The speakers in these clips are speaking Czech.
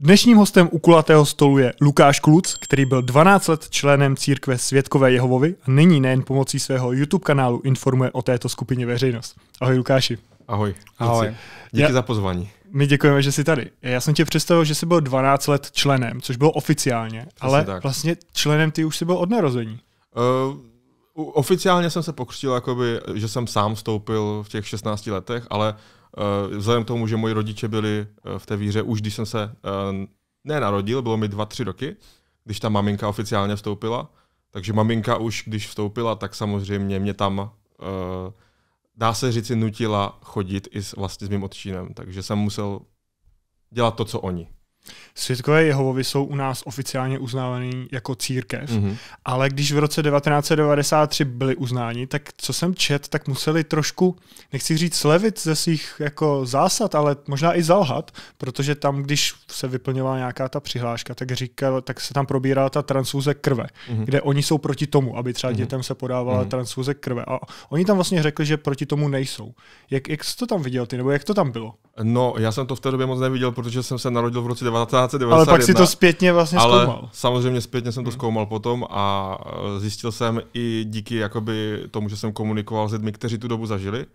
Dnešním hostem u kulatého stolu je Lukáš Kluc, který byl 12 let členem církve Světkové Jehovovy a nyní nejen pomocí svého YouTube kanálu informuje o této skupině veřejnost. Ahoj Lukáši. Ahoj. Ahoj. Díky Já, za pozvání. My děkujeme, že jsi tady. Já jsem tě představil, že jsi byl 12 let členem, což bylo oficiálně, Asi ale tak. vlastně členem ty už jsi byl od narození. Uh, oficiálně jsem se pokřtil, jakoby, že jsem sám vstoupil v těch 16 letech, ale Eh, vzhledem k tomu, že moji rodiče byli eh, v té víře už když jsem se eh, nenarodil, bylo mi dva tři roky, když ta maminka oficiálně vstoupila. Takže maminka už, když vstoupila, tak samozřejmě mě tam, dá se říci, nutila chodit i s, vlastně s mým otčínem. Takže jsem musel dělat to, co oni. Světkové Jehovovy jsou u nás oficiálně uznávaný jako církev, mm-hmm. ale když v roce 1993 byli uznáni, tak co jsem čet, tak museli trošku, nechci říct slevit ze svých jako zásad, ale možná i zalhat, protože tam, když se vyplňovala nějaká ta přihláška, tak říkal, tak se tam probírala ta transfuze krve, mm-hmm. kde oni jsou proti tomu, aby třeba mm-hmm. dětem se podávala mm-hmm. transfuze krve. A oni tam vlastně řekli, že proti tomu nejsou. Jak, jak jsi to tam viděl ty, nebo jak to tam bylo? No, já jsem to v té době moc neviděl, protože jsem se narodil v roce 19 1990. Ale pak si to zpětně vlastně ale zkoumal. samozřejmě zpětně jsem to hmm. zkoumal potom a e, zjistil jsem i díky jakoby tomu, že jsem komunikoval s lidmi, kteří tu dobu zažili, e,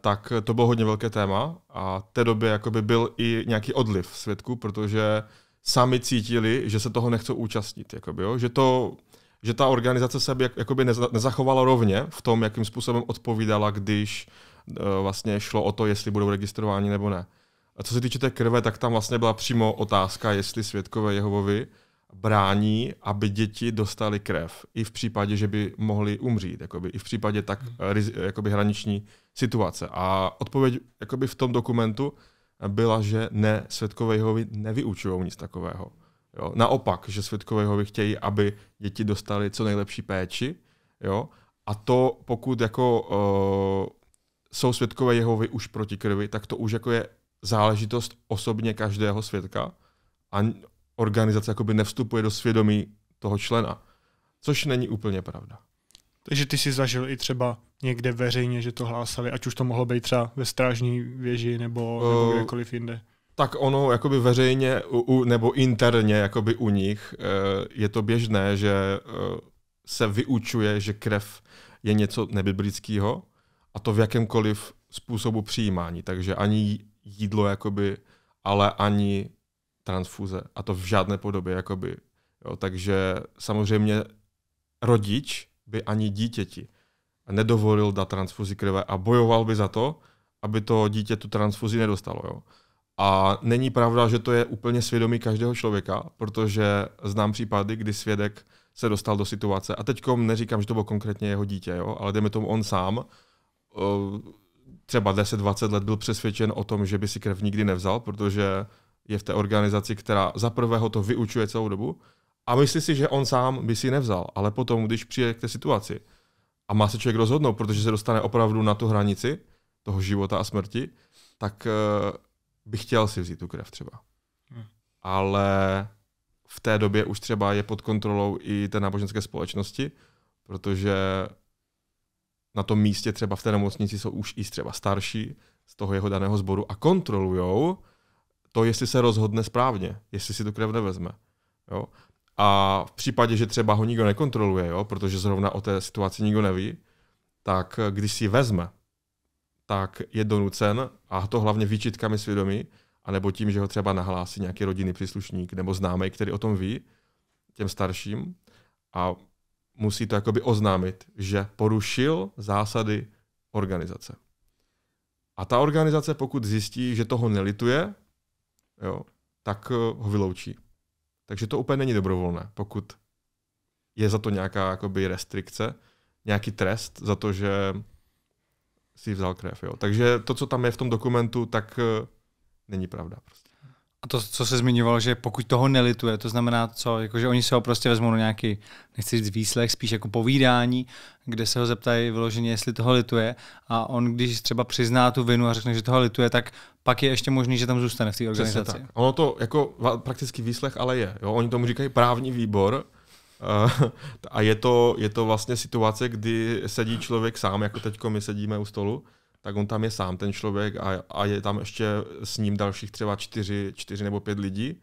tak to bylo hodně velké téma a té době jakoby byl i nějaký odliv svědků, protože sami cítili, že se toho nechcou účastnit, jakoby, jo? že to že ta organizace se jak, jakoby nezachovala rovně v tom, jakým způsobem odpovídala, když e, vlastně šlo o to, jestli budou registrováni nebo ne. A co se týče té krve, tak tam vlastně byla přímo otázka, jestli svědkové Jehovovi brání, aby děti dostali krev. I v případě, že by mohli umřít. Jakoby, I v případě tak hmm. eh, jakoby, hraniční situace. A odpověď jakoby, v tom dokumentu eh, byla, že ne, svědkové jehovy nevyučují nic takového. Jo? Naopak, že svědkové jehovy chtějí, aby děti dostali co nejlepší péči. Jo? A to, pokud jako uh, jsou svědkové Jehovy už proti krvi, tak to už jako je záležitost osobně každého svědka a organizace jakoby nevstupuje do svědomí toho člena, což není úplně pravda. Takže ty si zažil i třeba někde veřejně, že to hlásali, ať už to mohlo být třeba ve strážní věži nebo, uh, nebo eh, kdekoliv jinde. Tak ono jakoby veřejně u, u, nebo interně jakoby u nich eh, je to běžné, že eh, se vyučuje, že krev je něco nebiblického a to v jakémkoliv způsobu přijímání. Takže ani jídlo, jakoby, ale ani transfuze. A to v žádné podobě. Jakoby, jo. Takže samozřejmě rodič by ani dítěti nedovolil dát transfuzi krve a bojoval by za to, aby to dítě tu transfuzi nedostalo. Jo. A není pravda, že to je úplně svědomí každého člověka, protože znám případy, kdy svědek se dostal do situace, a teďkom neříkám, že to bylo konkrétně jeho dítě, jo, ale jdeme tomu on sám, eh, třeba 10-20 let byl přesvědčen o tom, že by si krev nikdy nevzal, protože je v té organizaci, která za prvého to vyučuje celou dobu a myslí si, že on sám by si nevzal, ale potom, když přijde k té situaci a má se člověk rozhodnout, protože se dostane opravdu na tu hranici toho života a smrti, tak eh, bych chtěl si vzít tu krev třeba. Hmm. Ale v té době už třeba je pod kontrolou i té náboženské společnosti, protože na tom místě třeba v té nemocnici jsou už i třeba starší z toho jeho daného sboru a kontrolujou to, jestli se rozhodne správně, jestli si tu krev nevezme. Jo? A v případě, že třeba ho nikdo nekontroluje, jo, protože zrovna o té situaci nikdo neví, tak když si vezme, tak je donucen, a to hlavně výčitkami svědomí, anebo tím, že ho třeba nahlásí nějaký rodinný příslušník nebo známý, který o tom ví, těm starším, a musí to jakoby oznámit, že porušil zásady organizace. A ta organizace, pokud zjistí, že toho nelituje, jo, tak eh, ho vyloučí. Takže to úplně není dobrovolné, pokud je za to nějaká jakoby, restrikce, nějaký trest za to, že si vzal krev. Jo. Takže to, co tam je v tom dokumentu, tak eh, není pravda. Prostě. A to, co se zmiňovalo, že pokud toho nelituje, to znamená co, jako, že oni se ho prostě vezmou na nějaký, nechci říct výslech, spíš jako povídání, kde se ho zeptají vyloženě, jestli toho lituje a on, když třeba přizná tu vinu a řekne, že toho lituje, tak pak je ještě možný, že tam zůstane v té organizaci. tak. Ono to jako prakticky výslech ale je. Jo? Oni tomu říkají právní výbor, eh, a je to, je to vlastně situace, kdy sedí člověk sám, jako teď my sedíme u stolu, tak on tam je sám, ten člověk, a, a je tam ještě s ním dalších třeba čtyři, čtyři nebo pět lidí,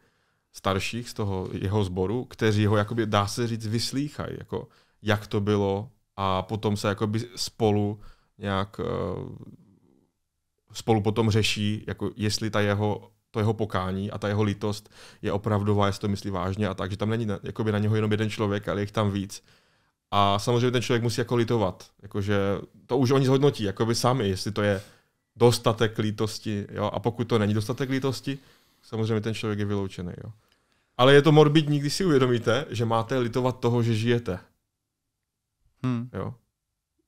starších z toho jeho sboru, kteří ho, jakoby, dá se říct, vyslýchají, jako, jak to bylo a potom se jakoby spolu nějak eh, spolu potom řeší, jako jestli ta jeho, to jeho pokání a ta jeho lítost je opravdová, jestli to myslí vážně a tak, že tam není jakoby na něho jenom jeden člověk, ale je jich tam víc a samozřejmě ten člověk musí jako litovat. Jakože to už oni zhodnotí, jako by sami, jestli to je dostatek lítosti. Jo? A pokud to není dostatek lítosti, samozřejmě ten člověk je vyloučený. Jo? Ale je to morbidní, když si uvědomíte, že máte litovat toho, že žijete. Hmm. Jo?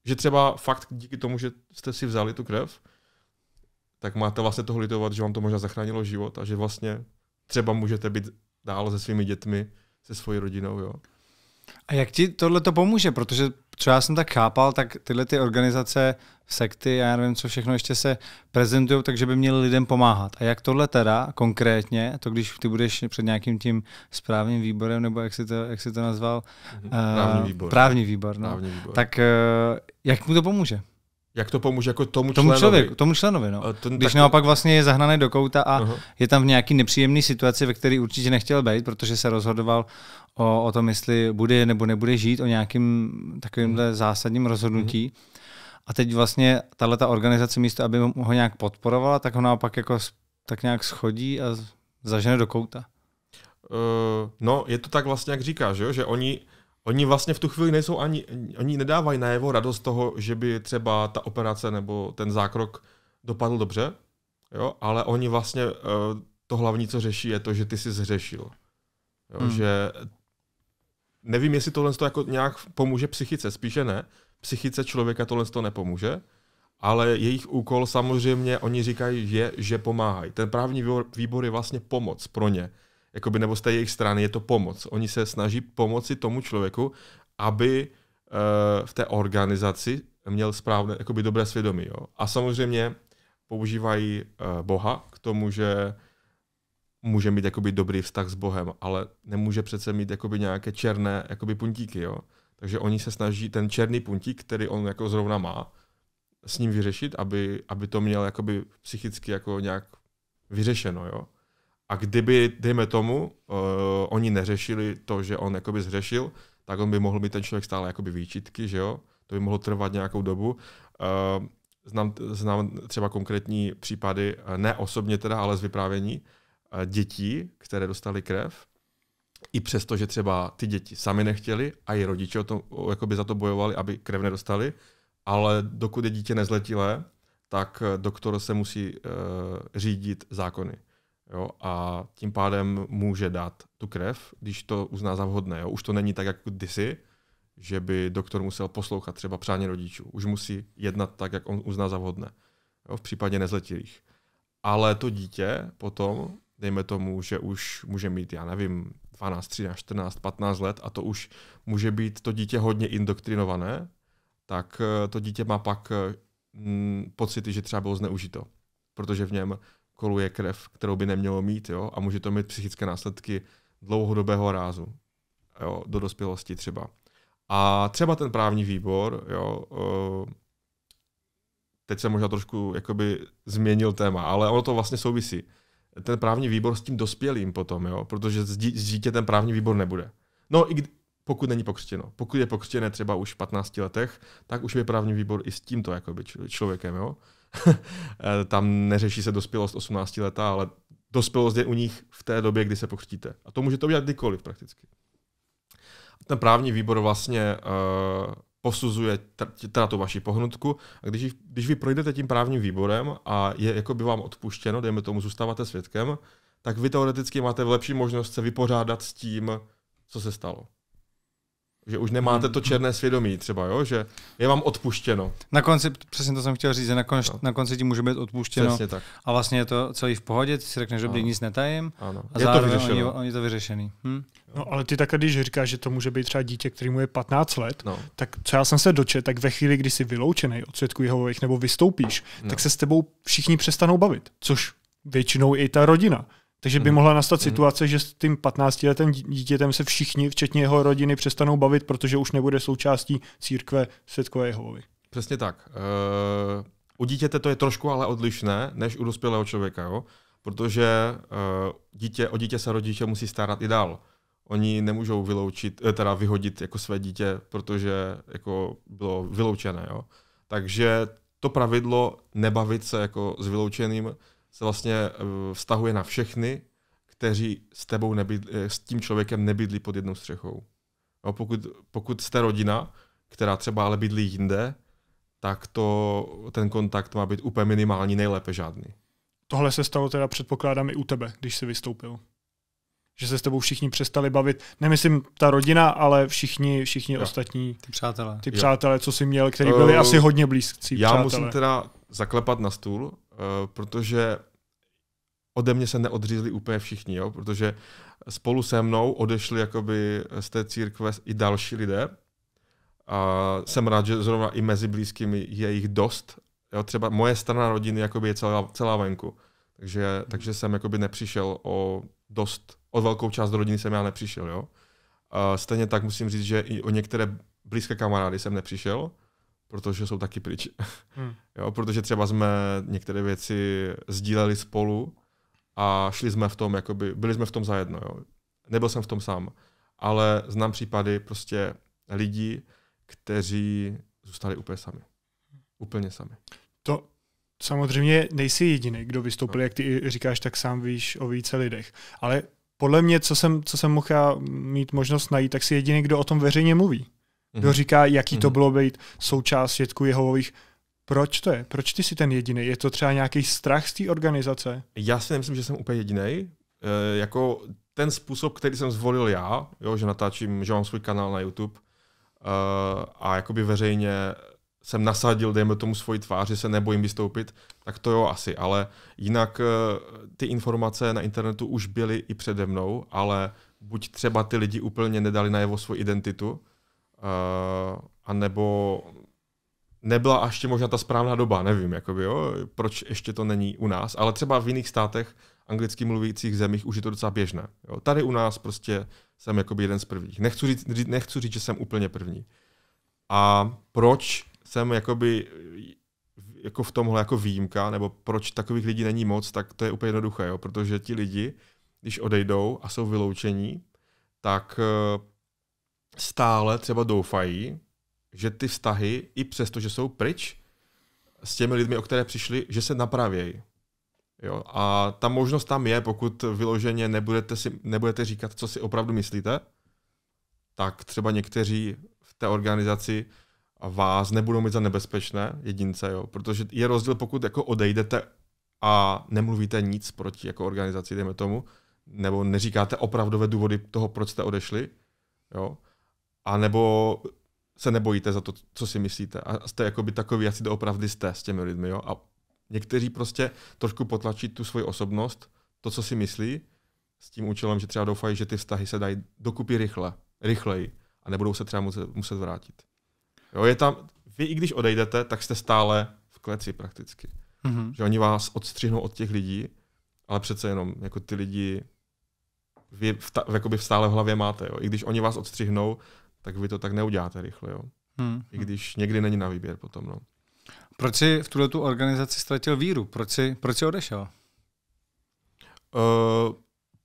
Že třeba fakt díky tomu, že jste si vzali tu krev, tak máte vlastně toho litovat, že vám to možná zachránilo život a že vlastně třeba můžete být dál se svými dětmi, se svojí rodinou. Jo? A jak ti tohle to pomůže? Protože co já jsem tak chápal, tak tyhle ty organizace, sekty a já nevím, co všechno ještě se prezentují, takže by měli lidem pomáhat. A jak tohle teda konkrétně, to když ty budeš před nějakým tím správným výborem, nebo jak si to, jak si to nazval? Mhm. Právní výbor. Eh, právní výbor, no. Právní výbor. Tak eh, jak mu to pomůže? Jak to pomůže jako tomu, tomu členovi? Člověku, tomu členovi, no. Ten, Když tak... naopak vlastně je zahnaný do kouta a uh-huh. je tam v nějaký nepříjemný situaci, ve které určitě nechtěl být, protože se rozhodoval o, o tom, jestli bude nebo nebude žít, o nějakým takovýmhle uh-huh. zásadním rozhodnutí. Uh-huh. A teď vlastně tahle ta organizace místo, aby ho nějak podporovala, tak ho naopak jako tak nějak schodí a zažene do kouta. Uh, no, je to tak vlastně, jak říkáš, že, že oni Oni vlastně v tu chvíli nejsou ani, oni nedávají na jeho radost toho, že by třeba ta operace nebo ten zákrok dopadl dobře, jo, ale oni vlastně eh, to hlavní, co řeší, je to, že ty jsi zřešil, Jo, hmm. Že nevím, jestli tohle to jako nějak pomůže psychice, spíše ne. Psychice člověka tohle to nepomůže, ale jejich úkol samozřejmě, oni říkají, je, že pomáhají. Ten právní výbor je vlastně pomoc pro ně jakoby, nebo z té jejich strany, je to pomoc. Oni se snaží pomoci tomu člověku, aby uh, v té organizaci měl správné, jakoby dobré svědomí. Jo. A samozřejmě používají uh, Boha k tomu, že může mít jakoby dobrý vztah s Bohem, ale nemůže přece mít jakoby nějaké černé jakoby puntíky, jo. Takže oni se snaží ten černý puntík, který on jako zrovna má, s ním vyřešit, aby, aby to měl jakoby psychicky jako nějak vyřešeno, jo. A kdyby, dejme tomu, uh, oni neřešili to, že on jakoby zřešil, tak on by mohl mít ten člověk stále jakoby výčitky, že jo? To by mohlo trvat nějakou dobu. Uh, znám, znám třeba konkrétní případy, eh, ne osobně teda, ale z vyprávění, uh, dětí, které dostali krev. I přesto, že třeba ty děti sami nechtěli a i rodiče o tom, o, za to bojovali, aby krev nedostali, ale dokud je dítě nezletilé, tak doktor se musí uh, řídit zákony. Jo, a tím pádem může dát tu krev, když to uzná za vhodné. Jo. Už to není tak, jako kdysi, že by doktor musel poslouchat třeba přání rodičů. Už musí jednat tak, jak on uzná za vhodné. Jo, v případě nezletilých. Ale to dítě potom, dejme tomu, že už může mít, já nevím, 12, 13, 14, 15 let a to už může být to dítě hodně indoktrinované, tak eh, to dítě má pak mm, pocity, že třeba bylo zneužito, protože v něm koluje krev, kterou by nemělo mít, jo, a může to mít psychické následky dlouhodobého rázu, jo, do dospělosti třeba. A třeba ten právní výbor, jo, eh, teď se možná trošku jakoby změnil téma, ale ono to vlastně souvisí. Ten právní výbor s tím dospělým potom, jo, protože s, dítě ten právní výbor nebude. No i pokud není pokřtěno. Pokud je pokřtěné třeba už v 15 letech, tak už je právní výbor i s tímto jakoby, člověkem. Jo? tam neřeší se dospělost 18 letá, ale dospělost je u nich v té době, kdy se pokřtíte. A to můžete udělat kdykoliv prakticky. A ten právní výbor vlastně uh, posuzuje teda tu vaši pohnutku a když, když vy projdete tím právním výborem a je jako by vám odpuštěno, dejme tomu, zůstáváte svědkem, tak vy teoreticky máte lepší možnost se vypořádat s tím, co se stalo. Že už nemáte to černé svědomí třeba, jo? že je vám odpuštěno. Na konci, přesně to jsem chtěl říct, že na, konci, na konci ti může být odpuštěno. Přesně tak. A vlastně je to celý v pohodě, ty si řekneš, že nic netajím. Ano. A je to vyřešený. Oni, oni to vyřešený. Hm? No ale ty tak, když říkáš, že to může být třeba dítě, který mu je 15 let, no. tak co já jsem se dočet, tak ve chvíli, kdy jsi vyloučený od svědků Jehovových nebo vystoupíš, no. tak se s tebou všichni přestanou bavit, což většinou i ta rodina. Takže by mhm. mohla nastat mhm. situace, že s tím 15-letým dítětem se všichni, včetně jeho rodiny, přestanou bavit, protože už nebude součástí církve Světkové Jehovovy. Přesně tak. Eh, u dítěte to je trošku ale odlišné než u dospělého člověka, jo? protože eh, dítě, o dítě se rodiče musí starat i dál. Oni nemůžou vyloučit, eh, teda vyhodit jako své dítě, protože jako bylo vyloučené. Jo? Takže to pravidlo nebavit se jako s vyloučeným se vlastně eh, vztahuje na všechny, kteří s tebou nebydli, eh, s tím člověkem nebydlí pod jednou střechou. No, pokud, pokud jste rodina, která třeba ale bydlí jinde, tak to, ten kontakt má být úplně minimální, nejlépe žádný. Tohle se stalo teda předpokládám i u tebe, když jsi vystoupil. Že se s tebou všichni přestali bavit. Nemyslím ta rodina, ale všichni, všichni jo. ostatní. Ty přátelé. Ty přátelé, jo. co jsi měl, který byli uh, asi hodně blízcí. Já přátelé. musím teda zaklepat na stůl, Eh, protože ode mě se neodřízli úplně všichni, jo? protože spolu se mnou odešli jakoby z té církve i další lidé. A jsem rád, že zrovna i mezi blízkými je jich dost. Jo? Třeba moje strana rodiny jakoby je celá, celá venku. Takže, takže jsem jakoby nepřišel o dost, o velkou část rodiny jsem já nepřišel. Jo? A stejně tak musím říct, že i o některé blízké kamarády jsem nepřišel, protože jsou taky pryč. Hmm. jo, protože třeba jsme některé věci sdíleli spolu a šli jsme v tom, jakoby, byli jsme v tom zajedno. Jo. Nebyl jsem v tom sám, ale znám případy prostě lidí, kteří zůstali úplně sami. Úplně sami. To, samozřejmě nejsi jediný, kdo vystoupil, no. jak ty říkáš, tak sám víš o více lidech. Ale podle mě, co jsem, co jsem mohl mít možnost najít, tak si jediný, kdo o tom veřejně mluví. Mm-hmm. Kdo říká, jaký mm-hmm. to mhm. bylo být součást svědků Jehovových. Proč to je? Proč ty jsi ten jediný? Je to třeba nějaký strach z té organizace? Já si nemyslím, že jsem úplně jediný. E, eh, jako ten způsob, který jsem zvolil já, jo, že natáčím, že mám svůj kanál na YouTube e, a jakoby veřejně jsem nasadil, dejme tomu, svoji tvář, že se nebojím vystoupit, tak to jo asi, ale jinak eh, ty informace na internetu už byly i přede mnou, ale buď třeba ty lidi úplně nedali najevo svou identitu, Eh, a nebo nebyla až možná ta správná doba, nevím, jakoby, jo, proč ještě to není u nás, ale třeba v jiných státech anglicky mluvících zemích už je to docela běžné. Jo. Tady u nás prostě jsem jakoby jeden z prvních. Nechci říct, nechci říct, že jsem úplně první. A proč jsem jakoby jako v tomhle jako výjimka, nebo proč takových lidí není moc, tak to je úplně jednoduché, jo? protože ti lidi, když odejdou a jsou vyloučení, tak eh, stále třeba doufají, že ty vztahy, i přesto, že jsou pryč, s těmi lidmi, o které přišli, že se napravějí. Jo, a ta možnost tam je, pokud vyloženě nebudete, si, nebudete říkat, co si opravdu myslíte, tak třeba někteří v té organizaci vás nebudou mít za nebezpečné jedince, jo, protože je rozdíl, pokud jako odejdete a nemluvíte nic proti jako organizaci, dejme tomu, nebo neříkáte opravdové důvody toho, proč jste odešli, jo, a nebo se nebojíte za to, co si myslíte. A jste jakoby takový, jak si doopravdy jste s těmi lidmi. Jo? A někteří prostě trošku potlačí tu svoji osobnost, to, co si myslí, s tím účelem, že třeba doufají, že ty vztahy se dají dokupy rychle, rychleji a nebudou se třeba muset, muset vrátit. Jo, je tam, vy i když odejdete, tak jste stále v kleci prakticky. Mm-hmm. Že oni vás odstřihnou od těch lidí, ale přece jenom jako ty lidi vy v ta, v, jakoby v stále v hlavě máte. Jo. I když oni vás odstřihnou, tak vy to tak neuděláte rychle. Jo. Hmm. I hmm. když někdy není na výběr potom. No. Proč jsi v tuhle organizaci ztratil víru? Proč jsi, proč jsi odešel? Uh,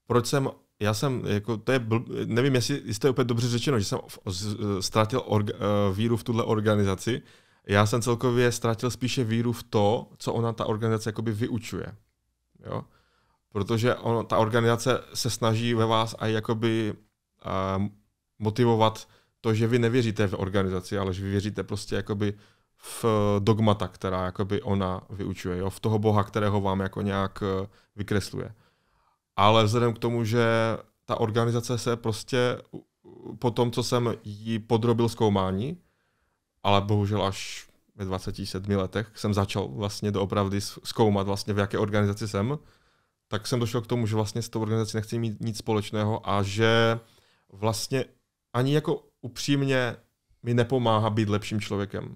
proč jsem já jsem, jako, to je blb, nevím, jestli, jestli to je úplně dobře řečeno, že jsem ztratil orga, eh, víru v tuhle organizaci. Já jsem celkově ztratil spíše víru v to, co ona ta organizace jakoby vyučuje. Jo? Protože on, ta organizace se snaží ve vás a jakoby uh, motivovat to, že vy nevěříte v organizaci, ale že vy věříte prostě jakoby v eh, dogmata, která jakoby ona vyučuje, jo? v toho boha, kterého vám jako nějak eh, vykresluje. Ale vzhledem k tomu, že ta organizace se prostě po tom, co jsem ji podrobil zkoumání, ale bohužel až ve 27 letech jsem začal vlastně doopravdy zkoumat vlastně v jaké organizaci jsem, tak jsem došel k tomu, že vlastně s tou organizací nechci mít nic společného a že vlastně ani jako upřímně mi nepomáhá být lepším člověkem.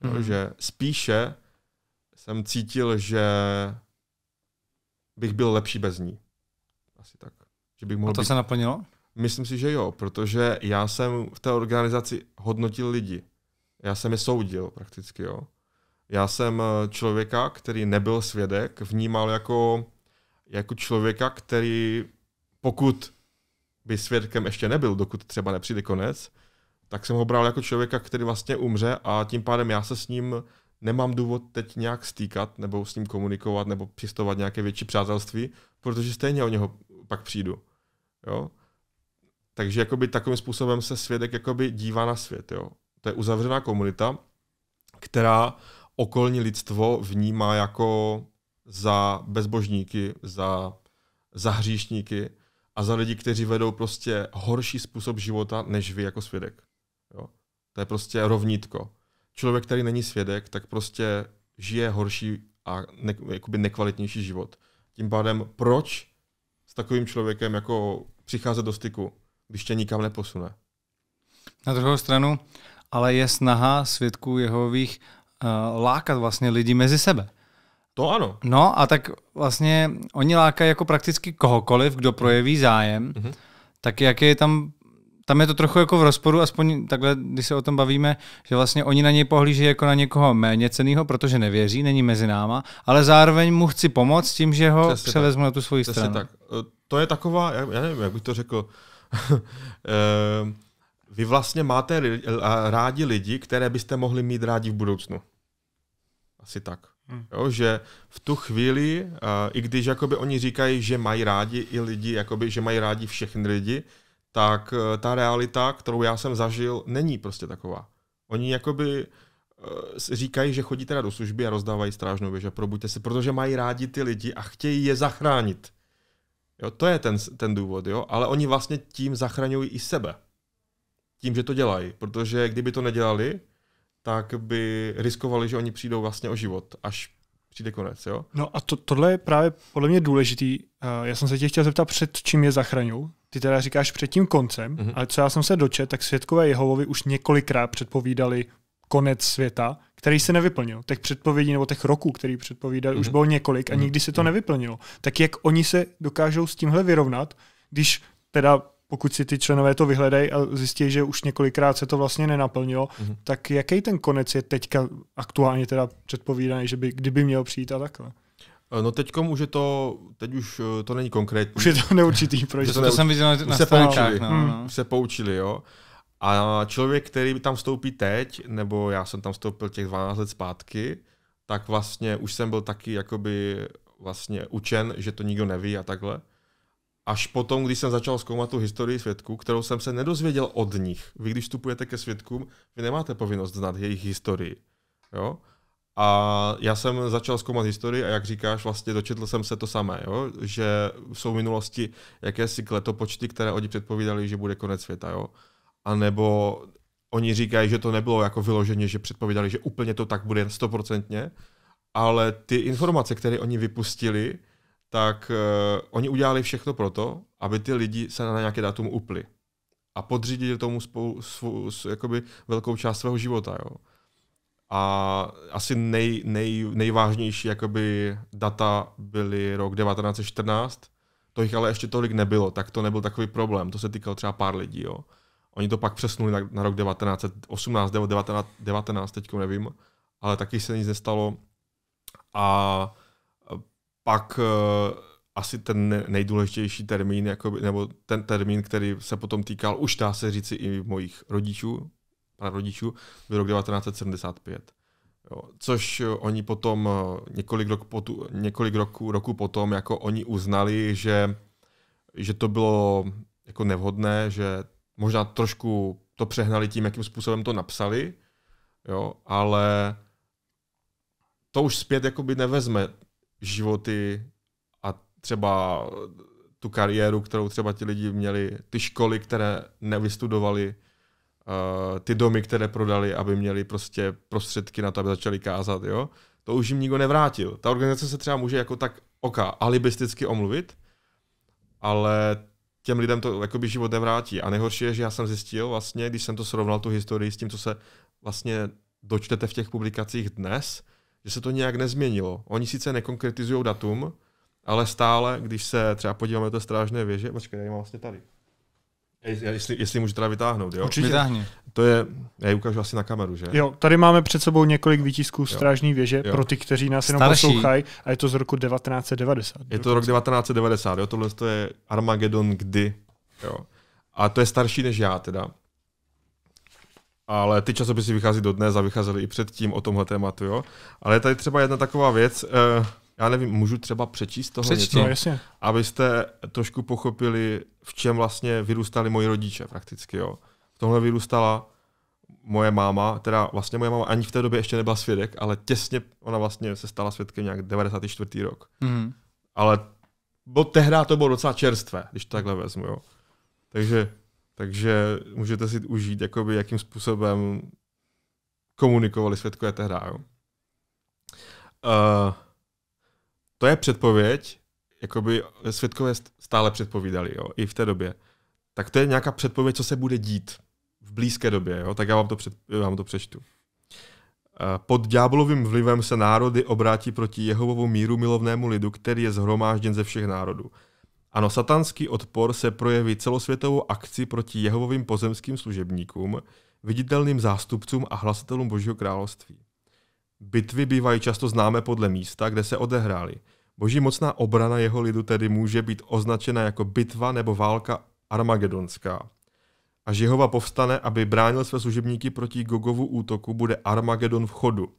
Mm. že spíše jsem cítil, že bych byl lepší bez ní. Asi tak. Že bych mohl A to být... se naplnilo? Myslím si, že jo, protože já jsem v té organizaci hodnotil lidi. Já jsem je soudil prakticky, jo. Já jsem eh, člověka, který nebyl svědek, vnímal jako, jako člověka, který pokud by svědkem ještě nebyl, dokud třeba nepřijde konec, tak jsem ho bral jako člověka, který vlastně umře a tím pádem já se s ním nemám důvod teď nějak stýkat nebo s ním komunikovat nebo přistovat nějaké větší přátelství, protože stejně o něho pak přijdu. Jo? Takže jakoby takovým způsobem se svědek jakoby dívá na svět. Jo? To je uzavřená komunita, která okolní lidstvo vnímá jako za bezbožníky, za, za hříšníky a za lidi, kteří vedou prostě horší způsob života než vy jako svědek. Jo? To je prostě rovnítko. Člověk, který není svědek, tak prostě žije horší a ne, jakoby nekvalitnější život. Tím pádem, proč s takovým člověkem jako přicházet do styku, když tě nikam neposune? Na druhou stranu, ale je snaha svědků Jehových uh, lákat vlastně lidi mezi sebe. To ano. No a tak vlastně oni lákají jako prakticky kohokoliv, kdo projeví zájem, mm-hmm. tak jak je tam tam je to trochu jako v rozporu, aspoň takhle, když se o tom bavíme, že vlastně oni na něj pohlíží jako na někoho méně cenýho, protože nevěří, není mezi náma, ale zároveň mu chci pomoct tím, že ho Přesně převezmu tak. na tu svoji Přesně stranu. tak. E, to je taková, já nevím, jak bych to řekl, e, vy vlastně máte rádi lidi, které byste mohli mít rádi v budoucnu. Asi tak. Mm. Jo, že v tu chvíli, uh, i když jakoby oni říkají, že mají rádi i lidi, jakoby, že mají rádi všechny lidi, tak uh, ta realita, kterou já jsem zažil, není prostě taková. Oni jakoby uh, říkají, že chodí teda do služby a rozdávají strážnou věž a probuďte se, protože mají rádi ty lidi a chtějí je zachránit. Jo, to je ten, ten důvod, jo? ale oni vlastně tím zachraňují i sebe. Tím, že to dělají, protože kdyby to nedělali, tak by riskovali, že oni přijdou vlastně o život, až přijde konec, jo? No a to, tohle je právě podle mě důležitý. Eh, já jsem se tě chtěl zeptat, před čím je zachraňují. Ty teda říkáš před tím koncem, mm-hmm. ale co já jsem se dočet, tak světkové Jehovovi už několikrát předpovídali konec světa, který se nevyplnil. Těch předpovědí nebo těch roků, který předpovídali, mm-hmm. už mhm. bylo několik a mhm. nikdy se to mm-hmm. nevyplnilo. Tak jak oni se dokážou s tímhle vyrovnat, když teda pokud si ty členové to vyhledají a zjistí, že už několikrát se to vlastně nenaplnilo, mm-hmm. tak jaký ten konec je teďka aktuálně teda předpovídaný, že by, kdyby měl přijít a takhle? Eh, no teď už je to, teď už eh, to není konkrétní. Už je to neurčitý, proč? to, to, neurčitý. jsem viděl na, na se poučili, no, hmm. no. se poučili, jo. A člověk, který by tam vstoupí teď, nebo já jsem tam vstoupil těch 12 let zpátky, tak vlastně už jsem byl taky jakoby vlastně učen, že to nikdo neví a takhle. Až potom, když jsem začal zkoumat tu historii svědků, kterou jsem se nedozvěděl od nich. Vy, když vstupujete ke svědkům, vy nemáte povinnost znát jejich historii. Jo? A já jsem začal zkoumat historii a jak říkáš, vlastně dočetl jsem se to samé, jo? že jsou v minulosti jakési kletopočty, které oni předpovídali, že bude konec světa. Jo? A nebo oni říkají, že to nebylo jako vyloženě, že předpovídali, že úplně to tak bude stoprocentně, ale ty informace, které oni vypustili, tak uh, oni udělali všechno proto, aby ty lidi se na nějaké datum upli. A podřídili tomu spolu, svou, s, jakoby velkou část svého života. Jo. A asi nej, nej, nejvážnější jakoby data byly rok 1914, to jich ale ještě tolik nebylo, tak to nebyl takový problém, to se týkalo třeba pár lidí. Jo. Oni to pak přesunuli na, na rok 1918, 19, 19 teď nevím, ale taky se nic nestalo. A pak uh, asi ten nejdůležitější termín, jakoby, nebo ten termín, který se potom týkal, už dá se říci i mojich rodičů, rodičů byl rok 1975. Jo, což eh, oni potom eh, několik, rok potu, několik roku, roku potom, jako oni uznali, že, že to bylo jako nevhodné, že možná trošku to přehnali tím, jakým způsobem to napsali, jo, ale to už zpět jakoby nevezme životy a třeba tu kariéru, kterou třeba ti lidi měli, ty školy, které nevystudovali, eh, ty domy, které prodali, aby měli prostě prostředky na to, aby začali kázat, jo? To už jim nikdo nevrátil. Ta organizace se třeba může jako tak oka alibisticky omluvit, ale těm lidem to jakoby život nevrátí. A nejhorší je, že já jsem zjistil vlastně, když jsem to srovnal tu historii s tím, co se vlastně dočtete v těch publikacích dnes, že se to nějak nezměnilo. Oni sice nekonkretizují datum, ale stále, když se třeba podíváme do té strážné věže, počkej, já ji mám vlastně tady. Jestli, jestli můžu teda vytáhnout, jo? Určitě. Vytáhni. To je, já ji ukážu asi na kameru, že? Jo, tady máme před sebou několik výtisků strážní věže jo. pro ty, kteří nás jenom poslouchají a je to z roku 1990. Je to rok 1990, jo, tohle je Armageddon kdy, jo. A to je starší než já teda ale ty časopisy vychází do dnes a vycházely i předtím o tomhle tématu, jo. Ale je tady třeba jedna taková věc, uh, já nevím, můžu třeba přečíst toho Přečti, něco, no, jasně. abyste trošku pochopili, v čem vlastně vyrůstali moji rodiče prakticky, jo. V tomhle vyrůstala moje máma, teda vlastně moje máma ani v té době ještě nebyla svědek, ale těsně ona vlastně se stala svědkem nějak 94. rok. Mm. Ale bo tehdy to bylo docela čerstvé, když to takhle vezmu, jo. Takže takže můžete si užít, jakoby, jakým způsobem komunikovali světkové tehdy. Uh, eh, to je předpověď, jakoby světkové stále předpovídali, jo, i v té době. Tak to je nějaká předpověď, co se bude dít v blízké době, jo? tak já vám to, před, vám to přečtu. Uh, pod ďáblovým vlivem se národy obrátí proti Jehovovu míru milovnému lidu, který je zhromážděn ze všech národů. Ano, satanský odpor se projeví celosvětovou akci proti jehovovým pozemským služebníkům, viditelným zástupcům a hlasatelům Božího království. Bitvy bývají často známé podle místa, kde se odehrály. Boží mocná obrana jeho lidu tedy může být označena jako bitva nebo válka armagedonská. Až Jehova povstane, aby bránil své služebníky proti Gogovu útoku, bude Armagedon v chodu.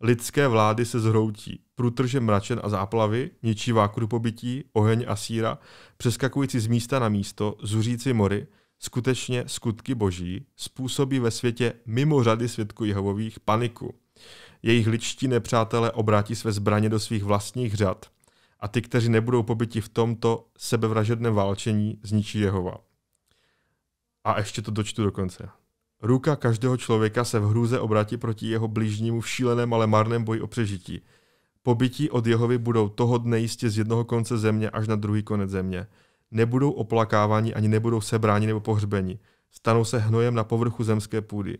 Lidské vlády se zhroutí, průtrže mračen a záplavy, ničí vákru pobytí, oheň a síra, přeskakující z místa na místo, zuřící mory, skutečně skutky boží, způsobí ve světě mimo řady svědků Jehovových paniku. Jejich ličtí nepřátelé obrátí své zbraně do svých vlastních řad a ty, kteří nebudou pobyti v tomto sebevražedném válčení, zničí Jehova. A ještě to dočtu do konce. Ruka každého člověka se v hrůze obratí proti jeho blížnímu v šíleném, ale marném boji o přežití. Pobytí od Jehovy budou toho dne jistě z jednoho konce země až na druhý konec země. Nebudou oplakávání ani nebudou sebráni nebo pohřbeni. Stanou se hnojem na povrchu zemské půdy.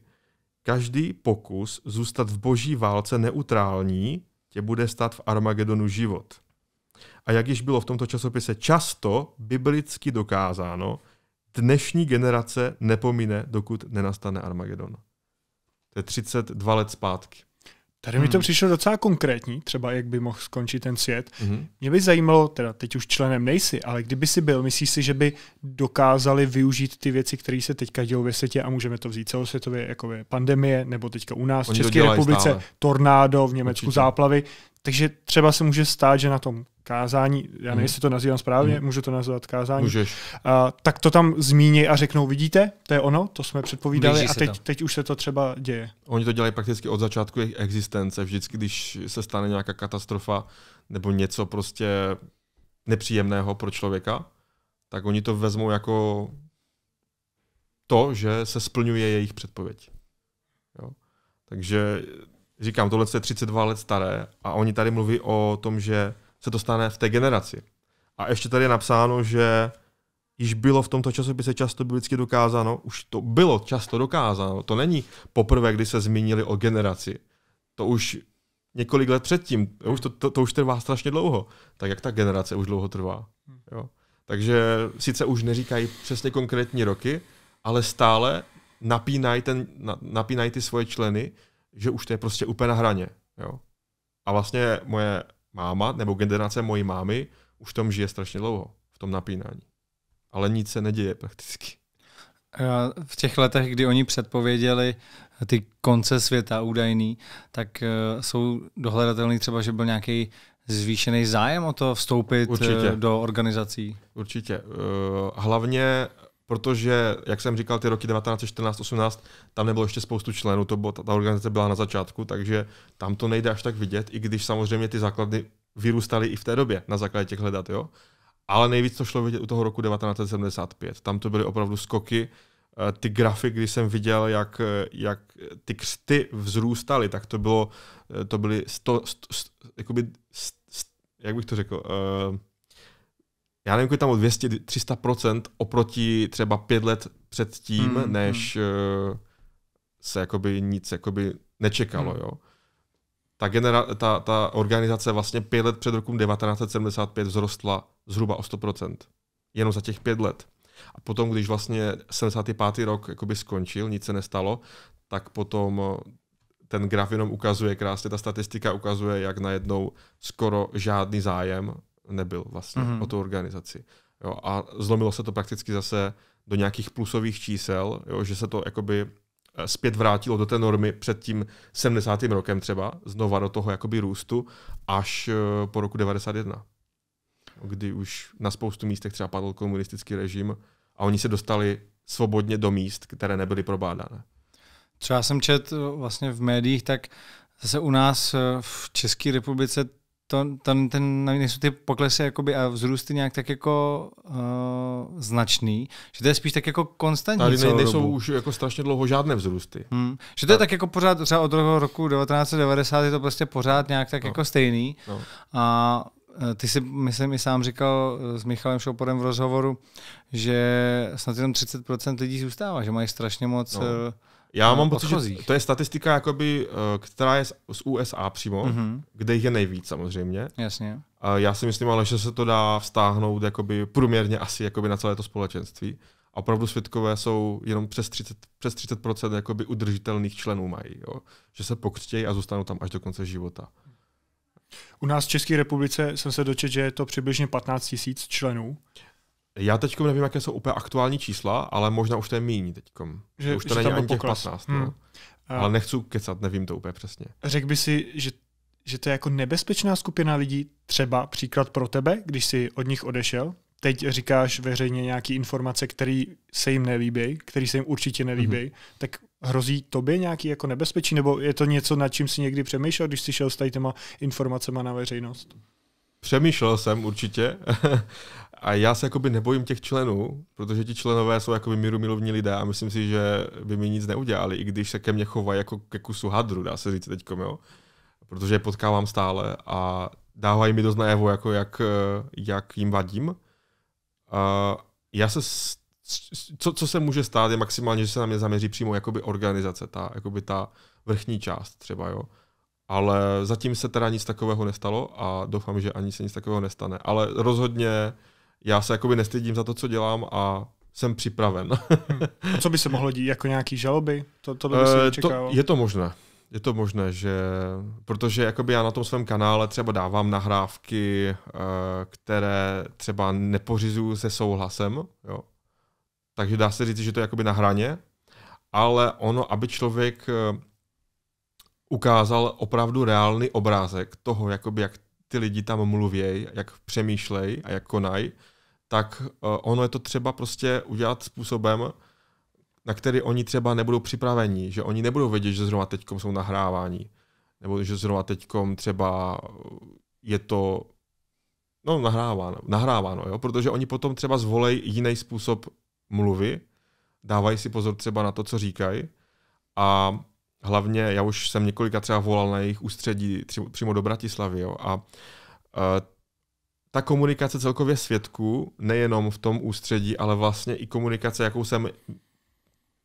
Každý pokus zůstat v boží válce neutrální tě bude stát v Armagedonu život. A jak již bylo v tomto časopise často biblicky dokázáno, dnešní generace nepomíne, dokud nenastane Armagedon. To je 32 let zpátky. Tady hmm. mi to hmm. přišlo docela konkrétní, třeba jak by mohl skončit ten svět. Hmm. Mě by zajímalo, teda teď už členem nejsi, ale kdyby si byl, myslíš si, že by dokázali využít ty věci, které se teďka dějou ve světě a můžeme to vzít celosvětově, jako je pandemie, nebo teďka u nás, Oni v České republice, stále. tornádo, v Německu Určitě. záplavy, takže třeba se může stát, že na tom kázání, já nevím, mhm. jestli to nazývám správně, mhm. můžu to nazvat kázání, Můžeš. A, tak to tam zmíní a řeknou, vidíte, to je ono, to jsme předpovídali a teď, teď už se to třeba děje. Oni to dělají prakticky od začátku jejich existence, vždycky, když se stane nějaká katastrofa nebo něco prostě nepříjemného pro člověka, tak oni to vezmou jako to, že se splňuje jejich předpověď. Jo? Takže říkám, tohle je 32 let staré a oni tady mluví o tom, že se to stane v té generaci. A ještě tady je napsáno, že již bylo v tomto časopise často biblicky dokázáno, už to bylo často dokázáno, to není poprvé, kdy se zmínili o generaci. To už několik let předtím, to už to, to, to už trvá strašně dlouho, tak jak ta generace už dlouho trvá. Jo. Takže sice už neříkají přesně konkrétní roky, ale stále napínají, ten, napínají ty svoje členy, že už to je prostě úplně na hraně. Jo? A vlastně moje máma, nebo generace mojí mámy, už v tom žije strašně dlouho, v tom napínání. Ale nic se neděje prakticky. V těch letech, kdy oni předpověděli ty konce světa údajný, tak eh, jsou dohledatelný třeba, že byl nějaký zvýšený zájem o to vstoupit eh, Určitě. do organizací? Určitě. Eh, hlavně protože, jak jsem říkal, ty roky 1914-18, tam nebylo ještě spoustu členů, to bylo, ta, ta organizace byla na začátku, takže tam to nejde až tak vidět, i když samozřejmě ty základy vyrůstaly i v té době na základě těch hledat, jo. Ale nejvíc to šlo vidět u toho roku 1975. Tam to byly opravdu skoky, eh, ty grafy, kdy jsem viděl, jak, eh, jak ty křty vzrůstaly, tak to bylo, eh, to byly sto, sto, sto, jakoby, sto, jak bych to řekl, uh, já nevím, kolik tam o 200, 300% oproti třeba pět let před tím, mm, než mm. se jakoby nic jakoby nečekalo, mm. jo. Ta, genera- ta, ta organizace vlastně pět let před rokem 1975 vzrostla zhruba o 100%. Jenom za těch pět let. A potom, když vlastně 75. rok jakoby skončil, nic se nestalo, tak potom eh, ten graf jenom ukazuje krásně, ta statistika ukazuje, jak najednou skoro žádný zájem nebyl vlastně mm-hmm. o tu organizaci. Jo, a zlomilo se to prakticky zase do nějakých plusových čísel, jo, že se to jakoby eh, zpět vrátilo do té normy před tím 70. rokem třeba, znova do toho jakoby růstu, až eh, po roku 91, kdy už na spoustu místech třeba padl komunistický režim a oni se dostali svobodně do míst, které nebyly probádané. Třeba jsem čet eh, vlastně v médiích, tak zase u nás v České republice to, ten, ten, nejsou ty poklesy jakoby a vzrůsty nějak tak jako uh, značný, že to je spíš tak jako konstantní Tady ne, nejsou dobu. už jako strašně dlouho žádné vzrůsty. Hmm. Že to tak. je tak jako pořád třeba od roku 1990 je to prostě pořád nějak tak no. jako stejný. No. A eh, ty si, myslím, i sám říkal eh, s Michalem Šoporem v rozhovoru, že snad jenom 30% lidí zůstává, že mají strašně moc no. Já no, mám pocit, že to je statistika, jakoby, eh, která je z USA přímo, mm-hmm. kde jich je nejvíc samozřejmě. Jasně. Já si myslím ale, že se to dá vztáhnout jakoby průměrně asi jakoby na celé to společenství. A opravdu světkové jsou jenom přes 30, přes 30% jakoby udržitelných členů mají. Jo? Že se pokřtějí a zůstanou tam až do konce života. U nás v České republice jsem se dočetl, že je to přibližně 15 000 členů. Já teď nevím, jaké jsou úplně aktuální čísla, ale možná už to je míní teď. Že, už to že není ani těch 15. Hmm. No. A... Ale nechci kecat, nevím to úplně přesně. Řekl by si, že, že to je jako nebezpečná skupina lidí, třeba příklad pro tebe, když jsi od nich odešel, teď říkáš veřejně nějaké informace, které se jim nelíbí, které se jim určitě nelíbí, mm-hmm. tak hrozí tobě nějaký jako nebezpečí, nebo je to něco, nad čím si někdy přemýšlel, když jsi šel s těma informacemi na veřejnost? Přemýšlel jsem určitě, A já se jakoby nebojím těch členů, protože ti členové jsou jakoby míru milovní lidé a myslím si, že by mi nic neudělali, i když se ke mně chovají jako ke kusu hadru, dá se říct teďkom, jo. Protože je potkávám stále a dávají mi dost najevo, jako jak, eh, jak jim vadím. A já se, co, co se může stát, je maximálně, že se na mě zaměří přímo jakoby organizace, ta, jakoby ta vrchní část třeba, jo. Ale zatím se teda nic takového nestalo a doufám, že ani se nic takového nestane. Ale rozhodně já se jakoby nestydím za to, co dělám a jsem připraven. Hm. a co by se mohlo dít? Jako nějaký žaloby? To, to, by eh, se to, je to možné. Je to možné, že... Protože jakoby já na tom svém kanále třeba dávám nahrávky, eh, které třeba nepořizuju se souhlasem, jo. Takže dá se říct, že to je jakoby na hraně, ale ono, aby člověk eh, ukázal opravdu reálný obrázek toho, jakoby jak ty lidi tam mluvějí, jak přemýšlejí a jak konají, tak eh, ono je to třeba prostě udělat způsobem, na který oni třeba nebudou připraveni, že oni nebudou vědět, že zrovna teď jsou nahrávání, nebo že zrovna teď třeba eh, je to no, nahráváno, nahráváno jo? protože oni potom třeba zvolej jiný způsob mluvy, dávají si pozor třeba na to, co říkají a hlavně já už jsem několika třeba volal na jejich ústředí přímo do Bratislavy jo? a eh, ta komunikace celkově svědků, nejenom v tom ústředí, ale vlastně i komunikace, jakou jsem,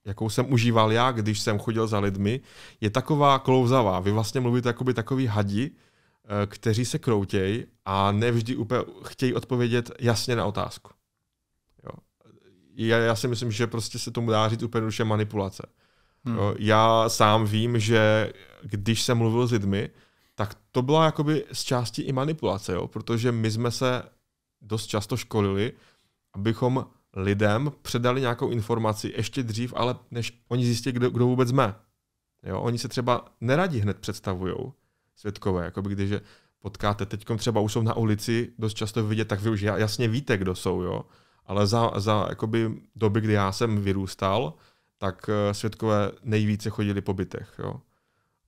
jakou jsem užíval já, když jsem chodil za lidmi, je taková klouzavá. Vy vlastně mluvíte jako by takový hadi, eh, kteří se kroutějí a nevždy úplně chtějí odpovědět jasně na otázku. Jo. Já, já si myslím, že prostě se tomu dá říct úplně duše manipulace. Hmm. Jo. Já sám vím, že když jsem mluvil s lidmi, tak to byla jakoby z části i manipulace, jo? protože my jsme se dost často školili, abychom lidem předali nějakou informaci ještě dřív, ale než oni zjistí, kdo, kdo vůbec jsme. Jo? Oni se třeba neradi hned představují, světkové, jakoby když potkáte, teď třeba už jsou na ulici, dost často vidět, tak vy už jasně víte, kdo jsou, jo. Ale za, za jakoby doby, kdy já jsem vyrůstal, tak eh, světkové nejvíce chodili po bytech, jo.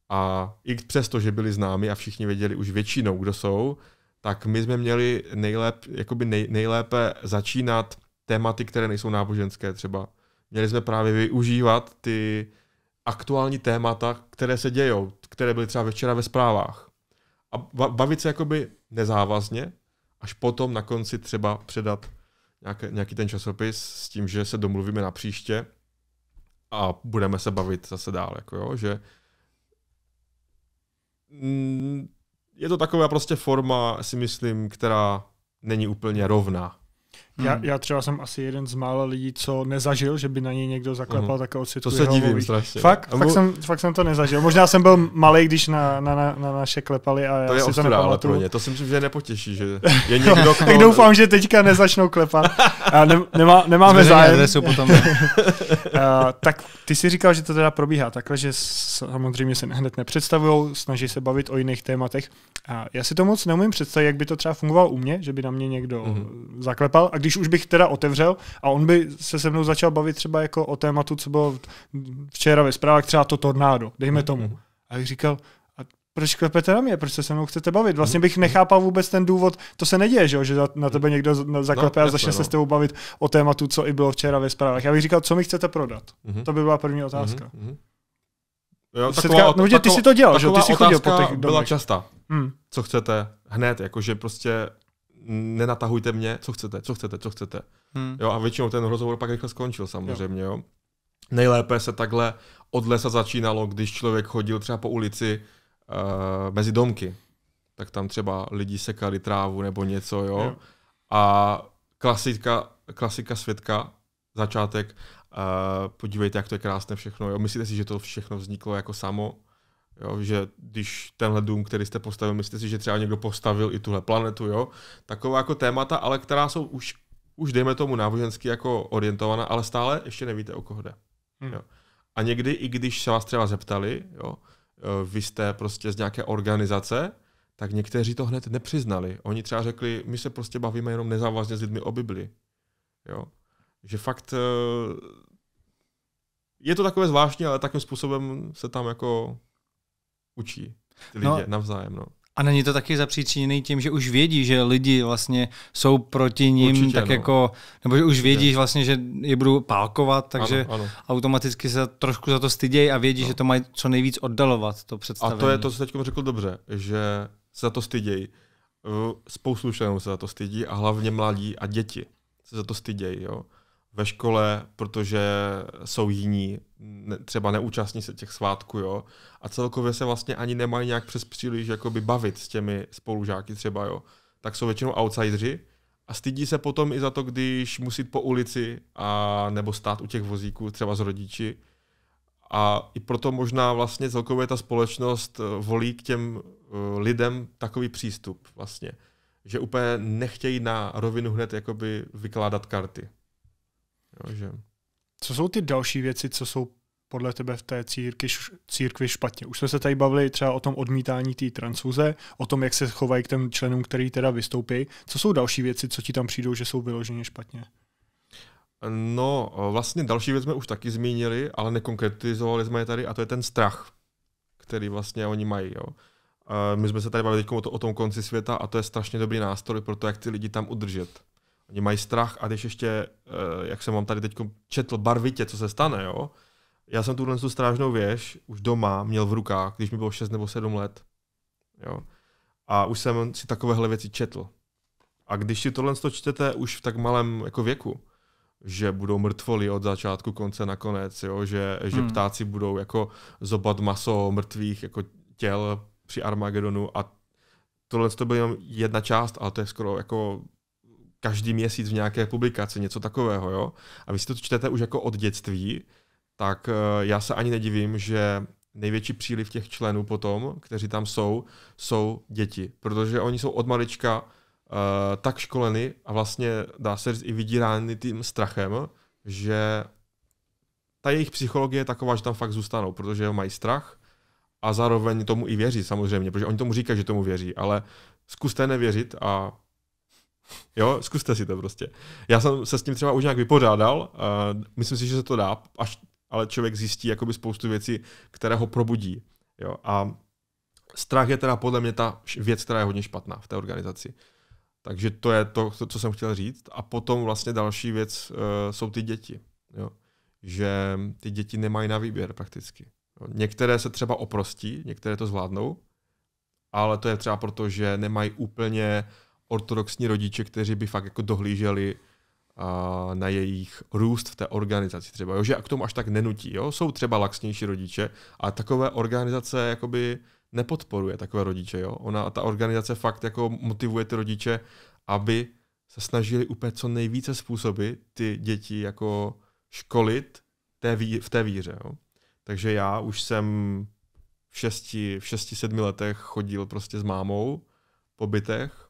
A i přesto, že byli známi a všichni věděli už většinou, kdo jsou, tak my jsme měli nejlép, jakoby nej, nejlépe začínat tématy, které nejsou náboženské třeba. Měli jsme právě využívat ty aktuální témata, které se dějou, které byly třeba večera ve zprávách. A bavit se jakoby nezávazně, až potom na konci třeba předat nějaký, nějaký ten časopis s tím, že se domluvíme na příště a budeme se bavit zase dál, jako jo, že Mm, je to taková prostě forma, si myslím, která není úplně rovná. Hmm. Já, já třeba jsem asi jeden z mála lidí, co nezažil, že by na něj někdo zaklepal uh-huh. Hmm. takovou situaci. To se divím mluví. strašně. Fakt, fakt, bu... jsem, fakt jsem to nezažil. Možná jsem byl malý, když na, na, na, na naše klepali a já to je si to ale Pro ně. To si myslím, že nepotěší, že je někdo, kdo... tak doufám, že teďka nezačnou klepat. A ne, nemá, nemáme zájem. Adresu potom. a, eh, tak ty si říkal, že to teda probíhá takhle, že samozřejmě se hned nepředstavují, snaží se bavit o jiných tématech. A já si to moc neumím představit, jak by to třeba fungovalo u mě, že by na mě někdo uh-huh. zaklepal. A když už bych teda otevřel a on by se se mnou začal bavit třeba jako o tématu, co bylo včera ve zprávách, třeba to tornádo, dejme mhm, tomu. Mhm. A bych říkal, proč klepete na mě, proč se se mnou chcete bavit? Vlastně mhm, bych nechápal vůbec ten důvod, to se neděje, že, že na tebe někdo zaklepe no, a začne no. se s tebou bavit o tématu, co i bylo včera ve zprávách. Já bych říkal, co mi chcete prodat? Mm-hmm. To by byla první otázka. Mm-hmm. Jo, taková, Setka, no, taková, ty si to dělal, že? Ty si chodil po těch domech. byla častá. Hmm. Co chcete hned, jakože prostě nenatahujte mě, co chcete, co chcete, co chcete. Hmm. Jo, a většinou ten rozhovor pak rychle skončil samozřejmě. Jo. Jo. Nejlépe se takhle od lesa začínalo, když člověk chodil třeba po ulici uh, mezi domky. Tak tam třeba lidi sekali trávu nebo něco, jo. jo. A klasika, klasika světka, začátek, uh, podívejte, jak to je krásné všechno, jo. Myslíte si, že to všechno vzniklo jako samo? Jo, že když tenhle dům, který jste postavil, myslíte si, že třeba někdo postavil i tuhle planetu, jo? Taková jako témata, ale která jsou už, už dejme tomu nábožensky jako orientovaná, ale stále ještě nevíte, o koho jde. Hmm. Jo. A někdy, i když se vás třeba zeptali, jo, e, vy jste prostě z nějaké organizace, tak někteří to hned nepřiznali. Oni třeba řekli, my se prostě bavíme jenom nezávazně s lidmi o Bibli. Jo? Že fakt e, je to takové zvláštní, ale takým způsobem se tam jako učí ty no, lidi no, navzájem. No. A není to taky zapříčiněný tím, že už vědí, že lidi vlastně jsou proti ním, Určitě, tak no. jako, nebo že už vědí že vlastně, že je budou pálkovat, takže ano, ano. automaticky se trošku za to stydějí a vědí, no. že to mají co nejvíc oddalovat, to představení. A to je to, co teď řekl dobře, že se za to stydějí. Eh, spoustu členů se za to stydí a hlavně mladí a děti se za to stydějí, jo ve škole, protože jsou jiní, ne, třeba neúčastní se těch svátků, jo. A celkově se vlastně ani nemají nějak přes příliš jakoby bavit s těmi spolužáky třeba, jo. Tak jsou většinou outsideri a stydí se potom i za to, když musí po ulici a nebo stát u těch vozíků třeba s rodiči. A i proto možná vlastně celkově ta společnost eh, volí k těm eh, lidem takový přístup vlastně, že úplně nechtějí na rovinu hned jakoby vykládat karty. Jo, že... Co jsou ty další věci, co jsou podle tebe v té círky, církvi špatně? Už jsme se tady bavili třeba o tom odmítání té transfuze, o tom, jak se chovají k těm členům, který teda vystoupí. Co jsou další věci, co ti tam přijdou, že jsou vyloženě špatně? No, vlastně další věc jsme už taky zmínili, ale nekonkretizovali jsme je tady, a to je ten strach, který vlastně oni mají. Jo. My jsme se tady bavili o, o tom konci světa a to je strašně dobrý nástroj pro to, jak ty lidi tam udržet. Oni mají strach a když ještě, eh, jak jsem vám tady teď četl barvitě, co se stane, jo? Já jsem tuhle tu strážnou věž už doma měl v rukách, když mi bylo 6 nebo 7 let. Jo? A už jsem si takovéhle věci četl. A když si tohle to čtete už v tak malém jako věku, že budou mrtvoli od začátku konce na konec, jo? Že, hmm. že ptáci budou jako zobat maso mrtvých jako těl při Armagedonu a tohle to byla jenom jedna část, ale to je skoro jako každý měsíc v nějaké publikaci, něco takového, jo. A vy si to čtete už jako od dětství, tak eh, já se ani nedivím, že největší příliv těch členů potom, kteří tam jsou, jsou děti, protože oni jsou od malička uh, tak školeny a vlastně dá se říct i vydírány tím strachem, že ta jejich psychologie je taková, že tam fakt zůstanou, protože mají strach a zároveň tomu i věří samozřejmě, protože oni tomu říkají, že tomu věří, ale zkuste nevěřit a Jo, zkuste si to prostě. Já jsem se s tím třeba už nějak vypořádal, uh, myslím si, že se to dá, až, ale člověk zjistí jakoby spoustu věcí, které ho probudí. Jo, a strach je teda podle mě ta věc, která je hodně špatná v té organizaci. Takže to je to, co jsem chtěl říct. A potom vlastně další věc uh, jsou ty děti. Jo. Že ty děti nemají na výběr prakticky. Jo. Některé se třeba oprostí, některé to zvládnou, ale to je třeba proto, že nemají úplně uh, ortodoxní rodiče, kteří by fakt jako dohlíželi a na jejich růst v té organizaci třeba, jo? že k tomu až tak nenutí. Jo? Jsou třeba laxnější rodiče, a takové organizace jakoby nepodporuje takové rodiče. Jo? Ona, ta organizace fakt jako motivuje ty rodiče, aby se snažili úplně co nejvíce způsoby ty děti jako školit té ví, v té víře. Jo? Takže já už jsem v šesti, v šesti, sedmi letech chodil prostě s mámou po bytech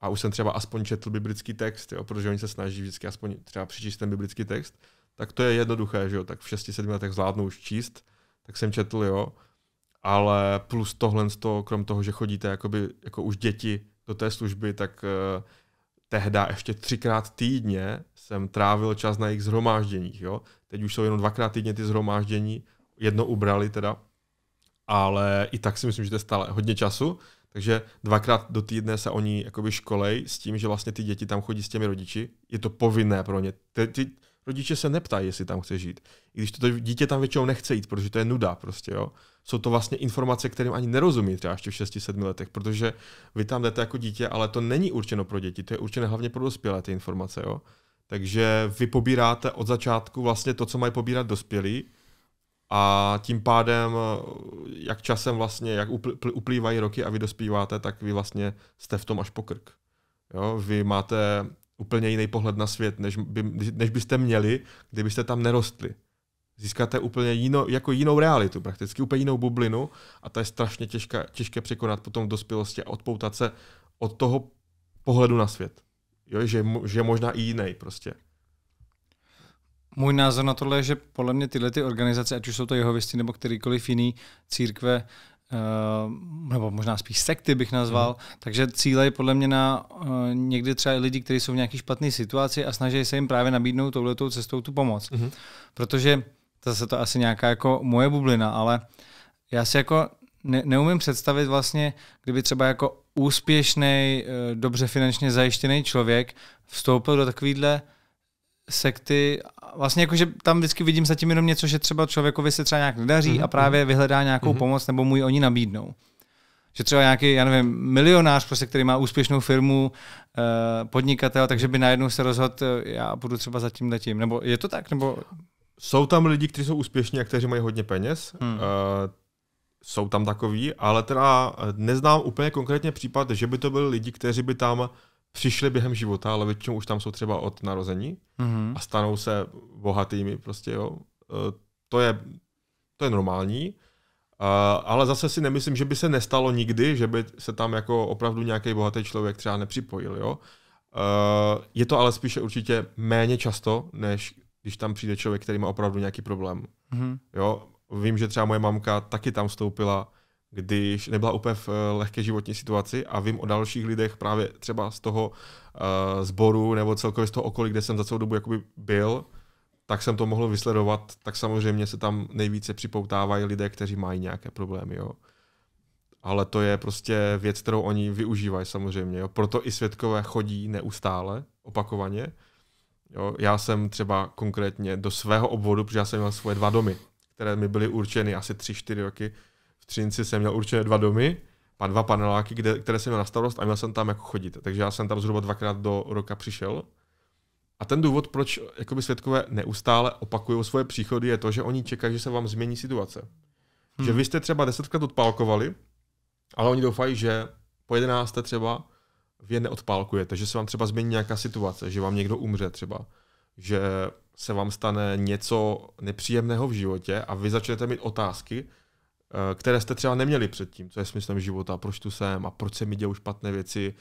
a už jsem třeba aspoň četl biblický text, jo, protože oni se snaží vždycky aspoň třeba přečíst ten biblický text, tak to je jednoduché, že jo, tak v 6-7 letech zvládnu už číst, tak jsem četl, jo, ale plus tohle, z toho, krom toho, že chodíte jakoby, jako už děti do té služby, tak eh, tehda ještě třikrát týdně jsem trávil čas na jejich zhromážděních, jo. Teď už jsou jenom dvakrát týdně ty zhromáždění, jedno ubrali teda, ale i tak si myslím, že to je stále hodně času, takže dvakrát do týdne se oni jakoby školej s tím, že vlastně ty děti tam chodí s těmi rodiči. Je to povinné pro ně. Ty, ty rodiče se neptají, jestli tam chce žít. I když to dítě tam většinou nechce jít, protože to je nuda prostě, jo. Jsou to vlastně informace, kterým ani nerozumí třeba ještě v 6-7 letech, protože vy tam jdete jako dítě, ale to není určeno pro děti, to je určené hlavně pro dospělé ty informace, jo. Takže vy pobíráte od začátku vlastně to, co mají pobírat dospělí, a tím pádem, jak časem vlastně, jak uplývají roky a vy dospíváte, tak vy vlastně jste v tom až krk. Jo? Vy máte úplně jiný pohled na svět, než, by, než byste měli, kdybyste tam nerostli. Získáte úplně jinou, jako jinou realitu, prakticky úplně jinou bublinu a to je strašně těžká, těžké překonat potom v dospělosti a odpoutat se od toho pohledu na svět. Jo? Že, že možná i jiný prostě. Můj názor na tohle je, že podle mě tyhle ty organizace, ať už jsou to jehovisti nebo kterýkoliv jiný církve, Uh, nebo možná spíš sekty bych nazval, Mm. takže cíle je podle mě na uh, někdy třeba i lidi, kteří jsou v nějaké špatné situaci a snaží se jim právě nabídnout touhletou cestou tu pomoc. Mm. Protože zase to asi nějaká jako moje bublina, ale já si jako ne, neumím představit vlastně, kdyby třeba jako úspěšný, eh, dobře finančně zajištěný člověk vstoupil do takovýhle uh, sekty, vlastně jakože tam vždycky vidím zatím jenom něco, že třeba člověkovi se třeba nějak nedaří mm-hmm. a právě mhm. vyhledá nějakou mm-hmm. pomoc nebo mu ji oni nabídnou. Že třeba nějaký, já nevím, milionář, prostě, který má úspěšnou firmu, eh, podnikatel, takže by najednou se rozhodl, eh, já budu třeba za tím letím. Nebo je to tak? Nebo... Jsou tam lidi, kteří jsou úspěšní a kteří mají hodně peněz. Hmm. Uh, jsou tam takový, ale teda neznám úplně konkrétně případ, že by to byli lidi, kteří by tam přišli během života, ale většinou už tam jsou třeba od narození mm-hmm. a stanou se bohatými prostě, jo. E, to je, to je normální, e, ale zase si nemyslím, že by se nestalo nikdy, že by se tam jako opravdu nějaký bohatý člověk třeba nepřipojil, jo. E, je to ale spíše určitě méně často, než když tam přijde člověk, který má opravdu nějaký problém, mm-hmm. jo. Vím, že třeba moje mamka taky tam vstoupila když nebyla úplně v eh, lehké životní situaci a vím o dalších lidech právě třeba z toho uh, sboru nebo celkově z toho okolí, kde jsem za celou dobu jakoby byl, tak jsem to mohl vysledovat, tak samozřejmě se tam nejvíce připoutávají lidé, kteří mají nějaké problémy, jo. Ale to je prostě věc, kterou oni využívají samozřejmě, jo. Proto i světkové chodí neustále, opakovaně. Jo. Já jsem třeba konkrétně do svého obvodu, protože já jsem měl svoje dva domy, které mi byly určeny asi tři čtyři roky, Třinci jsem měl určitě dva domy a dva paneláky, kde, které jsem měl na starost a měl jsem tam jako chodit. Takže já jsem tam zhruba dvakrát do roka přišel. A ten důvod, proč jakoby svědkové neustále opakují svoje příchody, je to, že oni čekají, že se vám změní situace. Hmm. Že vy jste třeba desetkrát odpálkovali, ale oni doufají, že po jedenácté třeba vy je neodpálkujete, že se vám třeba změní nějaká situace, že vám někdo umře třeba, že se vám stane něco nepříjemného v životě a vy začnete mít otázky, Eh, které jste třeba neměli předtím, co je smyslem života, proč tu jsem a proč se mi dějou špatné věci,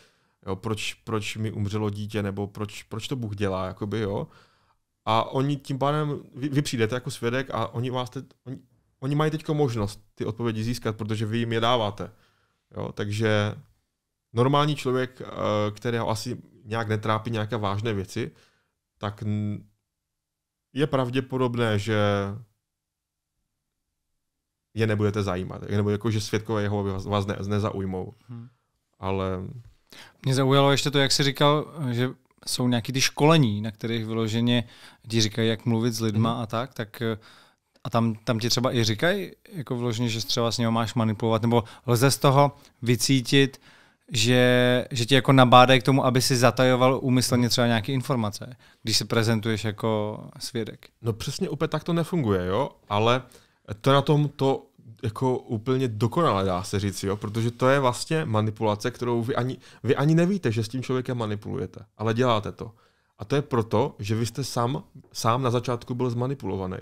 jo, proč, proč mi umřelo dítě, nebo proč, proč to Bůh dělá, jakoby, jo. A oni tím pádem, vy, vy přijdete jako svědek a oni vás teď, oni, oni mají teď možnost ty odpovědi získat, protože vy jim je dáváte. Jo, takže normální člověk, eh, který asi nějak netrápí nějaké vážné věci, tak je pravděpodobné, že je nebudete zajímat. Nebo jako, že světkové jeho vás, ne, nezaujmou. Hmm. Ale... Mě zaujalo ještě to, jak jsi říkal, že jsou nějaké ty školení, na kterých vyloženě ti říkají, jak mluvit s lidma hmm. a tak, tak eh, a tam, tam ti třeba i říkají, jako vložně, že třeba s něho máš manipulovat, nebo lze z toho vycítit, že, že ti jako nabádají k tomu, aby si zatajoval úmyslně třeba nějaké informace, když se prezentuješ jako svědek. No přesně úplně tak to nefunguje, jo, ale to na tom to jako úplně dokonale, dá se říct, jo? protože to je vlastně manipulace, kterou vy ani, vy ani nevíte, že s tím člověkem manipulujete, ale děláte to. A to je proto, že vy jste sám, sám na začátku byl zmanipulovaný.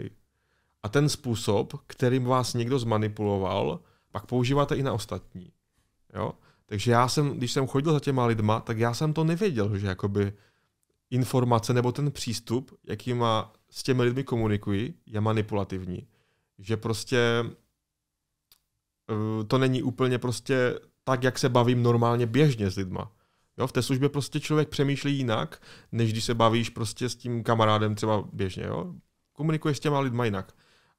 A ten způsob, kterým vás někdo zmanipuloval, pak používáte i na ostatní. Jo? Takže já jsem, když jsem chodil za těma lidma, tak já jsem to nevěděl, že jakoby informace nebo ten přístup, jakýma s těmi lidmi komunikují, je manipulativní. Že prostě Eh, to není úplně prostě tak, jak se bavím normálně běžně s lidma. Jo, v té službě prostě člověk přemýšlí jinak, než když se bavíš prostě s tím kamarádem třeba běžně. Jo? Komunikuješ s těma lidma jinak.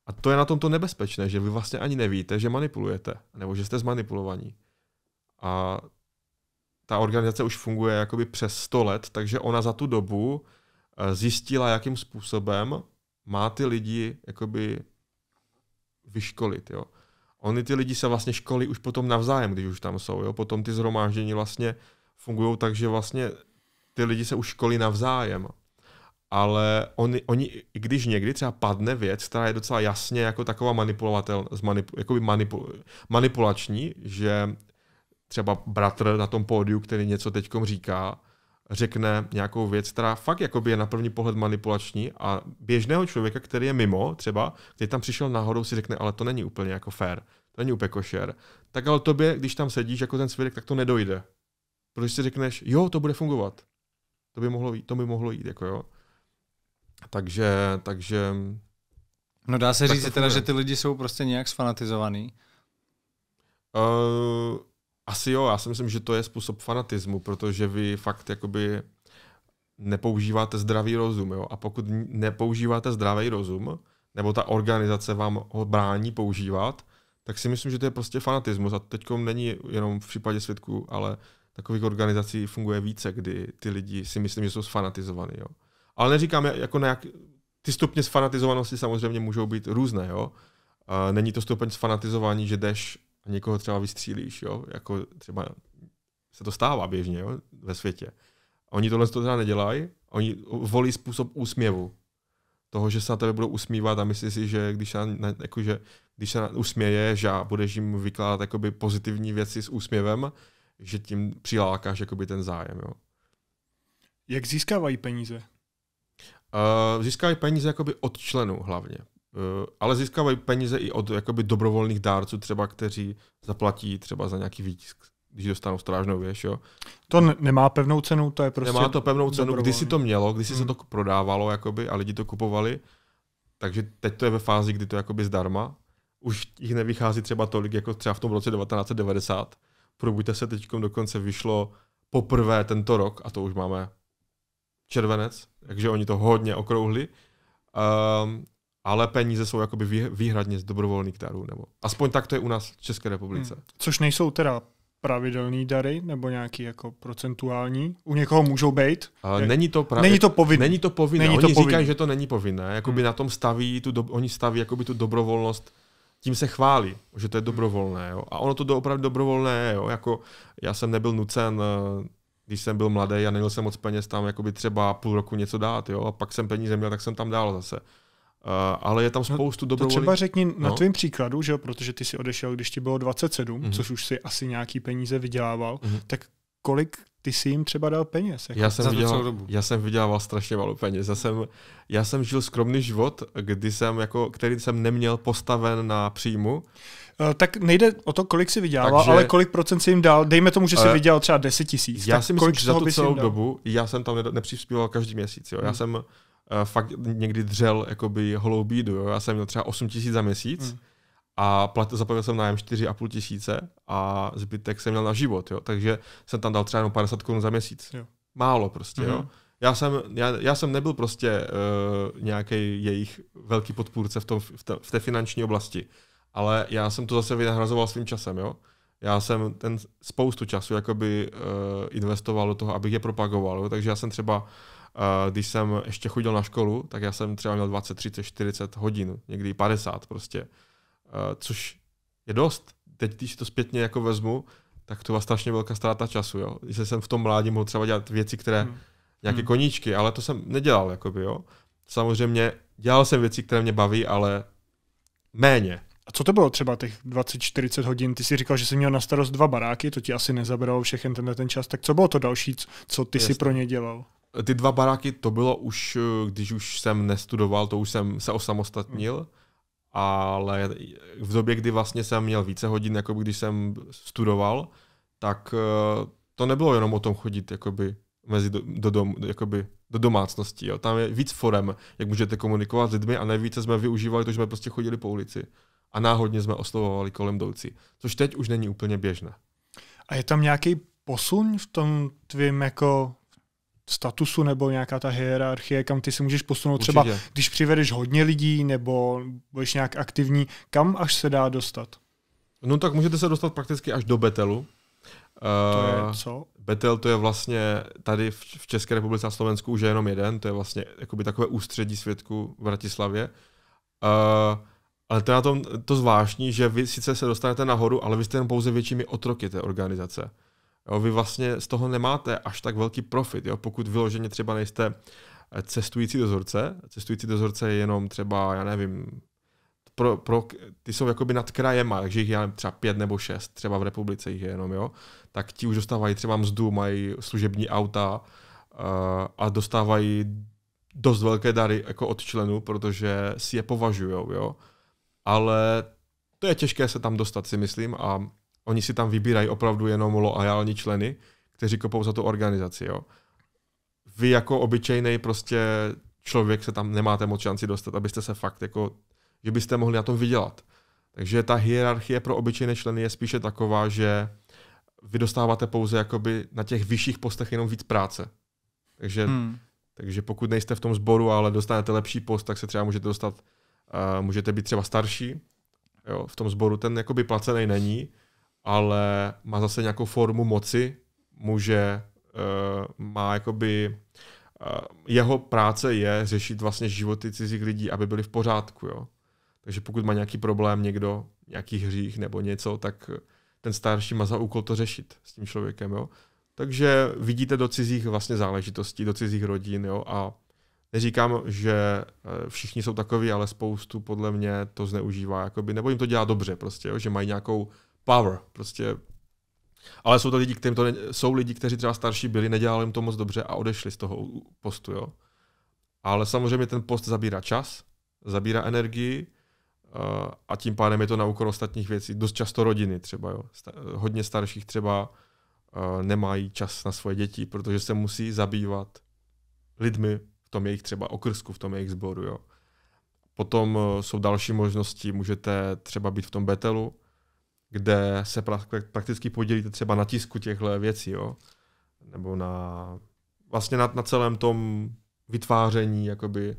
A to je na tom to nebezpečné, že vy vlastně ani nevíte, že manipulujete, nebo že jste zmanipulovaní. A ta organizace už funguje jakoby přes 100 let, takže ona za tu dobu eh, zjistila, jakým způsobem má ty lidi jakoby vyškolit. Jo? Oni ty lidi se vlastně školí už potom navzájem, když už tam jsou. Jo? Potom ty zhromáždění vlastně fungují tak, že vlastně ty lidi se už školí navzájem. Ale oni, oni, když někdy třeba padne věc, která je docela jasně jako taková manipulovatel, manipu, manipu, manipulační, že třeba bratr na tom pódiu, který něco teď říká, řekne nějakou věc, která fakt jakoby je na první pohled manipulační a běžného člověka, který je mimo třeba, který tam přišel náhodou, si řekne, ale to není úplně jako fair, to není úplně košer. Tak ale tobě, když tam sedíš jako ten svědek, tak to nedojde. Protože si řekneš, jo, to bude fungovat. To by mohlo jít, to by mohlo jít, jako jo. Takže, takže... No dá se tak říct teda, že ty lidi jsou prostě nějak sfanatizovaný. Uh, asi jo, já si myslím, že to je způsob fanatismu, protože vy fakt jakoby nepoužíváte zdravý rozum. Jo? A pokud nepoužíváte zdravý rozum, nebo ta organizace vám ho brání používat, tak si myslím, že to je prostě fanatismus. A teď není jenom v případě svědků, ale takových organizací funguje více, kdy ty lidi si myslím, že jsou sfanatizovaní. Jo? Ale neříkám, jako nejak, jak... ty stupně sfanatizovanosti samozřejmě můžou být různé. Jo? Není to stupeň sfanatizování, že jdeš někoho třeba vystřílíš, jo, jako třeba se to stává běžně jo? ve světě. A oni tohle to třeba nedělají, oni volí způsob úsměvu. Toho, že se na tebe budou usmívat a myslíš si, že když se, na, jakože, když se usměješ a budeš jim vykládat jakoby, pozitivní věci s úsměvem, že tím přilákáš jakoby, ten zájem. Jo? Jak získávají peníze? Uh, získávají peníze jakoby od členů hlavně. Eh, ale získávají peníze i od jakoby dobrovolných dárců, třeba kteří zaplatí třeba za nějaký výtisk, když dostanou strážnou věž. Jo. To ne- nemá pevnou cenu, to je prostě Nemá to pevnou cenu, když si to mělo, když si hmm. se to prodávalo jakoby, a lidi to kupovali, takže teď to je ve fázi, kdy to je jakoby zdarma. Už jich nevychází třeba tolik, jako třeba v tom roce 1990. Probuďte se teď dokonce vyšlo poprvé tento rok, a to už máme červenec, takže oni to hodně okrouhli. Um, ale peníze jsou jakoby výhradně z dobrovolných darů, nebo aspoň tak to je u nás v České republice. Hmm. Což nejsou teda pravidelný dary, nebo nějaký jako procentuální? U někoho můžou být? není, to pravi... není to povinné. Není to povinné. Není to oni povinné. říkají, že to není povinné. Jakoby hmm. na tom staví, tu do... oni staví jakoby tu dobrovolnost tím se chválí, že to je hmm. dobrovolné. Jo? A ono to opravdu dobrovolné Jo? Jako, já jsem nebyl nucen, eh, když jsem byl mladý a neměl jsem moc peněz tam jakoby třeba půl roku něco dát. Jo? A pak jsem peníze měl, tak jsem tam dál zase. Uh, ale je tam no, spoustu no, dobrovolných... To třeba řekni no. na tvém příkladu, že jo, protože ty si odešel, když ti bylo 27, mm-hmm. což už si asi nějaký peníze vydělával, mm-hmm. tak kolik ty si jim třeba dal peněz? Jako já, jsem vydělal, dobu. já jsem vydělával strašně málo peněz. Já jsem, já jsem žil skromný život, kdy jsem jako, který jsem neměl postaven na příjmu. Uh, tak nejde o to, kolik si vydělával, Takže, ale kolik procent si jim dal. Dejme tomu, že si uh, vydělal třeba 10 tisíc. Já si myslím, že za tu celou dobu já jsem tam nepřispíval každý měsíc. Jo. Já hmm. jsem Eh, fakt někdy dřel jakoby holou bídu. Jo? Já jsem měl třeba 8 tisíc za měsíc mm. a plat zaplatil jsem nájem 4,5 tisíce a zbytek jsem měl na život. Jo? Takže jsem tam dal třeba jenom 50 korun za měsíc. Jo. Málo prostě. Mm. Jo? Hmm. Já jsem, já, já jsem nebyl prostě uh, eh, nějaký jejich velký podpůrce v, tom, v, te, v té finanční oblasti, ale já jsem to zase vynahrazoval svým časem. Jo? já jsem ten spoustu času jakoby uh, investoval do toho, abych je propagoval. Jo? Takže já jsem třeba když jsem ještě chodil na školu, tak já jsem třeba měl 20, 30, 40 hodin, někdy 50 prostě, což je dost. Teď, když to zpětně jako vezmu, tak to byla strašně velká ztráta času, jo. Když jsem v tom mládí mohl třeba dělat věci, které, hmm. nějaké hmm. koníčky, ale to jsem nedělal, jakoby, jo. Samozřejmě dělal jsem věci, které mě baví, ale méně. A co to bylo třeba těch 20-40 hodin? Ty si říkal, že jsi měl na starost dva baráky, to ti asi nezabralo všechen ten, ten čas, tak co bylo to další, co ty Jasně. si pro ně dělal? ty dva baráky, to bylo už, eh, když už jsem nestudoval, to už jsem se osamostatnil, hmm. ale v době, kdy vlastně jsem měl více hodin, jako když jsem studoval, tak eh, to nebylo jenom o tom chodit jakoby mezi do, do, dom, jakoby, do domácnosti. Jo. Tam je víc forem, jak můžete komunikovat s lidmi a nejvíce jsme využívali to, že jsme prostě chodili po ulici a náhodně jsme oslovovali kolem jdoucí, což teď už není úplně běžné. A je tam nějaký posun v tom tvým jako statusu nebo nějaká ta hierarchie, kam ty se můžeš posunout Určitě. třeba, když přivedeš hodně lidí nebo budeš nějak aktivní, kam až se dá dostat? No tak můžete se dostat prakticky až do betelu. To je eh, co? Betel to je vlastně tady v České republice a Slovensku už je jenom jeden, to je vlastně jakoby takové ústředí světku v Bratislavě. Eh, ale to je na tom to zvláštní, že vy sice se dostanete nahoru, ale vy jste jen pouze většími otroky té organizace. Jo, vy vlastně z toho nemáte až tak velký profit, jo, pokud vyloženě třeba nejste eh, cestující dozorce. Cestující dozorce je jenom třeba, já nevím, pro, pro, ty jsou jakoby nad krajema, takže jich je třeba pět nebo šest, třeba v republice jich je jenom, jo. Tak ti už dostávají třeba mzdu, mají služební auta uh, a dostávají dost velké dary jako od členů, protože si je považujou, jo. Ale to je těžké se tam dostat, si myslím, a Oni si tam vybírají opravdu jenom loajální členy, kteří kopou za tu organizaci. Jo. Vy jako obyčejný prostě člověk se tam nemáte moc šanci dostat, abyste se fakt jako, že byste mohli na tom vydělat. Takže ta hierarchie pro obyčejné členy je spíše taková, že vy dostáváte pouze jakoby na těch vyšších postech jenom víc práce. Takže, hmm. takže pokud nejste v tom sboru, ale dostanete lepší post, tak se třeba můžete dostat, uh, můžete být třeba starší. Jo, v tom sboru ten jakoby placený není, ale má zase nějakou formu moci, může, eh, má jakoby, eh, jeho práce je řešit vlastně životy cizích lidí, aby byli v pořádku, jo. Takže pokud má nějaký problém někdo, nějaký hřích nebo něco, tak ten starší má za úkol to řešit s tím člověkem, jo. Takže vidíte do cizích vlastně záležitostí, do cizích rodin, jo, a neříkám, že eh, všichni jsou takoví, ale spoustu podle mě to zneužívá, jakoby, nebo jim to dělá dobře prostě, jo, že mají nějakou power, prostě. Ale jsou to lidi, kterým to ne, jsou lidi, kteří třeba starší byli, nedělali jim to moc dobře a odešli z toho postu, jo. Ale samozřejmě ten post zabírá čas, zabírá energii a tím pádem je to na úkor ostatních věcí. Dost často rodiny třeba, jo. Hodně starších třeba nemají čas na svoje děti, protože se musí zabývat lidmi v tom jejich třeba okrsku, v tom jejich sboru, jo. Potom e, jsou další možnosti, můžete třeba být v tom betelu, kde se prakticky podělíte třeba na tisku těchto věcí, jo? nebo na vlastně na, na celém tom vytváření, jakoby,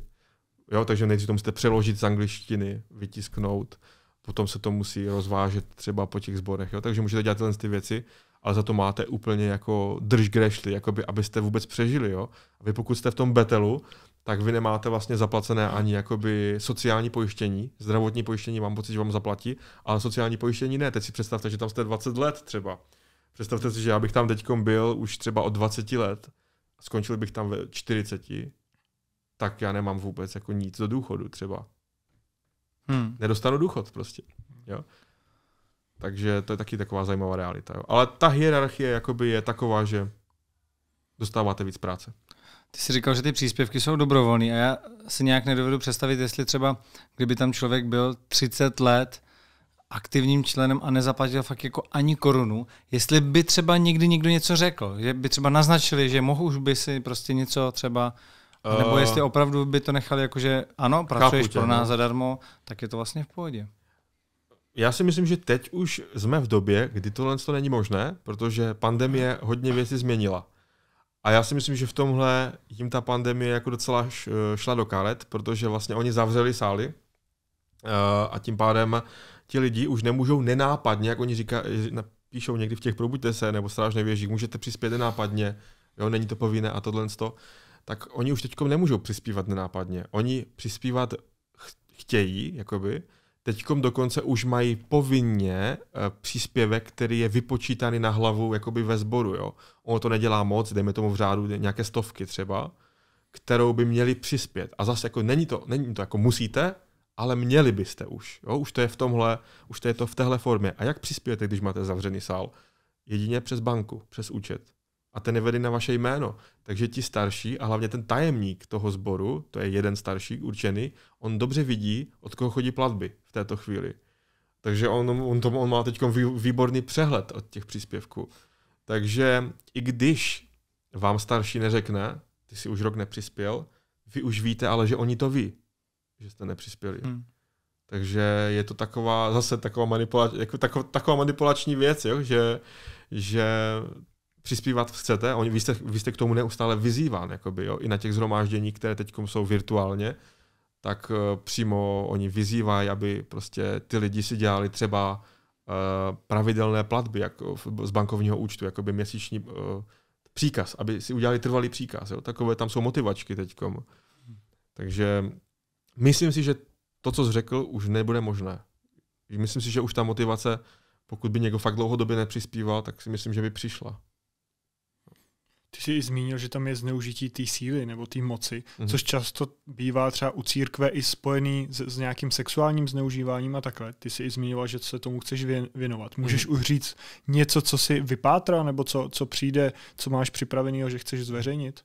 jo, takže nejdřív to musíte přeložit z angličtiny, vytisknout, potom se to musí rozvážet třeba po těch zborech, jo? takže můžete dělat jen ty věci, ale za to máte úplně jako drž grešli, jakoby, abyste vůbec přežili, jo. A vy pokud jste v tom betelu, tak vy nemáte vlastně zaplacené ani jakoby sociální pojištění. Zdravotní pojištění mám pocit, že vám zaplatí, ale sociální pojištění ne. Teď si představte, že tam jste 20 let třeba. Představte si, že já bych tam teď byl už třeba od 20 let, skončil bych tam ve 40, tak já nemám vůbec jako nic do důchodu třeba. Hmm. Nedostanu důchod prostě. Jo? Takže to je taky taková zajímavá realita. Jo? Ale ta hierarchie jakoby je taková, že dostáváte víc práce. Ty jsi říkal, že ty příspěvky jsou dobrovolné a já si nějak nedovedu představit, jestli třeba, kdyby tam člověk byl 30 let aktivním členem a nezaplatil fakt jako ani korunu, jestli by třeba někdy někdo něco řekl, že by třeba naznačili, že mohu už by si prostě něco třeba nebo eh. jestli opravdu by to nechali jako, že ano, pracuješ tě, pro no. nás ne? zadarmo, tak je to vlastně v pohodě. Já si myslím, že teď už jsme v době, kdy tohle to není možné, protože pandemie hodně věci změnila. A já si myslím, že v tomhle jim ta pandemie jako docela eh, šla do karet, protože vlastně oni zavřeli sály eh, a tím pádem ti lidi už nemůžou nenápadně, jak oni říkají, eh, píšou někdy v těch probuďte se nebo strážné věží, můžete přispět nenápadně, jo, není to povinné a tohle to, tak oni už teď nemůžou přispívat nenápadně. Oni přispívat chtějí, jakoby, Teďkom dokonce už mají povinně eh, příspěvek, který je vypočítaný na hlavu jakoby ve sboru. Jo? Ono to nedělá moc, dejme tomu v řádu nějaké stovky třeba, kterou by měli přispět. A zase jako není to, není to jako musíte, ale měli byste už. Jo? Už to je v tomhle, už to je to v téhle formě. A jak přispějete, když máte zavřený sál? Jedině přes banku, přes účet a ten je na vaše jméno. Takže ti starší a hlavně ten tajemník toho sboru, to je jeden starší určený, on dobře vidí, od koho chodí platby v této chvíli. Takže on, on, tomu, on má teď výborný přehled od těch příspěvků. Takže i když vám starší neřekne, ty si už rok nepřispěl, vy už víte, ale že oni to ví, že jste nepřispěli. Hmm. Takže je to taková, zase taková, manipula, jako taková, taková manipulační věc, jo? Že, že přispívat chcete, oni, vy, jste, vy jste k tomu neustále vyzýván, jakoby, jo? i na těch zhromáždění, které teď jsou virtuálně, tak eh, přímo oni vyzývají, aby prostě ty lidi si dělali třeba eh, pravidelné platby jako z bankovního účtu, jakoby měsíční příkaz, aby si udělali trvalý příkaz. Jo? Takové tam jsou motivačky teď. Takže myslím si, že to, co jsi řekl, už nebude možné. Myslím si, že už ta motivace, pokud by někdo fakt dlouhodobě nepřispíval, tak si myslím, že by přišla. Ty jsi zmínil, že tam je zneužití té síly nebo té moci, mm-hmm. což často bývá třeba u církve i spojený s, s nějakým sexuálním zneužíváním a takhle. Ty jsi i zmínila, že se tomu chceš věnovat. Mhm. Můžeš mm-hmm. už říct něco, co si vypátra, nebo co, co přijde, co máš připraveného, že chceš zveřejnit?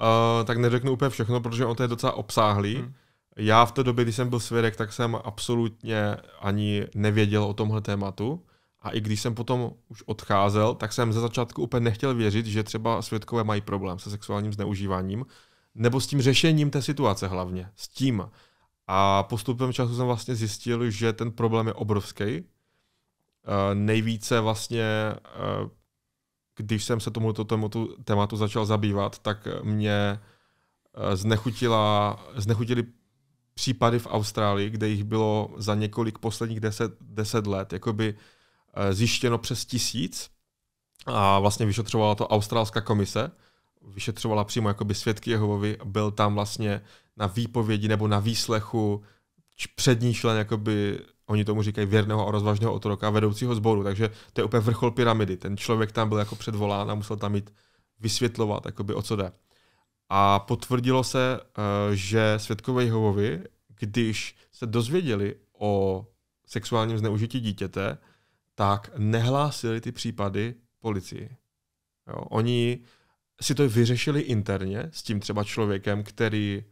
Uh, tak neřeknu úplně všechno, protože on to je docela obsáhlý. Mm. Já v té době, když jsem byl svědek, tak jsem absolutně ani nevěděl o tomhle tématu. A i když jsem potom už odcházel, tak jsem ze začátku úplně nechtěl věřit, že třeba svědkové mají problém se sexuálním zneužíváním, nebo s tím řešením té situace hlavně, s tím. A postupem času jsem vlastně zjistil, že ten problém je obrovský. Eh, nejvíce vlastně, eh, když jsem se tomuto tématu, tématu začal zabývat, tak mě eh, znechutila, znechutili případy v Austrálii, kde jich bylo za několik posledních deset, deset let. Jakoby Eh, zjištěno přes tisíc a vlastně vyšetřovala to australská komise, vyšetřovala přímo jakoby svědky Jehovovi, byl tam vlastně na výpovědi nebo na výslechu přední člen jakoby oni tomu říkají věrného a rozvážného otroka vedoucího sboru, takže to je úplně vrchol pyramidy. Ten člověk tam byl jako předvolán a musel tam jít vysvětlovat, jakoby, o co jde. A potvrdilo se, eh, že svědkové Jehovovi, když se dozvěděli o sexuálním zneužití dítěte, tak nehlásili ty případy policii. Jo, oni si to vyřešili interně s tím třeba člověkem, který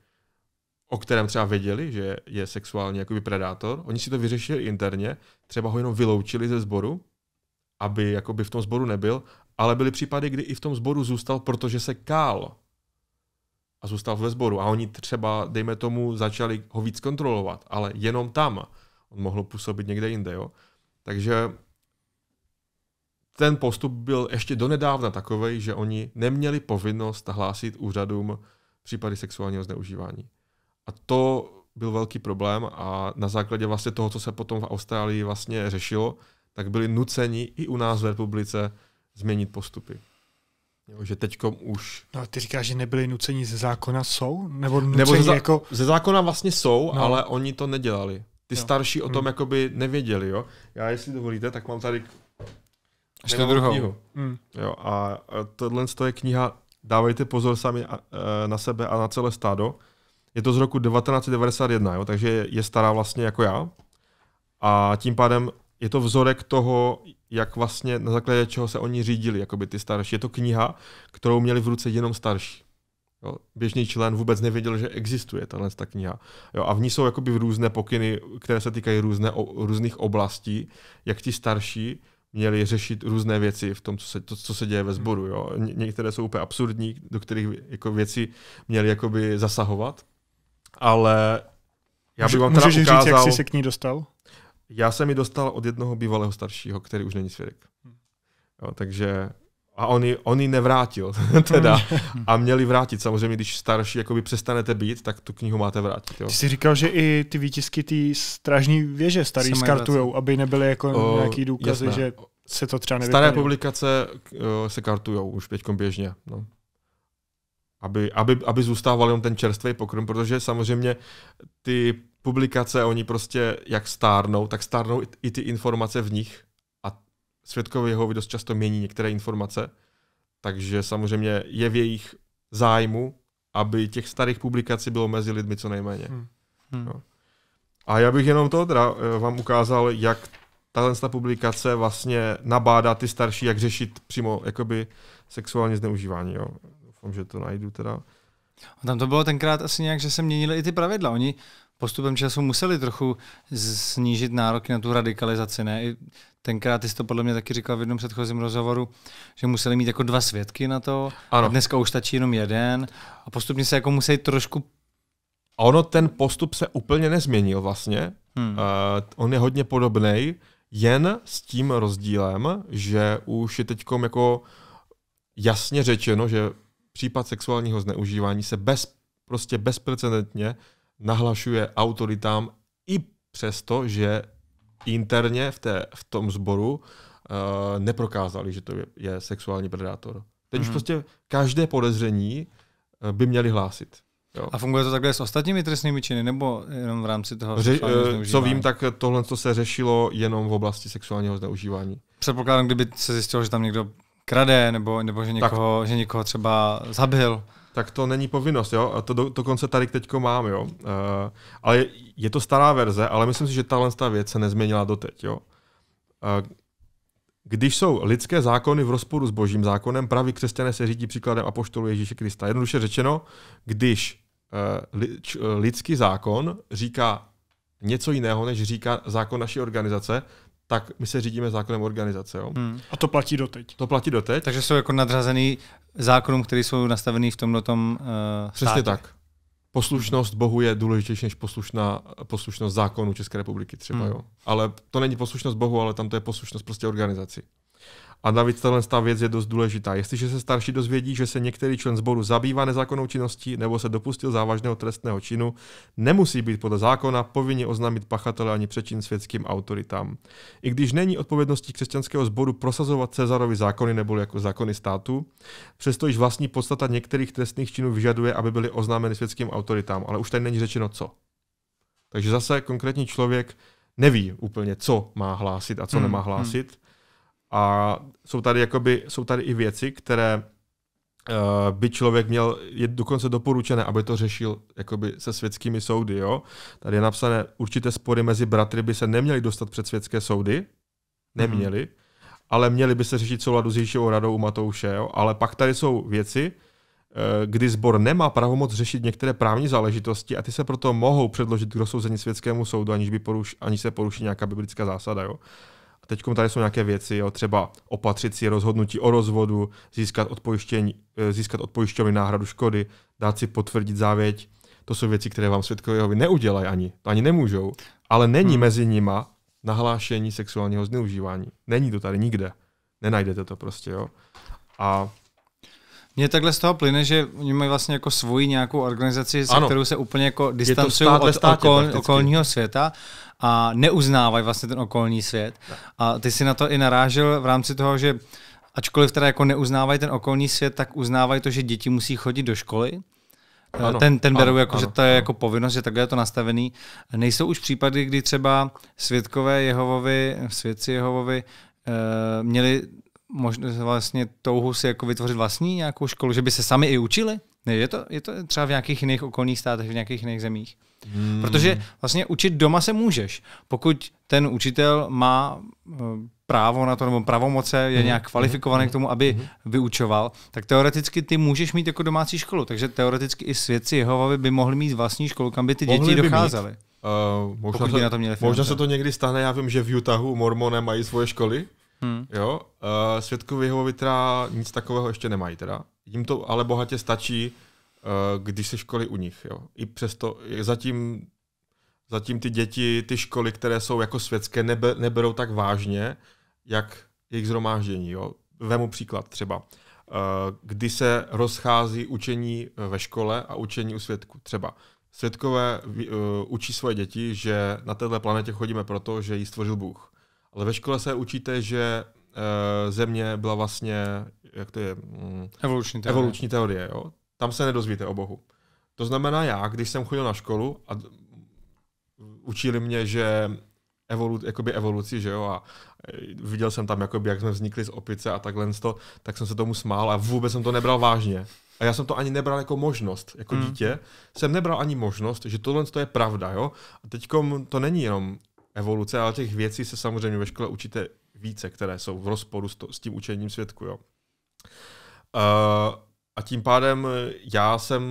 o kterém třeba věděli, že je sexuální jakoby predátor. Oni si to vyřešili interně, třeba ho jenom vyloučili ze sboru, aby jakoby v tom sboru nebyl, ale byly případy, kdy i v tom sboru zůstal, protože se kál a zůstal ve sboru. A oni třeba, dejme tomu, začali ho víc kontrolovat, ale jenom tam. On mohl působit někde jinde, jo. Takže ten postup byl ještě donedávna takový, že oni neměli povinnost hlásit úřadům případy sexuálního zneužívání. A to byl velký problém a na základě vlastně toho, co se potom v Austrálii vlastně řešilo, tak byli nuceni i u nás v republice změnit postupy. Jo, že teďkom už... No, ty říkáš, že nebyli nuceni ze zákona jsou? Nebo, nuceni Nebo ze, zá... jako... ze zákona vlastně jsou, no. ale oni to nedělali. Ty jo. starší o tom hmm. jakoby nevěděli, jo? Já, jestli dovolíte, tak mám tady ještě druhou. Knihu. Hmm. Jo, a tohle je kniha Dávejte pozor sami e, na sebe a na celé stádo. Je to z roku 1991, jo, takže je stará vlastně jako já. A tím pádem je to vzorek toho, jak vlastně na základě čeho se oni řídili, jako by ty starší. Je to kniha, kterou měli v ruce jenom starší. Jo, běžný člen vůbec nevěděl, že existuje tahle ta kniha. Jo, a v ní jsou jakoby různé pokyny, které se týkají různé, o, různých oblastí, jak ti starší měli řešit různé věci v tom, co se, to, co se děje ve sboru. Jo. Ně, některé jsou úplně absurdní, do kterých jako věci měli jakoby zasahovat, ale já bych vám teda ukázal... Říct, jak jsi se k ní dostal? Já jsem ji dostal od jednoho bývalého staršího, který už není svědek. Hm. Jo, takže a on ji, on ji nevrátil teda mm. a měli vrátit. Samozřejmě, když starší jakoby přestanete být, tak tu knihu máte vrátit. Jo. Ty jsi říkal, že i ty výtisky té strážní věže starý skartujou, aby nebyly jako o, nějaký důkazy, jasné. že se to třeba nevyplnilo. Staré publikace eh, se kartujou už teď běžně. No. Aby, aby, aby zůstával jenom ten čerstvý pokrm, protože samozřejmě ty publikace, oni prostě jak stárnou, tak stárnou i ty informace v nich svědkovi jeho dost často mění některé informace, takže samozřejmě je v jejich zájmu, aby těch starých publikací bylo mezi lidmi co nejméně. Hmm. Hmm. A já bych jenom to teda eh, vám ukázal, jak tahle publikace vlastně nabádá ty starší, jak řešit přímo jakoby sexuální zneužívání. Jo. Doufám, že to najdu teda. A tam to bylo tenkrát asi nějak, že se měnily i ty pravidla. Oni postupem času museli trochu snížit nároky na tu radikalizaci, ne? tenkrát jsi to podle mě taky říkal v jednom předchozím rozhovoru, že museli mít jako dva svědky na to ano. a dneska už stačí jenom jeden a postupně se jako musí trošku a ono ten postup se úplně nezměnil vlastně. Hmm. Uh, on je hodně podobný, jen s tím rozdílem, že už je teď jako jasně řečeno, že případ sexuálního zneužívání se bez, prostě bezprecedentně nahlašuje autoritám i přesto, že interně v, té, v tom sboru uh, neprokázali, že to je, je sexuální predátor. Teď mm-hmm. už mhm. prostě každé podezření uh, by měli hlásit. Jo. A funguje to takhle s ostatními trestnými činy, nebo jenom v rámci toho Ře- eh, Co vím, tak tohle to se řešilo jenom v oblasti sexuálního zneužívání. Předpokládám, kdyby se zjistilo, že tam někdo krade, nebo, nebo že, někoho, tak. že někoho třeba zabil tak to není povinnost, jo? to do, dokonce tady teď mám, jo? Uh, ale je, je to stará verze, ale myslím si, že tahle ta věc se nezměnila doteď, jo? Uh, když jsou lidské zákony v rozporu s božím zákonem, praví křesťané se řídí příkladem apoštolu Ježíše Krista. Jednoduše řečeno, když uh, li, č, lidský zákon říká něco jiného, než říká zákon naší organizace, tak my se řídíme zákonem organizace. Jo. Hmm. A to platí doteď. To platí doteď. Takže jsou jako nadřazený zákonům, které jsou nastavený v tomto tom uh, státě. tak. Poslušnost Bohu je důležitější než poslušná, poslušnost zákonu České republiky třeba, hmm. jo. Ale to není poslušnost Bohu, ale tam to je poslušnost prostě organizaci. A navíc tahle věc je dost důležitá. Jestliže se starší dozvědí, že se některý člen sboru zabývá nezákonnou činností nebo se dopustil závažného trestného činu, nemusí být podle zákona povinni oznámit pachatele ani přečin světským autoritám. I když není odpovědností křesťanského sboru prosazovat Cezarovi zákony nebo jako zákony státu, přesto již vlastní podstata některých trestných činů vyžaduje, aby byly oznámeny světským autoritám, ale už tady není řečeno co. Takže zase konkrétní člověk neví úplně, co má hlásit a co hmm. nemá hlásit. Hmm. A jsou tady, jakoby, jsou tady i věci, které uh, by člověk měl, je dokonce doporučené, aby to řešil jakoby se světskými soudy. Jo? Tady je napsané, určité spory mezi bratry by se neměly dostat před světské soudy, neměly, mm-hmm. ale měly by se řešit souladu s Ježíšovou radou u Matouše. Jo? Ale pak tady jsou věci, eh, kdy zbor nemá pravomoc řešit některé právní záležitosti a ty se proto mohou předložit k rozsouzení světskému soudu, aniž, by poruš, ani se poruší nějaká biblická zásada. Jo? teď tady jsou nějaké věci, jo, třeba opatřit si rozhodnutí o rozvodu, získat eh, získat od náhradu škody, dát si potvrdit závěť. To jsou věci, které vám svědkovi neudělají ani, to ani nemůžou. Ale není hmm. mezi nima nahlášení sexuálního zneužívání. Není to tady nikde. Nenajdete to prostě, jo. A mně takhle z toho plyne, že oni mají vlastně jako svoji nějakou organizaci, se ano. kterou se úplně jako distancují od okol, okolního světa a neuznávají vlastně ten okolní svět. A ty si na to i narážel v rámci toho, že ačkoliv teda jako neuznávají ten okolní svět, tak uznávají to, že děti musí chodit do školy. E, ano, ten, ten berou jako, ano, že to je ano. jako povinnost, že takhle je to nastavený. Nejsou už případy, kdy třeba světkové Jehovovi, svědci Jehovovi e, měli možná vlastně touhu si jako vytvořit vlastní nějakou školu, že by se sami i učili? Ne, je to, je to třeba v nějakých jiných okolních státech, v nějakých jiných zemích? Hmm. Protože vlastně učit doma se můžeš, pokud ten učitel má eh, právo na to, nebo pravomoce je hmm. nějak kvalifikovaný hmm. k tomu, aby hmm. vyučoval, tak teoreticky ty můžeš mít jako domácí školu. Takže teoreticky i svědci Jehovavy by mohli mít vlastní školu, kam by ty děti by docházely. Uh, možná, se, na to měli možná se to někdy stane, já vím, že v Utahu mormone mají svoje školy, hmm. jo, uh, eh, svědkovi Jehovovy teda nic takového ještě nemají teda. Jím to ale bohatě stačí, Eh, když se školy u nich. Jo. I přesto zatím, zatím ty děti, ty školy, které jsou jako světské, neberou tak vážně, jak jejich zhromáždění. Jo. Vemu příklad třeba. Eh, kdy se rozchází učení eh, ve škole a učení u světku. Třeba svědkové učí svoje děti, že na této planetě chodíme proto, že ji stvořil Bůh. Ale ve škole se učíte, že země byla vlastně, jak to je? Mm, evoluční teorie. Evoluční teorie jo? tam se nedozvíte o Bohu. To znamená, já, když jsem chodil na školu a učili mě, že evolu, jakoby evoluci, že jo, a e, viděl jsem tam, jakoby, jak jsme vznikli z opice a takhle to, tak jsem se tomu smál a vůbec jsem to nebral vážně. A já jsem to ani nebral jako možnost, jako hmm. dítě. Jsem nebral ani možnost, že tohle to je pravda, jo. A teď to není jenom evoluce, ale těch věcí se samozřejmě ve škole učíte více, které jsou v rozporu s, to, s tím učením světku, jo. Uh, a tím pádem eh, já jsem,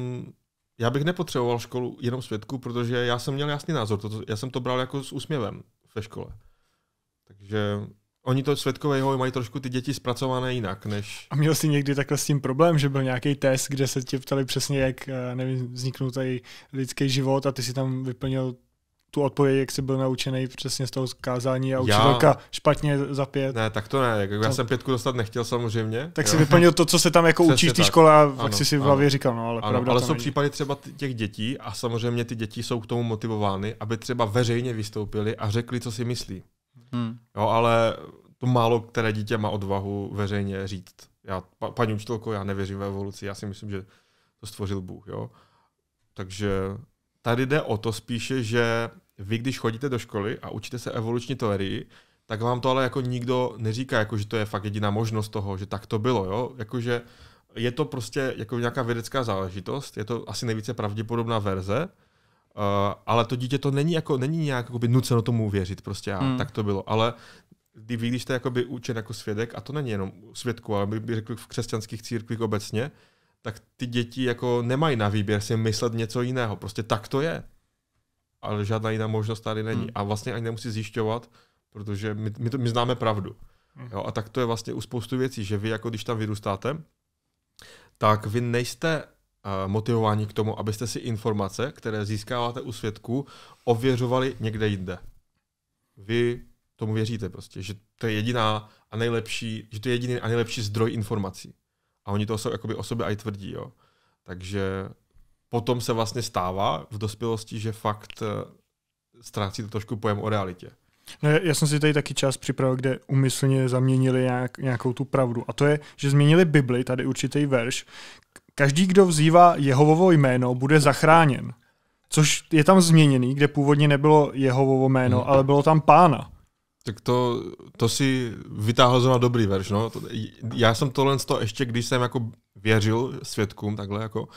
já bych nepotřeboval školu jenom svědku, protože já jsem měl jasný názor, Toto, já jsem to bral jako s úsměvem ve škole. Takže oni to světkové jeho mají trošku ty děti zpracované jinak, než... A měl jsi někdy takhle s tím problém, že byl nějaký test, kde se tě ptali přesně, jak eh, nevím, vzniknul tady lidský život a ty si tam vyplnil tu odpověď, jak jsi byl naučený přesně z toho zkázání a učitelka já... špatně za pět. Ne, tak to ne. Jako já jsem pětku dostat nechtěl samozřejmě. Tak jo. si vyplnil to, co se tam jako učíš v té škole a pak si si v hlavě říkal, no ale ano, pravda Ale jsou není. případy třeba těch dětí a samozřejmě ty děti jsou k tomu motivovány, aby třeba veřejně vystoupili a řekli, co si myslí. Hmm. Jo, ale to málo které dítě má odvahu veřejně říct. Já, pa, paní učitelko, já nevěřím v evoluci, já si myslím, že to stvořil Bůh. Jo? Takže Tady jde o to spíše, že vy, když chodíte do školy a učíte se evoluční teorii, tak vám to ale jako nikdo neříká, jako že to je fakt jediná možnost toho, že tak to bylo, jo? Jakože je to prostě jako nějaká vědecká záležitost, je to asi nejvíce pravděpodobná verze, uh, ale to dítě to není jako, není nějak jakoby nuceno tomu věřit prostě, a hmm. tak to bylo, ale vy, když jste jakoby učen jako svědek, a to není jenom svědku, ale bych řekl v křesťanských církvích obecně, tak ty děti jako nemají na výběr si myslet něco jiného. Prostě tak to je. Ale žádná jiná možnost tady není. Hmm. A vlastně ani nemusí zjišťovat, protože my, my, to, my známe pravdu. Hmm. Jo, a tak to je vlastně u spoustu věcí, že vy jako když tam vyrůstáte, tak vy nejste uh, motivováni k tomu, abyste si informace, které získáváte u svědků, ověřovali někde jinde. Vy tomu věříte prostě, že to je jediná a nejlepší, že to je jediný a nejlepší zdroj informací. A oni to jsou sobě, o sobě aj tvrdí, jo. Takže potom se vlastně stává v dospělosti, že fakt eh, ztrácí to trošku pojem o realitě. No, já jsem si tady taky čas připravil, kde umyslně zaměnili nějak, nějakou tu pravdu. A to je, že změnili Bibli, tady určitý verš. Každý, kdo vzývá Jehovovo jméno, bude zachráněn. Což je tam změněný, kde původně nebylo Jehovovo jméno, hmm. ale bylo tam pána. Tak to, to si vytáhl zrovna dobrý verš, no. Já jsem tohle toho ještě, když jsem jako věřil svědkům, takhle jako,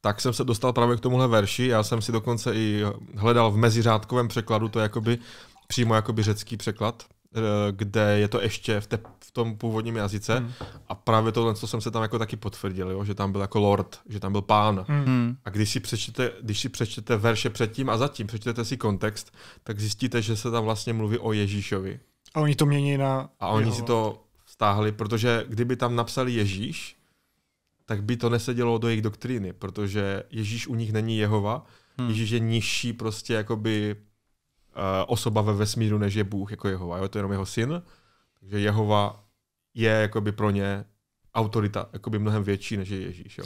tak jsem se dostal právě k tomuhle verši. Já jsem si dokonce i hledal v meziřádkovém překladu, to je jakoby přímo jakoby řecký překlad, eh, kde je to ještě v té tom původním jazyce. Hmm. A právě tohle, co jsem se tam jako taky potvrdil, jo? že tam byl jako lord, že tam byl pán. Hmm. hmm. A když si, přečtete, když si přečtete verše předtím a zatím, přečtete si kontext, tak zjistíte, že se tam vlastně mluví o Ježíšovi. A oni to mění na... A oni jeho. si to stáhli, protože kdyby tam napsali Ježíš, tak by to nesedělo do jejich doktríny, protože Ježíš u nich není Jehova, hmm. Ježíš je nižší prostě jakoby uh, osoba ve vesmíru, než je Bůh jako Jehova, jo? je to jenom jeho syn, že Jehova je jakoby pro ně autorita jakoby mnohem větší než je Ježíš. Jo.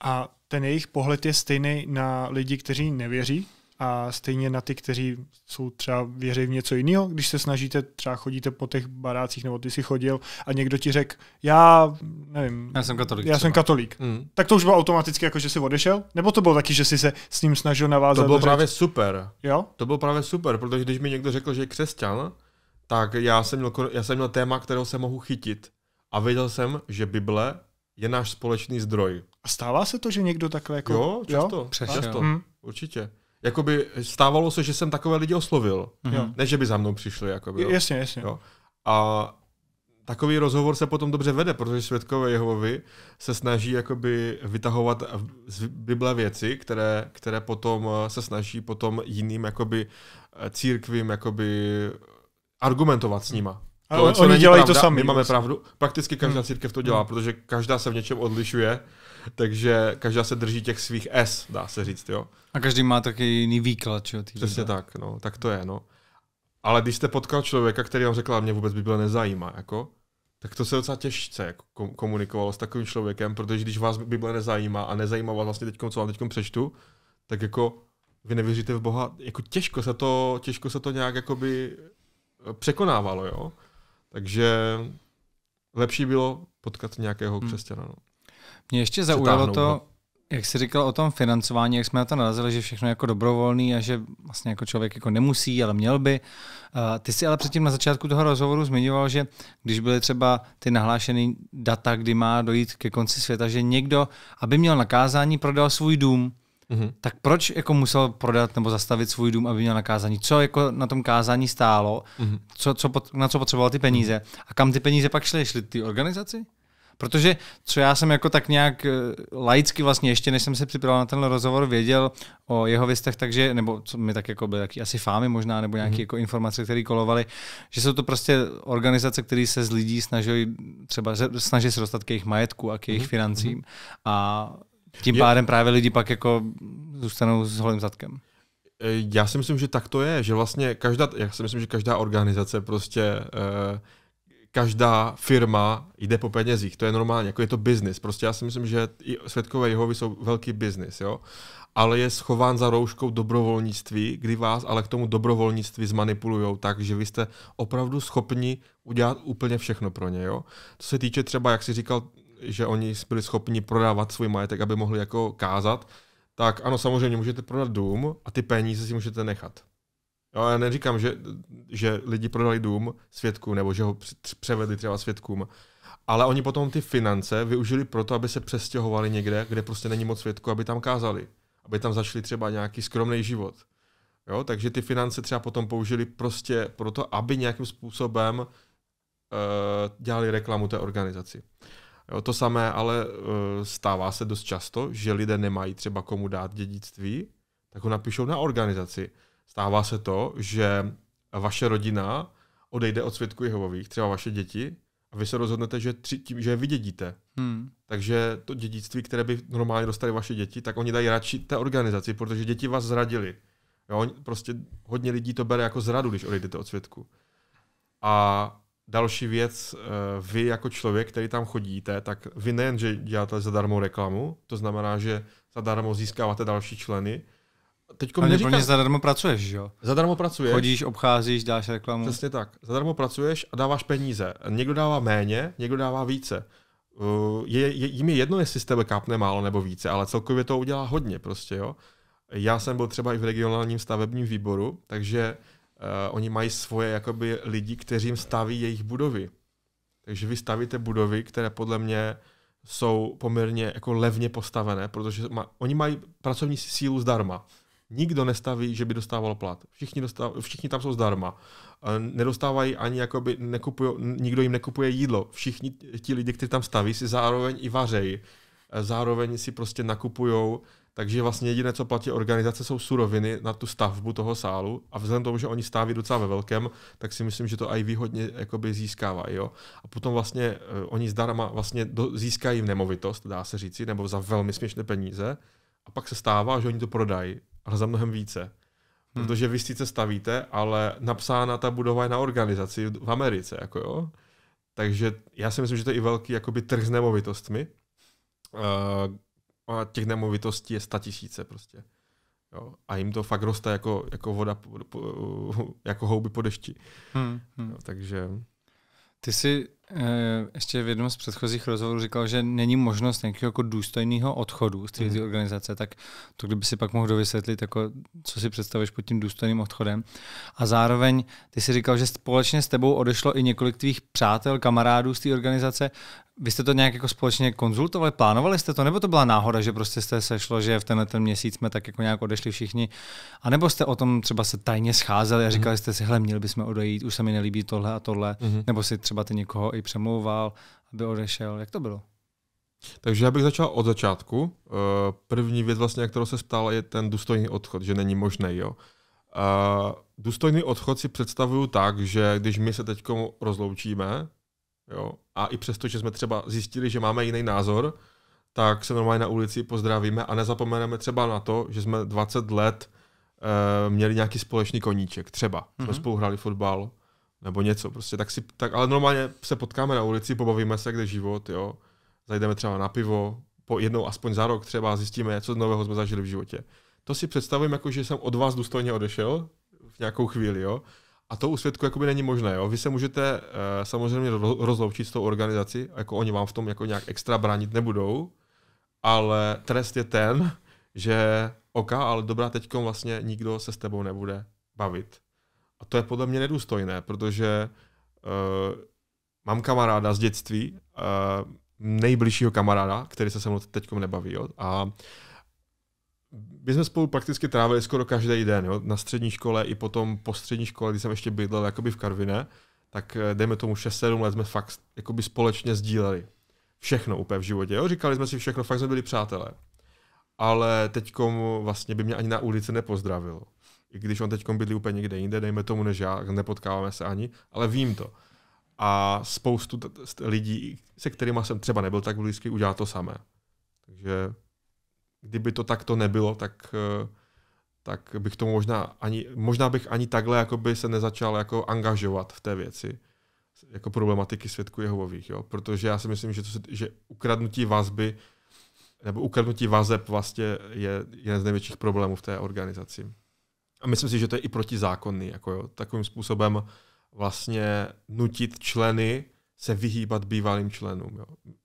A ten jejich pohled je stejný na lidi, kteří nevěří a stejně na ty, kteří jsou třeba věří v něco jiného. Když se snažíte, třeba chodíte po těch barácích, nebo ty si chodil a někdo ti řekl, já nevím. Já jsem katolík. Já třeba. jsem katolík. Mm. Tak to už bylo automaticky jako, že jsi odešel? Nebo to bylo taky, že jsi se s ním snažil navázat? To bylo právě super. Jo? To bylo právě super, protože když mi někdo řekl, že je křesťan, tak já jsem, měl, já jsem měl téma, kterého se mohu chytit. A věděl jsem, že Bible je náš společný zdroj. A stává se to, že někdo takhle jako... Jo, často. Jo? často, hmm. určitě. Jakoby stávalo se, že jsem takové lidi oslovil. Hmm. Ne, že by za mnou přišli. Jakoby, jo. Jasně, jasně. Jo. A takový rozhovor se potom dobře vede, protože svědkové Jehovovi se snaží jakoby vytahovat z Bible věci, které, které potom eh, se snaží potom jiným jakoby eh, církvím jakoby argumentovat s nima. Ale hmm. to, co oni dělají pravda, to sami. My máme vlastně. pravdu. Prakticky každá hmm. církev to hmm. dělá, hmm. protože každá se v něčem odlišuje, takže každá se drží těch svých S, dá se říct, jo. A každý má taky jiný výklad, jo. Přesně tak, no, tak to je, no. Ale když jste potkal člověka, který vám řekl, mě vůbec bylo nezajímá, jako, tak to se docela těžce jako, komunikovalo s takovým člověkem, protože když vás Bible nezajímá a nezajímá vás vlastně teď, co vám teď přečtu, tak jako vy nevěříte v Boha, jako těžko se to, těžko se to nějak jakoby překonávalo, jo. Takže lepší bylo potkat nějakého hmm. křesťana. No. Mě ještě zaujalo to, jak jsi říkal o tom financování, jak jsme na to narazili, že všechno je jako dobrovolný a že vlastně jako člověk jako nemusí, ale měl by. Ty jsi ale předtím na začátku toho rozhovoru zmiňoval, že když byly třeba ty nahlášené data, kdy má dojít ke konci světa, že někdo, aby měl nakázání, prodal svůj dům. Mm-hmm. Tak proč jako musel prodat nebo zastavit svůj dům, aby měl nakázání? Co jako na tom kázání stálo? Mm-hmm. Co, co, na co potřeboval ty peníze? Mm-hmm. A kam ty peníze pak šly? Šly ty organizaci? Protože co já jsem jako tak nějak eh, laicky vlastně, ještě než jsem se připravil na ten rozhovor, věděl o jeho věstech, takže, nebo co mi tak jako byly asi fámy možná, nebo nějaké mm. jako informace, které kolovaly, že jsou to prostě organizace, které se z lidí snaží třeba snaží se dostat k jejich majetku a k jejich mm. financím. Mhm. A tím jo. pádem právě lidi pak jako zůstanou s holým zadkem. E, já si myslím, že tak to je, že vlastně každá, já si myslím, že každá organizace prostě, e, každá firma jde po penězích, to je normálně, jako je to biznis. Prostě já si myslím, že i Světkové Jehovy jsou velký biznis, jo ale je schován za rouškou dobrovolnictví, kdy vás ale k tomu dobrovolnictví zmanipulujou tak, že vy jste opravdu schopni udělat úplně všechno pro ně. Jo? Co se týče třeba, jak si říkal, že oni byli schopni prodávat svůj majetek, aby mohli jako kázat, tak ano, samozřejmě můžete prodat dům a ty peníze si můžete nechat. Jo, já neříkám, že, že lidi prodali dům svědku nebo že ho převedli třeba světkům, ale oni potom ty finance využili proto, aby se přestěhovali někde, kde prostě není moc světku, aby tam kázali, aby tam začali třeba nějaký skromný život. Jo, takže ty finance třeba potom použili prostě proto, aby nějakým způsobem uh, dělali reklamu té organizaci. To samé ale eh, stává se dost často, že lidé nemají třeba komu dát dědictví, tak ho napíšou na organizaci. Stává se to, že vaše rodina odejde od svědků Jehovových, třeba vaše děti, a vy se rozhodnete, že, tři, tím, že je vydědíte. Hmm. Takže to dědictví, které by normálně dostali vaše děti, tak oni dají radši té organizaci, protože děti vás zradili. Jo, prostě hodně lidí to bere jako zradu, když odejdete od svědku. A Další věc, eh, vy jako člověk, který tam chodíte, tak vy nejen, že děláte zadarmo reklamu, to znamená, že zadarmo získáváte další členy, Teďko mě říká... pro zadarmo pracuješ, jo? Zadarmo pracuješ. Chodíš, obcházíš, dáš reklamu. Přesně tak. Zadarmo pracuješ a dáváš peníze. Někdo dává méně, někdo dává více. Eh, je, je, jim je jedno, jestli z tebe kápne málo nebo více, ale celkově to udělá hodně prostě, jo. Já jsem byl třeba i v regionálním stavebním výboru, takže Eh, oni mají svoje jakoby lidi, kteří staví jejich budovy. Takže vy stavíte budovy, které podle mě jsou poměrně jako levně postavené, protože ma, oni mají pracovní sílu zdarma. Nikdo nestaví, že by dostával plat. Všichni, dostav, všichni tam jsou zdarma. Eh, nedostávají ani, jakoby, nekupují, nikdo jim nekupuje jídlo. Všichni ti lidi, kteří tam staví, si zároveň i vařejí. Eh, zároveň si prostě nakupují takže vlastně jediné, co platí organizace, jsou suroviny na tu stavbu toho sálu. A vzhledem k tomu, že oni stáví docela ve velkém, tak si myslím, že to i výhodně jakoby získávají. Jo? A potom vlastně uh, oni zdarma vlastně do, získají nemovitost, dá se říci, nebo za velmi směšné peníze. A pak se stává, že oni to prodají, ale za mnohem více. Hmm. Protože vy sice stavíte, ale napsána ta budova je na organizaci v Americe. Jako jo? Takže já si myslím, že to je i velký jakoby, trh s nemovitostmi, eh, a těch nemovitostí je sta tisíce prostě. Jo, a jim to fakt roste jako, jako voda, po, po, jako houby po dešti. Hmm, hmm. Jo, takže... Ty jsi e, ještě v jednom z předchozích rozhovorů říkal, že není možnost nějakého jako důstojného odchodu z té hmm. organizace, tak to kdyby si pak mohl dovysvětlit, jako, co si představuješ pod tím důstojným odchodem. A zároveň ty si říkal, že společně s tebou odešlo i několik tvých přátel, kamarádů z té organizace. Vy jste to nějak jako společně konzultovali, plánovali jste to, nebo to byla náhoda, že prostě jste sešlo, že v tenhle ten měsíc jsme tak jako nějak odešli všichni, a nebo jste o tom třeba se tajně scházeli a mhm. říkali jste si, hele, měli bychom odejít, už se mi nelíbí tohle a tohle, mm-hmm. nebo si třeba ty někoho i přemlouval, aby odešel, jak to bylo? Takže já bych začal od začátku. Eh, první věc, vlastně, kterou se ptal, je ten důstojný odchod, že není možný. Jo. Eh, důstojný odchod si představuju tak, že když my se teď rozloučíme, Jo? A i přesto, že jsme třeba zjistili, že máme jiný názor, tak se normálně na ulici pozdravíme a nezapomeneme třeba na to, že jsme 20 let e, měli nějaký společný koníček. Třeba mm-hmm. jsme mhm. spolu hráli fotbal nebo něco. Prostě tak si, tak, ale normálně se potkáme na ulici, pobavíme se, kde život, jo. Zajdeme třeba na pivo, po jednou aspoň za rok třeba zjistíme, co nového jsme zažili v životě. To si představím, jako že jsem od vás důstojně odešel v nějakou chvíli, jo. A to u svědku jakoby není možné. Jo? Vy se můžete uh, samozřejmě rozloučit s tou organizací, jako oni vám v tom jako nějak extra bránit nebudou, ale trest je ten, že OK, ale dobrá, teď vlastně nikdo se s tebou nebude bavit. A to je podle mě nedůstojné, protože uh, mám kamaráda z dětství, uh, nejbližšího kamaráda, který se se mnou teď nebaví. Jo? A uh, my jsme spolu prakticky trávili skoro každý den, jo? na střední škole i potom po střední škole, kdy jsem ještě bydlel jakoby v Karvine, tak eh, dejme tomu 6-7 let jsme fakt jakoby společně sdíleli všechno úplně v životě, jo? říkali jsme si všechno, fakt jsme byli přátelé. Ale teďkom vlastně by mě ani na ulici nepozdravil. I když on teďkom bydlí úplně někde jinde, dejme tomu než já, nepotkáváme se ani, ale vím to. A spoustu t- t- lidí, se kterými jsem třeba nebyl tak blízký, udělá to samé. Takže kdyby to takto nebylo, tak, eh, tak bych to možná ani, možná bych ani takhle jakoby se nezačal jako angažovat v té věci jako problematiky svědků Jehovových, jo? protože já si myslím, že, to se, že ukradnutí vazby nebo ukradnutí vazeb vlastně je jeden z největších problémů v té organizaci. A myslím si, že to je i protizákonný, jako jo, takovým způsobem vlastně nutit členy se vyhýbat bývalým členům. Jo.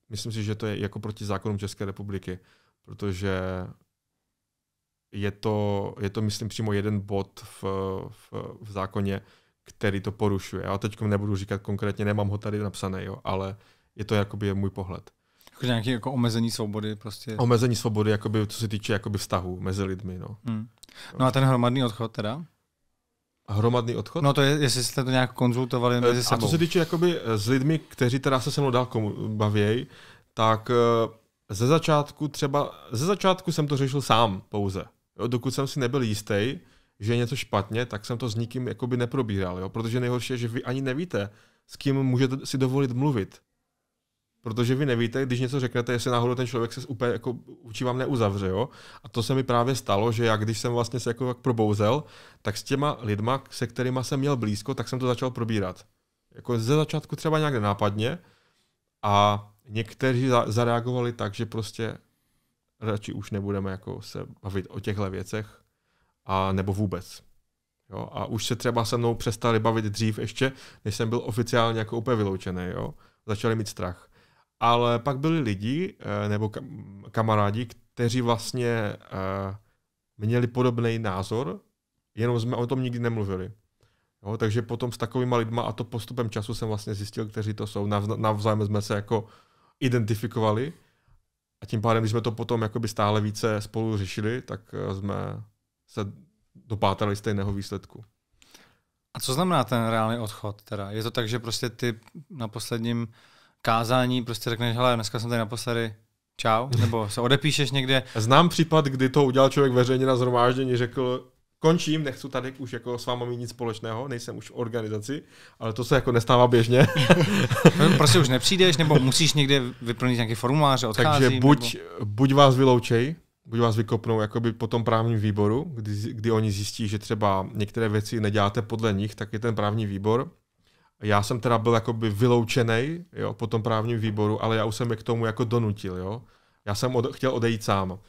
Myslím si, že to je jako proti zákonům České republiky protože je to, je to myslím, přímo jeden bod v, v, v zákoně, který to porušuje. Já teď nebudu říkat konkrétně, nemám ho tady napsaný, jo, ale je to jakoby můj pohled. Jako nějaké jako omezení svobody prostě. Omezení svobody, jakoby, co se týče jakoby vztahu mezi lidmi. No. Hmm. no a ten hromadný odchod teda? Hromadný odchod? No to je, jestli jste to nějak konzultovali eh, mezi sebou. A co se týče jakoby eh, s lidmi, kteří teda se se mnou dál bavějí, tak eh, ze začátku třeba, ze začátku jsem to řešil sám pouze. Jo, dokud jsem si nebyl jistý, že je něco špatně, tak jsem to s nikým jakoby neprobíral, jo? protože nejhorší je, že vy ani nevíte, s kým můžete si dovolit mluvit. Protože vy nevíte, když něco řeknete, jestli náhodou ten člověk se úplně jako učí vám neuzavře. Jo? A to se mi právě stalo, že já když jsem vlastně se jako tak probouzel, tak s těma lidma, se kterými jsem měl blízko, tak jsem to začal probírat. Jako ze začátku třeba nějak nenápadně a Někteří zareagovali tak, že prostě radši už nebudeme jako se bavit o těchto věcech, a nebo vůbec. Jo? A už se třeba se mnou přestali bavit dřív ještě, než jsem byl oficiálně jako úplně vyloučený. Jo? Začali mít strach. Ale pak byli lidi, eh, nebo kamarádi, kteří vlastně eh, měli podobný názor, jenom jsme o tom nikdy nemluvili. Jo, takže potom s takovými lidma a to postupem času jsem vlastně zjistil, kteří to jsou. navzájem jsme se jako identifikovali a tím pádem, když jsme to potom jakoby stále více spolu řešili, tak eh, jsme se dopátrali stejného výsledku. A co znamená ten reálný odchod? Teda? Je to tak, že prostě ty na posledním kázání prostě řekneš, hele, dneska jsem tady naposledy, čau, nebo se odepíšeš někde. Znám případ, kdy to udělal člověk veřejně na zhromáždění, řekl, končím, nechci tady už jako s vámi mít nic společného, nejsem už v organizaci, ale to se jako nestává běžně. prostě už nepřijdeš, nebo musíš někde vyplnit nějaký formulář, odcházím. Takže buď, nebo... buď vás vyloučej, buď vás vykopnou jakoby po tom právním výboru, kdy, kdy oni zjistí, že třeba některé věci neděláte podle nich, tak je ten právní výbor. Já jsem teda byl jakoby vyloučený jo, po tom právním výboru, ale já už jsem je k tomu jako donutil. Jo. Já jsem od, chtěl odejít sám.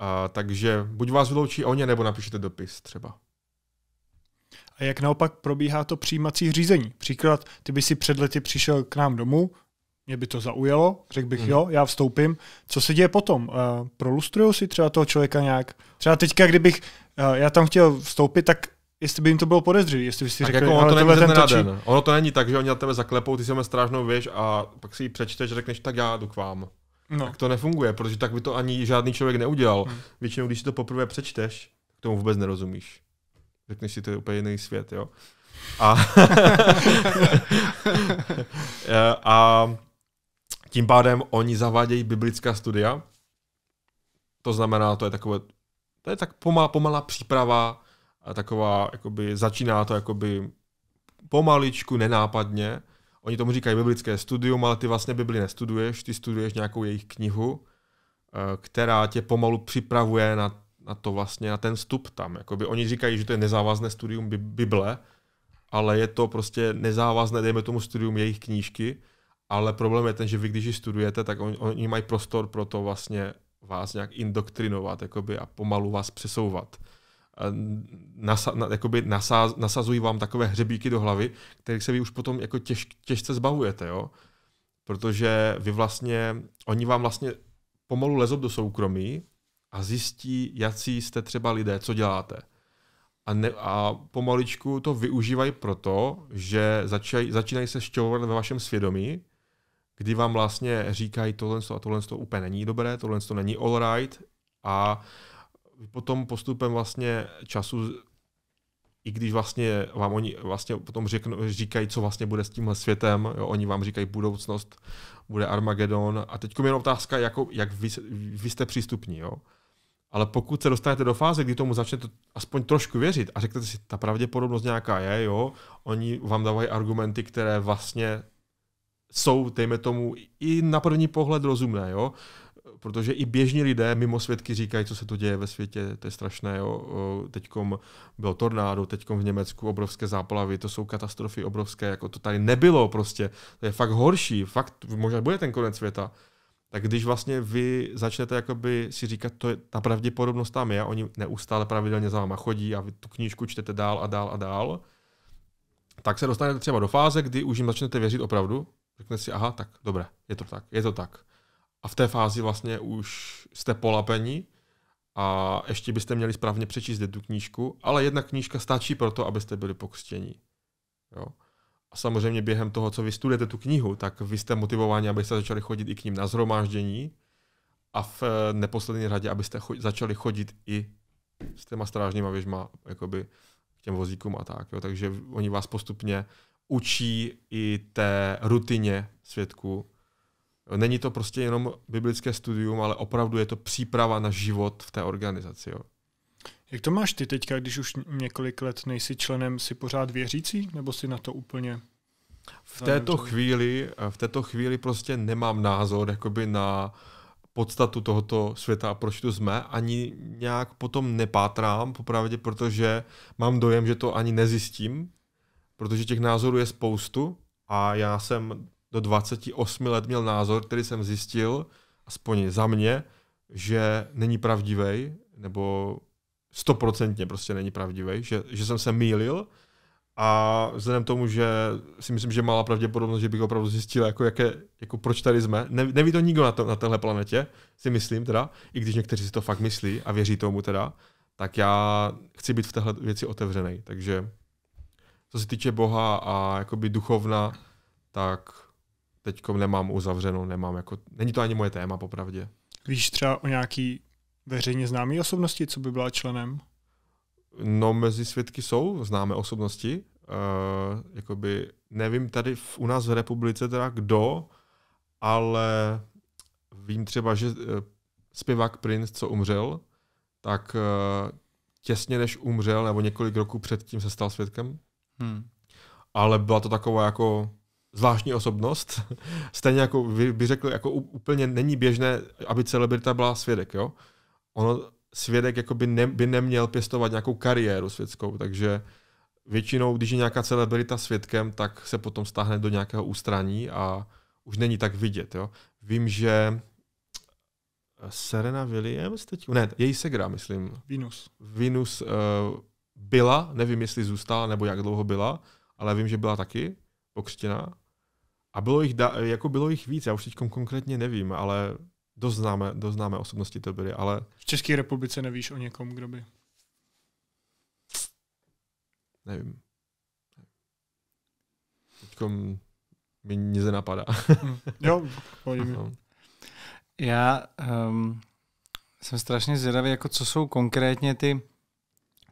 A, takže buď vás vyloučí oni, nebo napíšete dopis třeba. A jak naopak probíhá to přijímací řízení? Příklad, ty by si před lety přišel k nám domů, mě by to zaujalo, řekl bych, hmm. jo, já vstoupím. Co se děje potom? Uh, eh, prolustrují si třeba toho člověka nějak? Třeba teďka, kdybych uh, já tam chtěl vstoupit, tak jestli by jim to bylo podezřelé, jestli by si řekl, jako ono to není ten den. Ono to není tak, že oni na tebe zaklepou, ty si máme strážnou věž a pak si ji přečteš, řekneš, tak já jdu k vám. No. Tak to nefunguje, protože tak by to ani žádný člověk neudělal. Hmm. Většinou, když si to poprvé přečteš, tomu vůbec nerozumíš. Řekneš si, to je úplně jiný svět, jo. A, eh, a tím pádem oni zavádějí biblická studia. To znamená, to je takové, to je tak pomalá, pomalá příprava, a taková, jakoby, začíná to jakoby pomaličku, nenápadně oni tomu říkají biblické studium, ale ty vlastně Bibli nestuduješ, ty studuješ nějakou jejich knihu, eh, která tě pomalu připravuje na, na to vlastně, na ten vstup tam. Jakoby oni říkají, že to je nezávazné studium Bible, ale je to prostě nezávazné, dejme tomu studium jejich knížky, ale problém je ten, že vy když ji studujete, tak oni, oni mají prostor pro to vlastně vás nějak indoktrinovat jakoby, a pomalu vás přesouvat nasa, na, jakoby nasa, nasazují vám takové hřebíky do hlavy, kterých se vy už potom jako těž, těžce zbavujete, jo? Protože vy vlastně, oni vám vlastně pomalu lezou do soukromí a zjistí, jaký jste třeba lidé, co děláte. A, ne, a pomaličku to využívají proto, že začaj, začínají se šťovat ve vašem svědomí, kdy vám vlastně říkají tohle a tohle úplně není dobré, tohle není all right a uh, potom postupem vlastně času i když vlastně vám oni vlastně potom řeknu, říkají, co vlastně bude s tímhle světem, jo, oni vám říkají budoucnost, bude Armagedon a teď mi jen otázka, jako, jak vy, vy jste přístupní, jo. Ale pokud se dostanete do fáze, kdy tomu začnete aspoň trošku věřit a řeknete si, ta pravděpodobnost nějaká je, jo, oni vám dávají argumenty, které vlastně jsou, dejme tomu, i na první pohled rozumné, jo protože i běžní lidé mimo svědky říkají, co se to děje ve světě, to je strašné. Jo. Teďkom bylo tornádo, teďkom v Německu obrovské záplavy, to jsou katastrofy obrovské, jako to tady nebylo prostě. To je fakt horší, fakt možná bude ten konec světa. Tak když vlastně vy začnete jakoby si říkat, to je, ta pravděpodobnost tam je, oni neustále pravidelně za váma chodí a vy tu knížku čtete dál a dál a dál, tak se dostanete třeba do fáze, kdy už jim začnete věřit opravdu, řekne si, aha, tak dobré, je to tak, je to tak a v té fázi vlastně už jste polapení a ještě byste měli správně přečíst tu knížku, ale jedna knížka stačí pro to, abyste byli pokřtěni. Jo? A samozřejmě během toho, co vy studujete tu knihu, tak vy jste motivováni, abyste začali chodit i k ním na zhromáždění a v eh, neposlední řadě, abyste cho- začali chodit i s těma strážníma věžma jakoby k těm vozíkům a tak. Jo? Takže oni vás postupně učí i té rutině svědků Není to prostě jenom biblické studium, ale opravdu je to příprava na život v té organizaci. Jo. Jak to máš ty teďka, když už několik let nejsi členem, si pořád věřící, nebo si na to úplně v této chvíli, v této chvíli prostě nemám názor jakoby na podstatu tohoto světa a proč tu jsme, ani nějak potom nepátrám, popravdě, protože mám dojem, že to ani nezjistím, protože těch názorů je spoustu a já jsem do 28 let měl názor, který jsem zjistil, aspoň za mě, že není pravdivý, nebo stoprocentně prostě není pravdivý, že, že jsem se mýlil a vzhledem tomu, že si myslím, že malá pravděpodobnost, že bych opravdu zjistil, jako, jaké, jako proč tady jsme. Ne, neví to nikdo na, to, na téhle planetě, si myslím teda, i když někteří si to fakt myslí a věří tomu teda, tak já chci být v téhle věci otevřený. Takže co se týče Boha a jakoby duchovna, tak teď nemám uzavřeno, nemám jako, není to ani moje téma popravdě. Víš třeba o nějaký veřejně známý osobnosti, co by byla členem? No, mezi svědky jsou známé osobnosti. Uh, jakoby, nevím tady v, u nás v republice teda kdo, ale vím třeba, že uh, zpěvák Prince, co umřel, tak uh, těsně než umřel, nebo několik roků předtím se stal svědkem. Hmm. Ale byla to taková jako zvláštní osobnost. Stejně jako vy, by řekl, jako úplně není běžné, aby celebrita byla svědek, jo? Ono, svědek jako by, ne, by neměl pěstovat nějakou kariéru světskou, takže většinou, když je nějaká celebrita svědkem, tak se potom stáhne do nějakého ústraní a už není tak vidět, jo? Vím, že eh, Serena Williams teď, ne, její segra, myslím. Venus. Venus uh, byla, nevím, jestli zůstala nebo jak dlouho byla, ale vím, že byla taky pokřtěná. A bylo jich, da, jako bylo jich víc, já už teď konkrétně nevím, ale dost známé, dost známé osobnosti to byly. Ale... V České republice nevíš o někom, kdo by? Nevím. Teď mi nic nenapadá. Hm. jo, pojďme. No. Já um, jsem strašně zvědavý, jako co jsou konkrétně ty,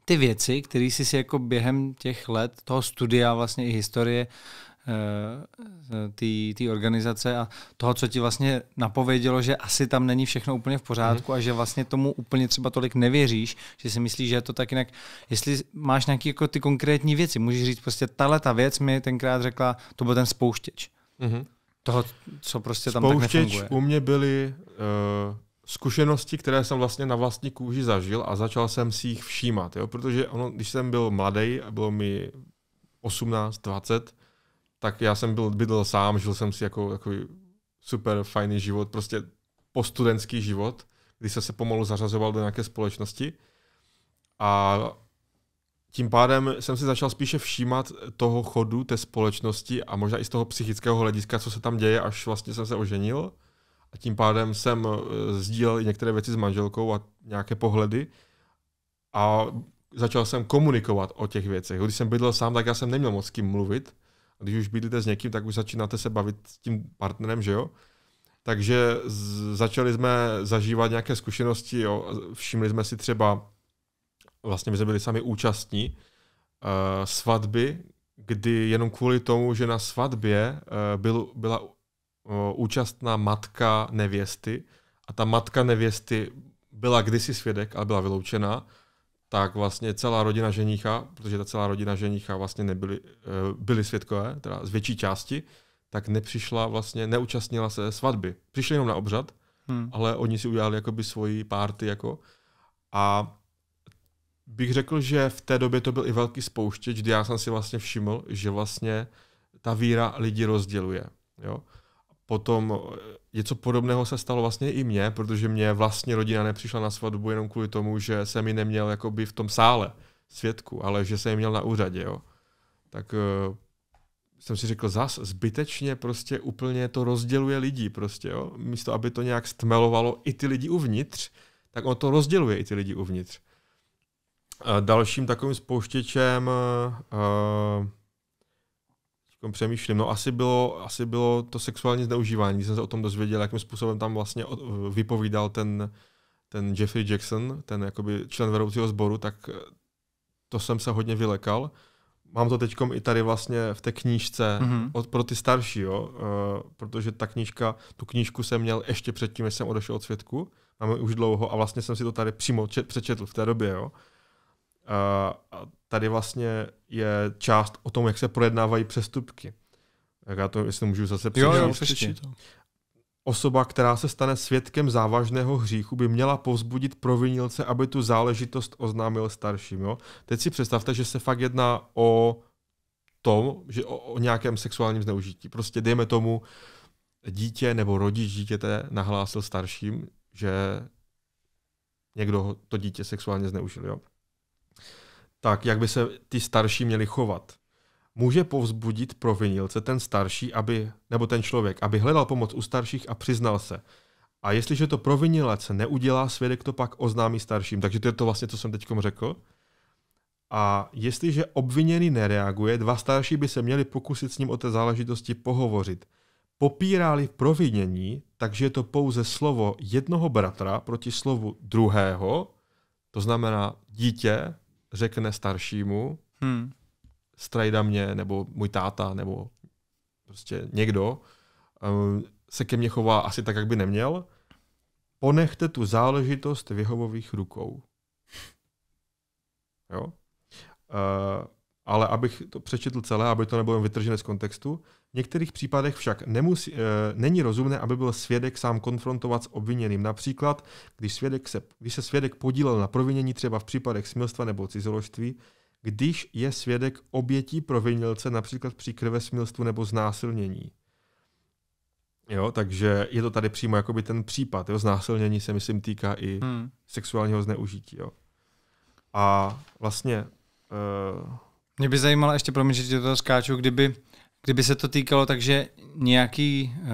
ty věci, které jsi si jako během těch let toho studia vlastně i historie Eh, té organizace a toho, co ti vlastně napovědělo, že asi tam není všechno úplně v pořádku mm. a že vlastně tomu úplně třeba tolik nevěříš, že si myslíš, že je to tak jinak. Jestli máš nějaké jako ty konkrétní věci, můžeš říct prostě tahle ta věc mi tenkrát řekla, to byl ten spouštěč. Mm. Toho, co prostě tam spouštěč tak nefunguje. u mě byly uh, zkušenosti, které jsem vlastně na vlastní kůži zažil a začal jsem si jich všímat, jo? protože ono, když jsem byl mladý a bylo mi 18, 20, tak já jsem byl, bydlel sám, žil jsem si jako, jako super fajný život, prostě postudentský život, kdy jsem se pomalu zařazoval do nějaké společnosti. A tím pádem jsem si začal spíše všímat toho chodu té společnosti a možná i z toho psychického hlediska, co se tam děje, až vlastně jsem se oženil. A tím pádem jsem eh, sdílel i některé věci s manželkou a nějaké pohledy. A začal jsem komunikovat o těch věcech. Když jsem bydlel sám, tak já jsem neměl moc s kým mluvit, když už bydlíte s někým, tak už začínáte se bavit s tím partnerem, že jo? Takže začali jsme zažívat nějaké zkušenosti, jo? všimli jsme si třeba, vlastně my jsme byli sami účastní uh, svatby, kdy jenom kvůli tomu, že na svatbě uh, byl, byla uh, účastná matka nevěsty a ta matka nevěsty byla kdysi svědek, ale byla vyloučená, tak vlastně celá rodina ženicha, protože ta celá rodina ženicha vlastně nebyli, eh, byli světkové, teda z větší části, tak nepřišla vlastně, neúčastnila se svatby. Přišli jenom na obřad, hmm. ale oni si udělali jakoby svoji párty jako a bych řekl, že v té době to byl i velký spouštěč, kdy já jsem si vlastně všiml, že vlastně ta víra lidi rozděluje. Jo? Potom eh, něco podobného se stalo vlastně i mně, protože mě vlastně rodina nepřišla na svatbu jenom kvůli tomu, že jsem ji neměl jakoby v tom sále svědku, ale že jsem ji měl na úřadě, jo. Tak uh, jsem si řekl, zas zbytečně prostě úplně to rozděluje lidi prostě, jo. Místo, aby to nějak stmelovalo i ty lidi uvnitř, tak on to rozděluje i ty lidi uvnitř. Uh, dalším takovým spouštěčem uh, přemýšlím, no asi bylo, asi bylo to sexuální zneužívání, když jsem se o tom dozvěděl, jakým způsobem tam vlastně vypovídal ten, ten Jeffrey Jackson, ten jakoby člen vedoucího sboru, tak eh, to jsem se hodně vylekal. Mám to teď i tady vlastně v té knížce mm-hmm. od, pro ty starší, jo? E, protože ta knížka, tu knížku jsem měl ještě předtím, než jsem odešel od světku. Máme už dlouho a vlastně jsem si to tady přímo čet, přečetl v té době. Jo? E, a tady vlastně je část o tom, jak se projednávají přestupky. Tak já to, jestli můžu zase přečíst. Jo, jo, Osoba, která se stane svědkem závažného hříchu, by měla povzbudit provinilce, aby tu záležitost oznámil starším. Jo? Teď si představte, že se fakt jedná o tom, že o, o nějakém sexuálním zneužití. Prostě dejme tomu, dítě nebo rodič dítěte nahlásil starším, že někdo to dítě sexuálně zneužil. Jo? tak, jak by se ty starší měli chovat. Může povzbudit provinilce ten starší, aby, nebo ten člověk, aby hledal pomoc u starších a přiznal se. A jestliže to provinilec neudělá, svědek to pak oznámí starším. Takže to je to vlastně, co jsem teď řekl. A jestliže obviněný nereaguje, dva starší by se měli pokusit s ním o té záležitosti pohovořit. Popírá-li provinění, takže je to pouze slovo jednoho bratra proti slovu druhého, to znamená dítě řekne staršímu, hmm. strajda mě, nebo můj táta, nebo prostě někdo, um, se ke mně chová asi tak, jak by neměl, ponechte tu záležitost vyhovových rukou. Jo? Uh, ale abych to přečetl celé, aby to nebylo vytržené z kontextu, některých případech však nemusí, e, není rozumné, aby byl svědek sám konfrontovat s obviněným. Například, když, svědek se, když se svědek podílel na provinění třeba v případech smilstva nebo cizoložství, když je svědek obětí provinilce například při krve smilstvu nebo znásilnění. Jo, takže je to tady přímo jakoby ten případ. Jo? Znásilnění se, myslím, týká i hmm. sexuálního zneužití. Jo? A vlastně... E, Mě by zajímalo ještě, promiň, že to skáču, kdyby Kdyby se to týkalo tak, že nějaký uh,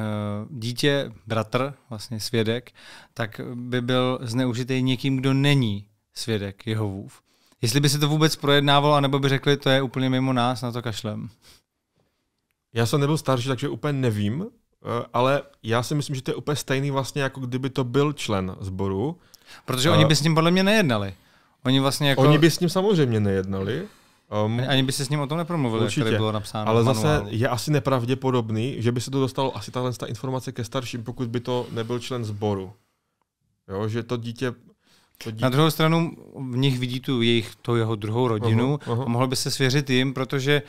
dítě, bratr, vlastně svědek, tak by byl zneužitý někým, kdo není svědek Jehovův. Jestli by se to vůbec projednávalo, anebo by řekli, to je úplně mimo nás, na to kašlem. Já jsem nebyl starší, takže úplně nevím, eh, ale já si myslím, že to je úplně stejný vlastně, jako kdyby to byl člen sboru. Protože uh, oni by s eh, ním podle mě nejednali. Oni vlastně jako... Oni by s ním samozřejmě nejednali, Um, Ani by se s ním o tom nepromluvil, určitě, jak bylo napsáno. Ale manuálu. zase je asi nepravděpodobný, že by se to dostalo asi tahle ta informace ke starším, pokud by to nebyl člen sboru. Jo, že to dítě na druhou stranu v nich vidí tu jejich, to jeho druhou rodinu uh-huh, uh-huh. a mohl by se svěřit jim, protože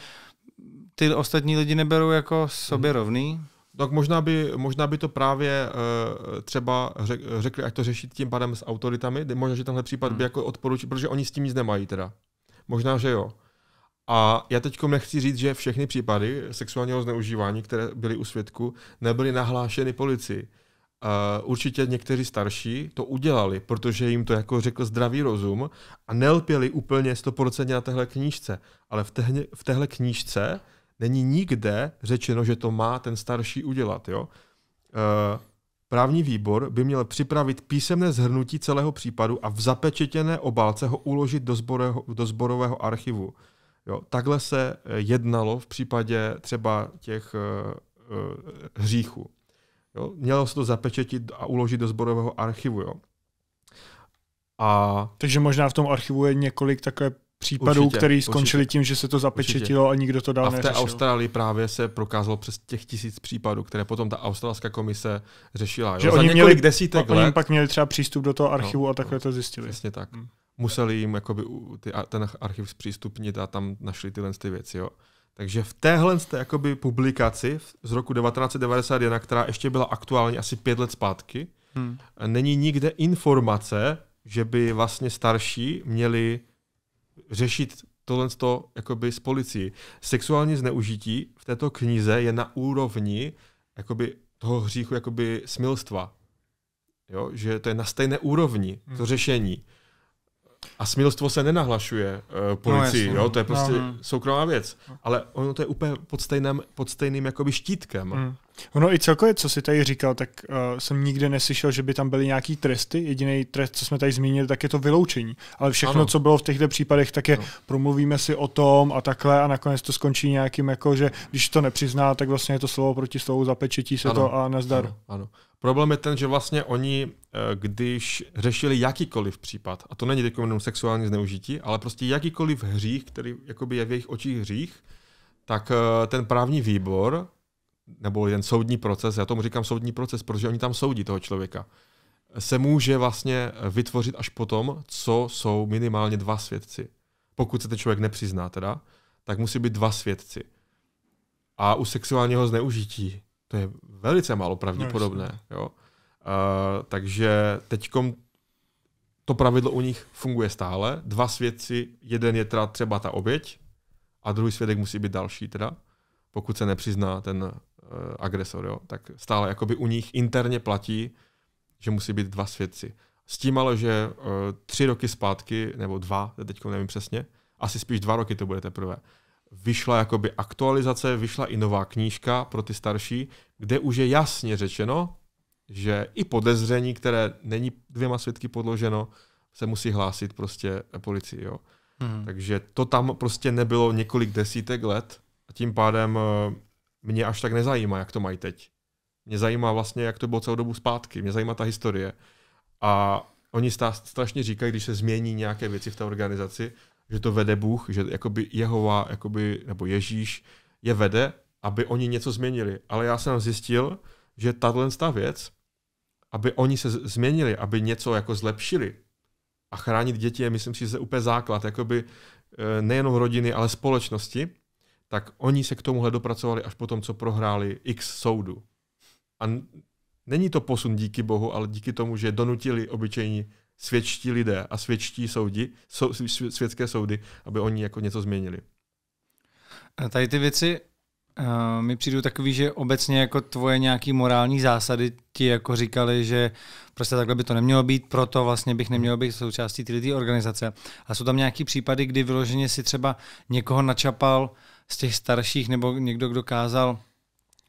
ty ostatní lidi neberou jako sobě hmm. rovný. Tak možná by, možná by to právě uh, třeba řek, řekli, ať to řešit tím pádem s autoritami. Možná, že tenhle případ hmm. by jako odporučil, protože oni s tím nic nemají teda. Možná, že jo. A já teď nechci říct, že všechny případy sexuálního zneužívání, které byly u svědku, nebyly nahlášeny policii. Uh, určitě někteří starší to udělali, protože jim to jako řekl zdravý rozum a nelpěli úplně 100% na téhle knížce. Ale v, tehne, v téhle knížce není nikde řečeno, že to má ten starší udělat. Jo? Uh, Právní výbor by měl připravit písemné zhrnutí celého případu a v zapečetěné obálce ho uložit do, zborého, do zborového archivu. Jo, takhle se eh, jednalo v případě třeba těch eh, eh, hříchů. Jo, mělo se to zapečetit a uložit do sborového archivu. Jo. A... Takže možná v tom archivu je několik takové případů, určitě, který skončili určitě, tím, že se to zapečetilo určitě. a nikdo to dál A v té neřešil. Austrálii právě se prokázalo přes těch tisíc případů, které potom ta australská komise řešila. Že jo? Že Za oni několik měli, desítek oni let. Oni pak měli třeba přístup do toho archivu no, a takhle no, to zjistili. Přesně tak. Hmm museli jim jakoby, ty, ten archiv zpřístupnit a tam našli tyhle ty věci. Jo. Takže v téhle té, jakoby, publikaci z roku 1991, která ještě byla aktuální asi pět let zpátky, hmm. není nikde informace, že by vlastně starší měli řešit tohle to, jakoby, s policií. Sexuální zneužití v této knize je na úrovni jakoby, toho hříchu jakoby, smilstva. Jo? Že to je na stejné úrovni, to hmm. řešení. A smilstvo se nenahlašuje uh, policii, no, jo? No. to je prostě no, no, soukromá věc. Ale ono to je úplně pod stejným, pod stejným jakoby štítkem. Mm. Ono i celkově, co si tady říkal, tak uh, jsem nikde neslyšel, že by tam byly nějaký tresty. Jediný trest, co jsme tady zmínili, tak je to vyloučení. Ale všechno, ano. co bylo v těchto případech, tak je no. promluvíme si o tom a takhle a nakonec to skončí nějakým, jako že když to nepřizná, tak vlastně je to slovo proti slovu zapečetí se ano. to a nazdar. Ano. ano. Problém je ten, že vlastně oni, eh, když řešili jakýkoliv případ, a to není teď jenom sexuální zneužití, ale prostě jakýkoliv hřích, který jakoby je v jejich očích hřích, tak eh, ten právní výbor, nebo ten soudní proces, já tomu říkám soudní proces, protože oni tam soudí toho člověka, se může vlastně eh, vytvořit až potom, co jsou minimálně dva svědci. Pokud se ten člověk nepřizná teda, tak musí být dva svědci. A u sexuálního zneužití to je velice málo pravděpodobné. No, jo. Uh, takže teďkom to pravidlo u nich funguje stále. Dva svědci, jeden je teda třeba ta oběť a druhý svědek musí být další teda, pokud se nepřizná ten uh, agresor, jo. Tak stále jakoby u nich interně platí, že musí být dva svědci. S tím ale, že uh, tři roky zpátky, nebo dva, teď nevím přesně, asi spíš dva roky to bude teprve, vyšla jakoby aktualizace, vyšla i nová knížka pro ty starší, kde už je jasně řečeno, že i podezření, které není dvěma svědky podloženo, se musí hlásit prostě policii. Jo. Hmm. Takže to tam prostě nebylo několik desítek let a tím pádem eh, mě až tak nezajímá, jak to mají teď. Mě zajímá vlastně, jak to bylo celou dobu zpátky. Mě zajímá ta historie. A oni strašně říkají, když se změní nějaké věci v té organizaci, že to vede Bůh, že jakoby Jehova, jakoby, nebo Ježíš je vede, aby oni něco změnili. Ale já jsem zjistil, že tahle ta věc, aby oni se změnili, aby něco jako zlepšili a chránit děti je, myslím si, že úplně základ, jakoby eh, nejenom rodiny, ale společnosti, tak oni se k tomuhle dopracovali až po tom, co prohráli x soudu. A není to posun díky Bohu, ale díky tomu, že donutili obyčejní svědčtí lidé a svědčtí soudi, sou, světské soudy, aby oni jako něco změnili. A tady ty věci uh, mi přijdou takový, že obecně jako tvoje nějaký morální zásady ti jako říkali, že prostě takhle by to nemělo být, proto vlastně bych neměl být součástí této organizace. A jsou tam nějaký případy, kdy vyloženě si třeba někoho načapal z těch starších nebo někdo, kdo kázal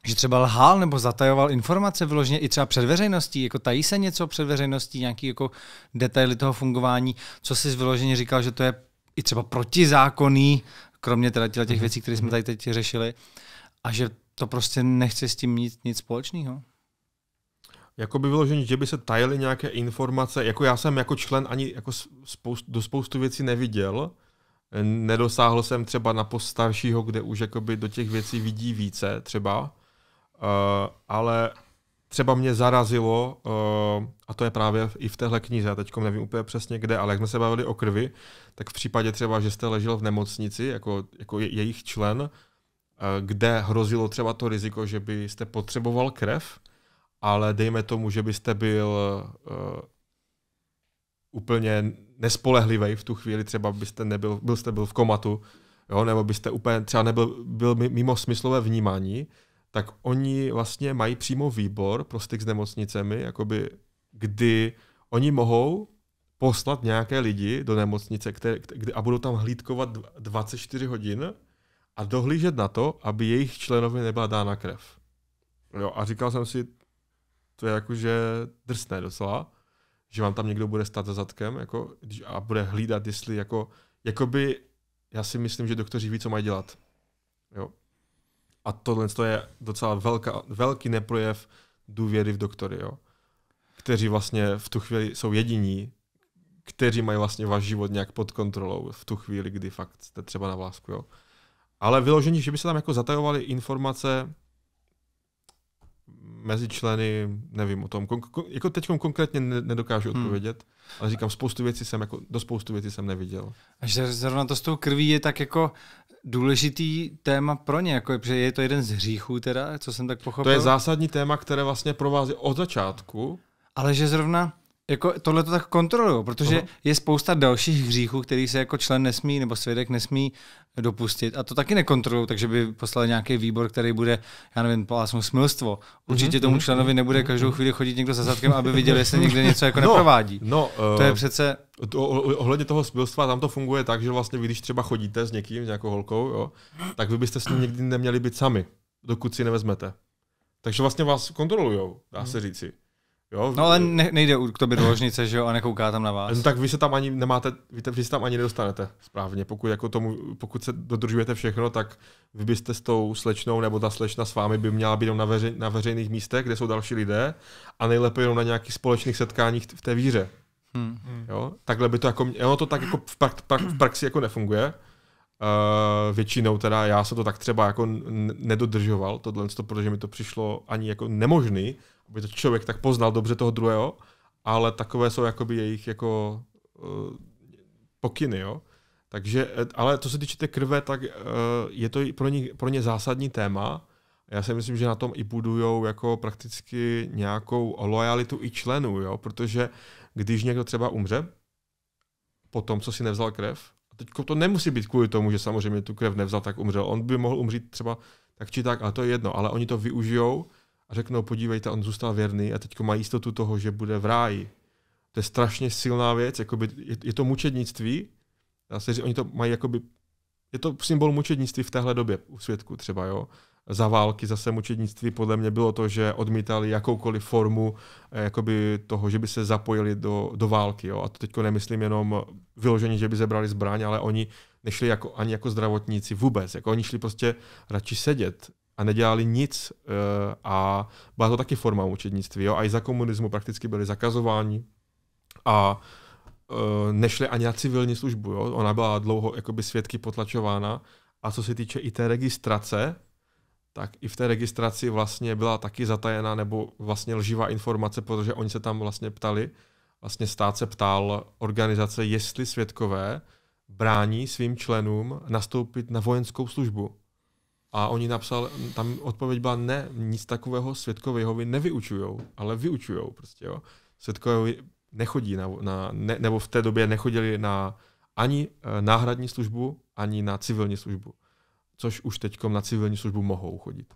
že třeba lhal nebo zatajoval informace vyloženě i třeba před veřejností, jako tají se něco před veřejností, nějaký jako detaily toho fungování, co jsi vyloženě říkal, že to je i třeba protizákonný, kromě teda těch mm-hmm. věcí, které jsme mhm. tady teď řešili, a že to prostě nechce s tím mít nic společného. Jako by vyložení, že by se tajily nějaké informace, jako já jsem jako člen ani jako spoustu, do spoustu věcí neviděl, nedosáhl jsem třeba na post staršího, kde už jakoby do těch věcí vidí více třeba, Eh, ale třeba mě zarazilo, eh, a to je právě i v téhle knize, teď nevím úplně přesně kde, ale jak jsme se bavili o krvi, tak v případě třeba, že jste ležel v nemocnici jako, jako jejich člen, eh, kde hrozilo třeba to riziko, že byste potřeboval krev, ale dejme tomu, že byste byl úplně nespolehlivý v tu chvíli, třeba byste nebyl, byl jste byl v komatu, jo, nebo byste úplně třeba nebyl byl mimo smyslové vnímání, tak oni vlastně mají přímo výbor pro styk s nemocnicemi, jakoby kdy oni mohou poslat nějaké lidi do nemocnice které, a budou tam hlídkovat 24 hodin a dohlížet na to, aby jejich členovi nebyla dána krev. Jo, a říkal jsem si, to je jakože drsné docela, že vám tam někdo bude stát za zadkem jako, a bude hlídat, jestli jako, jakoby, já si myslím, že doktoři ví, co mají dělat. Jo, a tohle to je docela velká, velký neprojev důvěry v doktory, jo? kteří vlastně v tu chvíli jsou jediní, kteří mají vlastně váš život nějak pod kontrolou v tu chvíli, kdy fakt jste třeba na vlásku. Jo? Ale vyložení, že by se tam jako zatajovaly informace mezi členy, nevím o tom. Kon, kon, jako teď konkrétně nedokážu hmm. odpovědět, hmm. ale říkám, spoustu věcí jsem, jako, do spoustu věcí jsem neviděl. A že zrovna to s tou krví je tak jako, důležitý téma pro ně, jako je, protože je to jeden z hříchů teda, co jsem tak pochopil. To je zásadní téma, které vlastně provází od začátku. Ale že zrovna jako tohle to tak kontroluju, protože uh-huh. je spousta dalších hříchů, který se jako člen nesmí nebo svědek nesmí dopustit a to taky nekontroluju, takže by poslal nějaký výbor, který bude, já nevím, plásnu smilstvo. Určitě mhm, tomu mhm, členovi mhm, nebude každou chvíli chodit někdo za zadkem, aby viděl, jestli někde něco jako no, neprovádí. No, uh, to je eh, přece... To, ohledně toho smilstva, tam to funguje tak, že vlastně vy, když třeba chodíte s někým, s nějakou holkou, jo, tak vy byste s ním nikdy neměli být sami, dokud si nevezmete. Takže vlastně vás kontrolují, dá se říci. Jo, no ale ne, nejde k tobě do ložnice, že jo, a nekouká tam na vás. No, tak vy se tam ani nemáte, víte, vy se tam ani nedostanete správně. Pokud, jako tomu, pokud se dodržujete všechno, tak vy byste s tou slečnou, nebo ta slečna s vámi by měla být na, veře, na veřejných místech, kde jsou další lidé, a nejlépe jenom na nějakých společných setkáních v té víře. Hm. Hmm. Jo? Takhle by to jako, ono to tak jako v, pra, pra, v praxi jako nefunguje. Uh, většinou teda já jsem to tak třeba jako nedodržoval tohle, protože mi to přišlo ani jako nemožný, aby to člověk tak poznal dobře toho druhého, ale takové jsou jakoby jejich jako uh, pokyny, jo. Takže, eh, ale co se týče té krve, tak uh, je to pro ně, pro ně zásadní téma. Já si myslím, že na tom i budujou jako prakticky nějakou lojalitu i členů, jo? protože když někdo třeba umře po tom, co si nevzal krev, a teď to nemusí být kvůli tomu, že samozřejmě tu krev nevzal, tak umřel. On by mohl umřít třeba tak či tak, ale to je jedno. Ale oni to využijou a řeknou, podívejte, on zůstal věrný a teď má jistotu toho, že bude v ráji. To je strašně silná věc, jakoby, je, je to mučednictví, dá se říct, oni to mají jakoby, je to symbol mučednictví v téhle době u světku třeba, jo. Za války zase mučednictví podle mě bylo to, že odmítali jakoukoliv formu eh, jakoby toho, že by se zapojili do, do války. Jo. A to teďko nemyslím jenom vyložení, že by zebrali zbraň, ale oni nešli jako, ani jako zdravotníci vůbec. Jako oni šli prostě radši sedět a nedělali nic eh, a byla to taky forma učednictví. Jo? A i za komunismu prakticky byli zakazováni a eh, nešli ani na civilní službu. Jo? Ona byla dlouho jakoby svědky potlačována a co se týče i té registrace, tak i v té registraci vlastně byla taky zatajená nebo vlastně lživá informace, protože oni se tam vlastně ptali, vlastně stát se ptal organizace, jestli svědkové brání svým členům nastoupit na vojenskou službu. A oni napsal, tam odpověď byla ne, nic takového světkové Jehovy nevyučujou, ale vyučujou prostě, jo. Světkové nechodí na, na ne, nebo v té době nechodili na ani eh, náhradní službu, ani na civilní službu. Což už teď na civilní službu mohou chodit.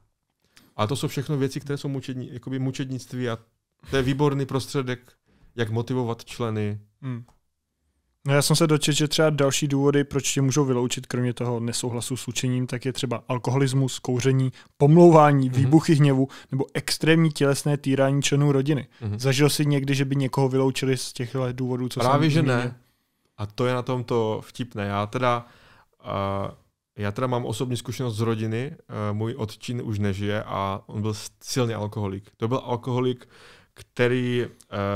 A to jsou všechno věci, které jsou mučení, jakoby mučednictví a to je výborný prostředek, jak motivovat členy hmm. No já jsem se dočetl, že třeba další důvody, proč tě můžou vyloučit, kromě toho nesouhlasu s učením, tak je třeba alkoholismus, kouření, pomlouvání, mm-hmm. výbuchy hněvu nebo extrémní tělesné týrání členů rodiny. Mm-hmm. Zažil jsi někdy, že by někoho vyloučili z těchto důvodů? Co Právě že ne. A to je na tomto vtipné. Já teda, uh, já teda mám osobní zkušenost z rodiny. Uh, můj otčin už nežije a on byl silný alkoholik. To byl alkoholik, který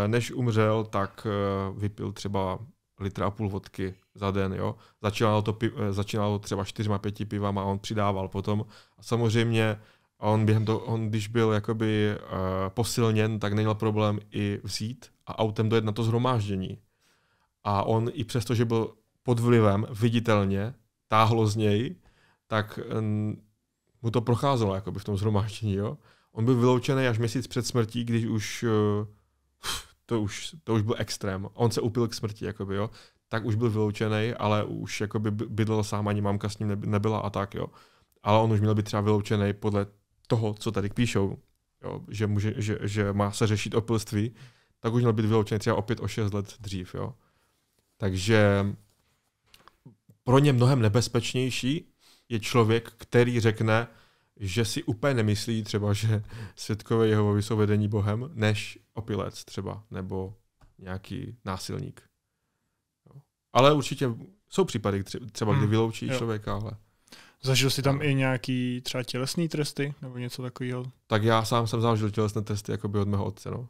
než umřel, tak vypil třeba litra a půl vodky za den. Jo. Začínalo, to, eh, začínalo třeba čtyřma, pěti pivama a on přidával potom. A samozřejmě on, během to, on když byl jakoby uh, posilněn, tak neměl problém i vzít a autem dojet na to zhromáždění. A on i přesto, že byl pod vlivem viditelně, táhlo z něj, tak um, mu to procházelo jakoby v tom zhromáždění. Jo. On byl vyloučený až měsíc před smrtí, když už uh, to už, to už byl extrém. On se upil k smrti, jakoby, jo. Tak už byl vyloučený, ale už jakoby bydlel sám, ani mámka s ním nebyla a tak, jo. Ale on už měl být třeba vyloučený podle toho, co tady píšou, jo, že, může, že, že má se řešit opilství, tak už měl být vyloučený třeba opět o 6 let dřív. Jo. Takže pro ně mnohem nebezpečnější je člověk, který řekne, že si úplně nemyslí třeba, že světkové jeho jsou vedení Bohem, než opilec třeba, nebo nějaký násilník. Jo. Ale určitě jsou případy třeba, kdy hmm. vyloučí hmm, člověka, ale... Zažil jsi tam i nějaký třeba tělesný tresty nebo něco takového? Tak já sám jsem zažil tělesné tresty jako by od mého otce, no.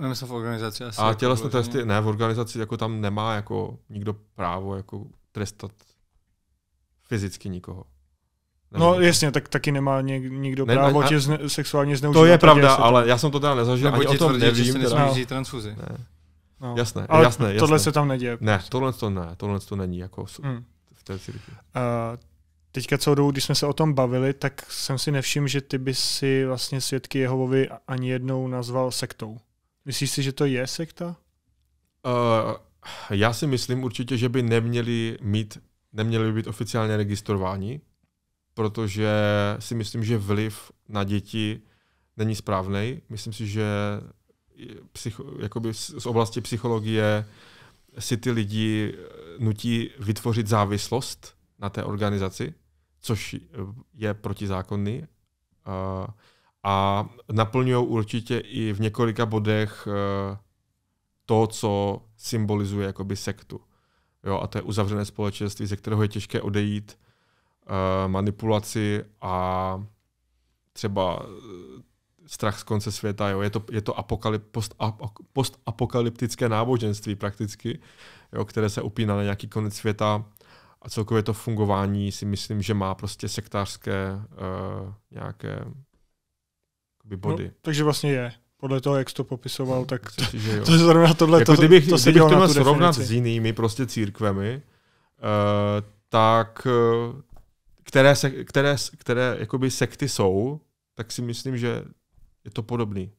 Nemyslím v organizaci asi. A jako tělesné vloženě. testy, ne, v organizaci jako tam nemá jako nikdo právo jako trestat fyzicky nikoho. No, no jasně, tak taky nemá něk, nikdo ne, no, právo tě zne, sexuálně zneužívat. To je pravda, to. ale já jsem to teda nezažil, ani o tom tvrdí, nevím. Že si nesmíš transfuzi. Ne. No. Jasné, ale jasné, jasné. Tohle se tam neděje. Ne, tohle to ne, tohle to není jako hmm. v té církvi. Uh, teďka co dobu, když jsme se o tom bavili, tak jsem si nevšiml, že ty by si vlastně svědky jehovovi ani jednou nazval sektou. Myslíš si, že to je sekta? Uh, já si myslím určitě, že by neměli mít, neměli by být oficiálně registrováni, protože si myslím, že vliv na děti není správný. Myslím si, že psycho, jakoby z oblasti psychologie si ty lidi eh, nutí vytvořit závislost na té organizaci, což eh, je protizákonný. Eh, a, naplňují určitě i v několika bodech to, co symbolizuje jakoby sektu. Jo, a to je uzavřené společenství, ze kterého je těžké odejít Eh, manipulaci a třeba eh, strach z konce světa. Jo. Je to, je to apokalyp, post, postapokalyptické náboženství prakticky, jo, které se upíná na nějaký konec světa a celkově to fungování si myslím, že má prostě sektářské uh, nějaké body. No, takže vlastně je. Podle toho, jak jsi to popisoval, tak Myslím, to, to, to zrovna tohle jako to, kdybych, to se kdybych to měl srovnat s jinými prostě církvemi, uh, tak uh, které, se, které, které jakoby sekty jsou, tak si myslím, že je to podobný.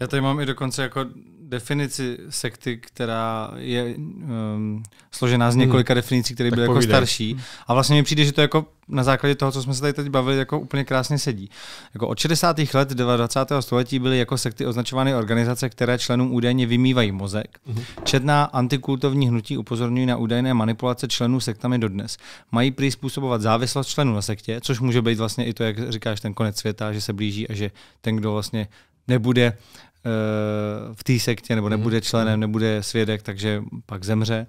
Já tady mám i dokonce jako definici sekty, která je um, složená z několika hmm. definicí, které byly jako starší. Hmm. A vlastně mi přijde, že to jako na základě toho, co jsme se tady teď bavili, jako úplně krásně sedí. Jako od 60. let 20. století byly jako sekty označovány organizace, které členům údajně vymývají mozek. Hmm. Četná antikultovní hnutí upozorňují na údajné manipulace členů sektami dodnes. Mají přizpůsobovat závislost členů na sektě, což může být vlastně i to, jak říkáš, ten konec světa, že se blíží a že ten, kdo vlastně nebude Eh, v té sektě, nebo mhm, nebude členem, mhm. nebude svědek, takže pak zemře.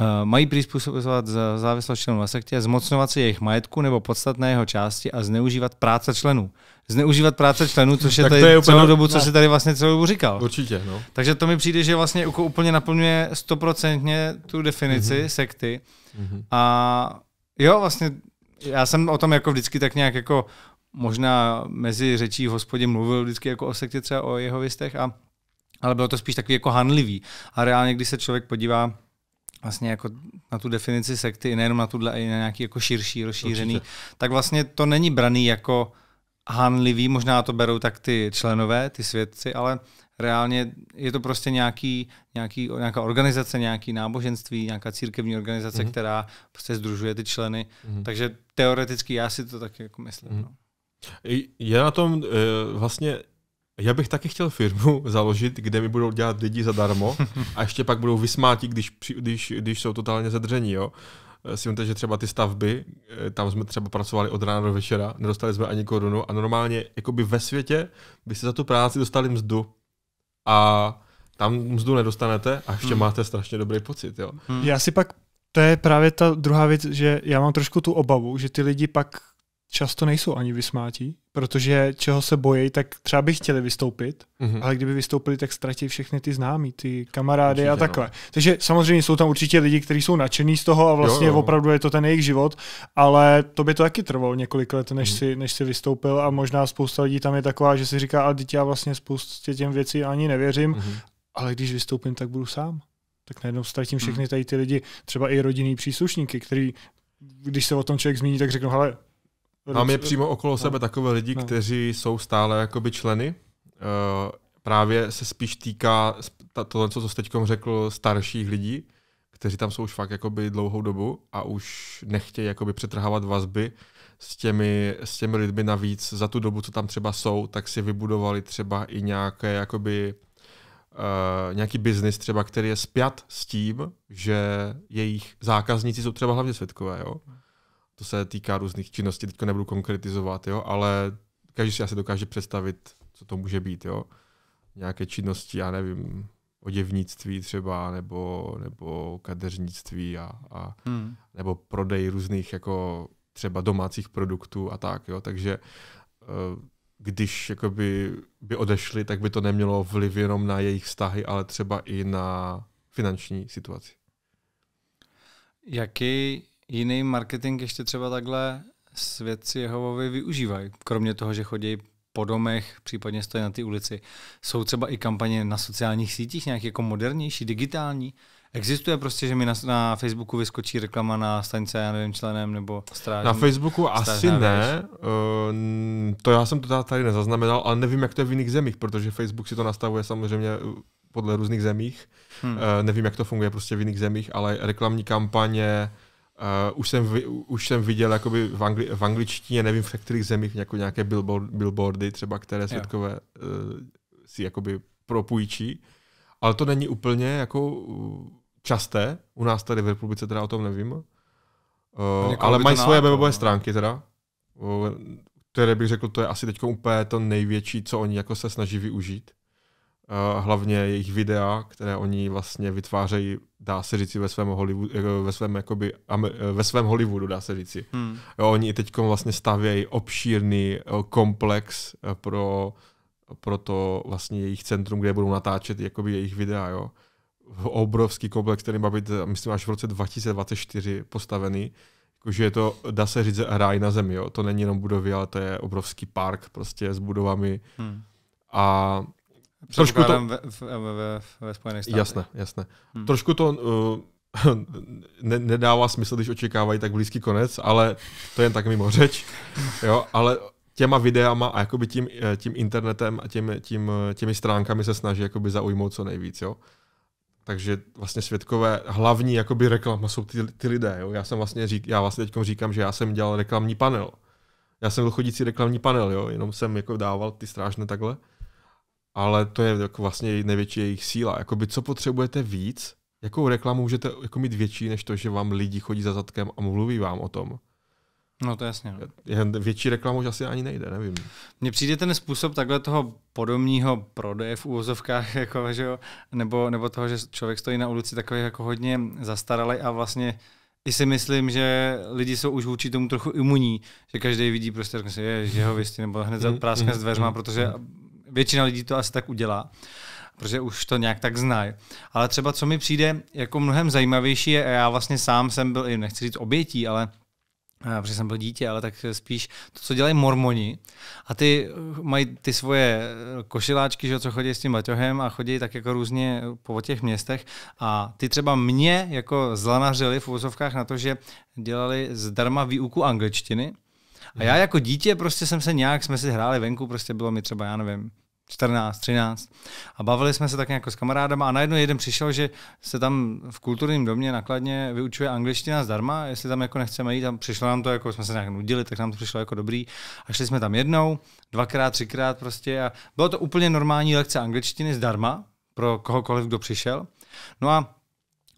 Eh, mají přizpůsobovat závislost členů na sektě, zmocnovat si jejich majetku nebo podstatné jeho části a zneužívat práce členů. Zneužívat práce členů, což je tak tady to je úplně, celou dobu, co si tady vlastně celou dobu říkal. Určitě, no. Takže to mi přijde, že vlastně úplně naplňuje stoprocentně tu definici mm-hmm. sekty. Mm-hmm. A jo, vlastně já jsem o tom jako vždycky tak nějak jako možná mezi řečí v hospodě mluvil vždycky jako o sektě třeba o jeho vystech, a, ale bylo to spíš takový jako hanlivý. A reálně, když se člověk podívá vlastně jako na tu definici sekty, nejenom na tuhle, i na nějaký jako širší, rozšířený, Určitě. tak vlastně to není braný jako hanlivý, možná to berou tak ty členové, ty svědci, ale reálně je to prostě nějaký, nějaký, nějaká organizace, nějaký náboženství, nějaká církevní organizace, mm-hmm. která prostě združuje ty členy. Mm-hmm. Takže teoreticky já si to taky jako myslím. Mm-hmm. No. Já na tom eh, vlastně, já bych taky chtěl firmu založit, kde mi budou dělat lidi zadarmo a ještě pak budou vysmáti, když, když, když jsou totálně zadření, jo. Eh, si myslím, že třeba ty stavby, eh, tam jsme třeba pracovali od rána do večera, nedostali jsme ani korunu a normálně jakoby ve světě byste za tu práci dostali mzdu a tam mzdu nedostanete a ještě hmm. máte strašně dobrý pocit. Jo. Hmm. Já si pak, to je právě ta druhá věc, že já mám trošku tu obavu, že ty lidi pak často nejsou ani vysmátí, protože čeho se bojí, tak třeba by chtěli vystoupit, mm-hmm. ale kdyby vystoupili, tak ztratí všechny ty známí, ty kamarády určitě, a no. takhle. No. Takže samozřejmě jsou tam určitě lidi, kteří jsou nadšení z toho a vlastně jo, jo. opravdu je to ten jejich život, ale to by to taky trvalo několik let, než, mm-hmm. si, než si vystoupil a možná spousta lidí tam je taková, že si říká, a dítě já vlastně spoustě těm věcí ani nevěřím, mm-hmm. ale když vystoupím, tak budu sám. Tak najednou ztratím mhm. všechny tady ty lidi, třeba i rodinný příslušníky, který když se o tom člověk zmíní, tak řeknou, ale No, Mám je přímo okolo no. sebe no. takové lidi, no. kteří jsou stále jakoby členy. Uh, právě se spíš týká to, co jsi teď řekl, starších lidí, kteří tam jsou už fakt jakoby dlouhou dobu a už nechtějí jakoby přetrhávat vazby s těmi, s těmi lidmi navíc. Za tu dobu, co tam třeba jsou, tak si vybudovali třeba i nějaké jakoby Uh, nějaký biznis třeba, který je spjat s tím, že jejich zákazníci jsou třeba hlavně světkové, jo? No to se týká různých činností, teďko nebudu konkretizovat, jo, ale každý si asi dokáže představit, co to může být, jo. Nějaké činnosti, já nevím, oděvnictví třeba, nebo, nebo kadeřnictví a, a hmm. nebo prodej různých jako třeba domácích produktů a tak, jo, takže eh, když jakoby by odešli, tak by to nemělo vliv jenom na jejich vztahy, ale třeba i na finanční situaci. Jaký jiný marketing ještě třeba takhle svědci Jehovovi využívají? Kromě toho, že chodí po domech, případně stojí na té ulici. Jsou třeba i kampaně na sociálních sítích nějak jako modernější, digitální? Existuje prostě, že mi na, na Facebooku vyskočí reklama na stanice, já nevím, členem nebo strážem? Na Facebooku strážem, asi ne. Uh, to já jsem to tady nezaznamenal, ale nevím, jak to je v jiných zemích, protože Facebook si to nastavuje samozřejmě eh, podle různých zemích. Hmm. Uh, nevím, jak to funguje prostě v jiných zemích, ale reklamní kampaně Uh, už, jsem, už jsem viděl jakoby v, angli, v angličtině, nevím v kterých zemích, jako nějaké billboard, billboardy třeba, které světkové uh, si jakoby propůjčí. Ale to není úplně jako uh, časté. U nás tady v republice teda o tom nevím. Uh, ale mají svoje webové stránky teda. Uh, které bych řekl, to je asi teď úplně to největší, co oni jako se snaží využít. Eh, hlavně jejich videa, které oni vlastně vytvářejí, dá se říci, ve svém Hollywoodu, eh, ve svém, jakoby, eh, ve svém Hollywoodu, dá se říci. Hmm. Oni teď vlastně stavějí obšírný komplex pro, pro to vlastně jejich centrum, kde budou natáčet jakoby jejich videa, jo. Obrovský komplex, který má být, myslím, až v roce 2024 postavený. Jakože je to, dá se říct, ráj na zemi, jo. To není jenom budovy, ale to je obrovský park prostě s budovami. Hmm. A trošku to... Ve, ve, ve Spojených státech. Jasné, jasné. Hmm. Trošku to uh, ne, nedává smysl, když očekávají tak blízký konec, ale to je jen tak mimo řeč. Jo, ale těma videama a jakoby tím, eh, tím internetem a tím, tím, eh, těmi stránkami se snaží jakoby zaujmout co nejvíc. Jo? Takže vlastně světkové hlavní jakoby reklama jsou ty, ty lidé. Jo? Já jsem vlastně řík, já vlastně teď říkám, že já jsem dělal reklamní panel. Já jsem byl chodící reklamní panel, jo? jenom jsem jako dával ty strážné takhle ale to je jako vlastně největší jejich síla. Jakoby co potřebujete víc, jakou reklamu můžete jako mít větší, než to, že vám lidi chodí za zadkem a mluví vám o tom. No to jasně. No. Větší reklamu už asi ani nejde, nevím. Mně přijde ten způsob takhle toho podobního prodeje v úvozovkách, jako, že jo, nebo, nebo toho, že člověk stojí na ulici takový jako hodně zastaralý a vlastně i si myslím, že lidi jsou už vůči tomu trochu imunní, že každý vidí prostě, že je, že ho vystí, nebo hned mm, práskne mm, s dveřma, mm, protože většina lidí to asi tak udělá, protože už to nějak tak znají. Ale třeba co mi přijde jako mnohem zajímavější je, já vlastně sám jsem byl, nechci říct obětí, ale eh, protože jsem byl dítě, ale tak spíš to, co dělají mormoni. A ty eh, mají ty svoje eh, košiláčky, že, co chodí s tím baťohem a chodí tak jako různě po těch městech. A ty třeba mě jako zlanařili v úzovkách na to, že dělali zdarma výuku angličtiny. A já jako dítě prostě jsem se nějak, jsme si hráli venku, prostě bylo mi třeba, já nevím, 14, 13. A bavili jsme se tak nějak s kamarádama a najednou jeden přišel, že se tam v kulturním domě nakladně vyučuje angličtina zdarma, jestli tam jako nechceme jít, tam přišlo nám to, jako jsme se nějak nudili, tak nám to přišlo jako dobrý. A šli jsme tam jednou, dvakrát, třikrát prostě a bylo to úplně normální lekce angličtiny zdarma pro kohokoliv, kdo přišel. No a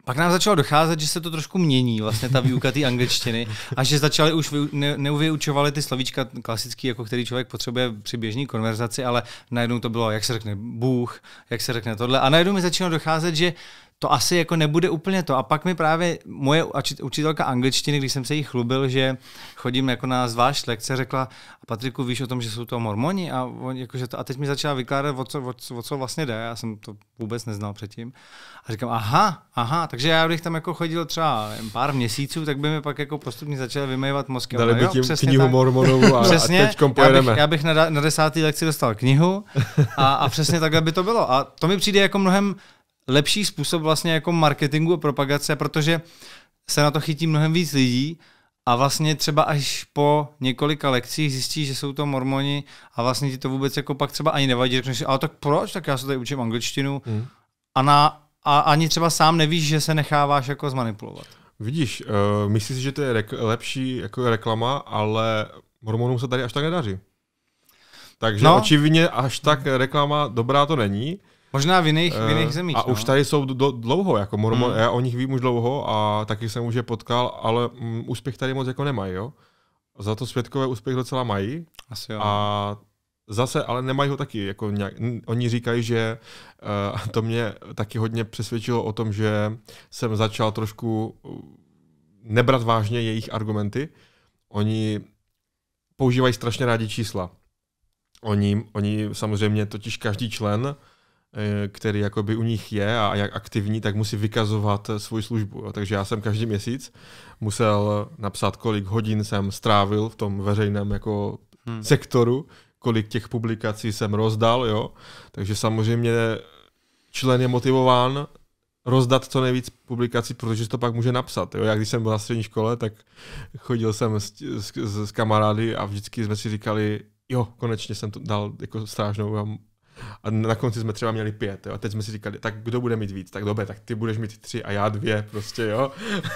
pak nám začalo docházet, že se to trošku mění, vlastně ta výuka té angličtiny, a že začali už vyu, neuvyučovali ty slovíčka klasické, jako který člověk potřebuje při běžné konverzaci, ale najednou to bylo, jak se řekne Bůh, jak se řekne tohle. A najednou mi začalo docházet, že to asi jako nebude úplně to. A pak mi právě moje učitelka angličtiny, když jsem se jí chlubil, že chodím jako na zvlášť lekce, řekla, a Patriku, víš o tom, že jsou to mormoni? A, on, jakože to, a teď mi začala vykládat, o co, o, co, o co vlastně jde. Já jsem to vůbec neznal předtím. A říkám, aha, aha, takže já bych tam jako chodil třeba pár měsíců, tak by mi pak jako postupně začala vymývat mozky. Dali by tím knihu tak. a, přesně, a teďkom Já bych, já bych na, na desátý lekci dostal knihu a, a přesně takhle by to bylo. A to mi přijde jako mnohem lepší způsob vlastně jako marketingu a propagace, protože se na to chytí mnohem víc lidí a vlastně třeba až po několika lekcích zjistí, že jsou to mormoni a vlastně ti to vůbec jako pak třeba ani nevadí. Řekneš ale tak proč? Tak já se tady učím angličtinu. Hmm. A, na, a ani třeba sám nevíš, že se necháváš jako zmanipulovat. Vidíš, uh, myslíš si, že to je rek- lepší jako reklama, ale mormonům se tady až tak nedaří. Takže no. očividně až tak reklama dobrá to není. Možná v jiných, v jiných eh, zemích. A no. už tady jsou do, dlouho, jako Mormon, hmm. já o nich vím už dlouho a taky jsem už je potkal, ale m, mm, úspěch tady moc jako nemají, jo. Za to světkové úspěch docela mají. Asi jo. A zase, ale nemají ho taky. Jako nějak, oni říkají, že uh, to mě taky hodně přesvědčilo o tom, že jsem začal trošku eh, nebrat vážně jejich argumenty. Oni používají strašně rádi čísla. Oni, oni samozřejmě totiž každý člen Eh, který jakoby u nich je a jak aktivní, tak musí vykazovat eh, svou službu. Takže já jsem každý měsíc musel napsat, kolik hodin jsem strávil v tom veřejném jako hmm. sektoru, kolik těch publikací jsem rozdal, jo. Takže samozřejmě člen je motivován rozdat co nejvíc publikací, protože to pak může napsat. Jo? Já když jsem byl na střední škole, tak chodil jsem s, s, s kamarády a vždycky jsme si říkali, jo, konečně jsem to dal jako strážnou a na konci jsme třeba měli pět, jo. A teď jsme si říkali, tak kdo bude mít víc? Tak dobře, tak ty budeš mít tři a já dvě, prostě, jo.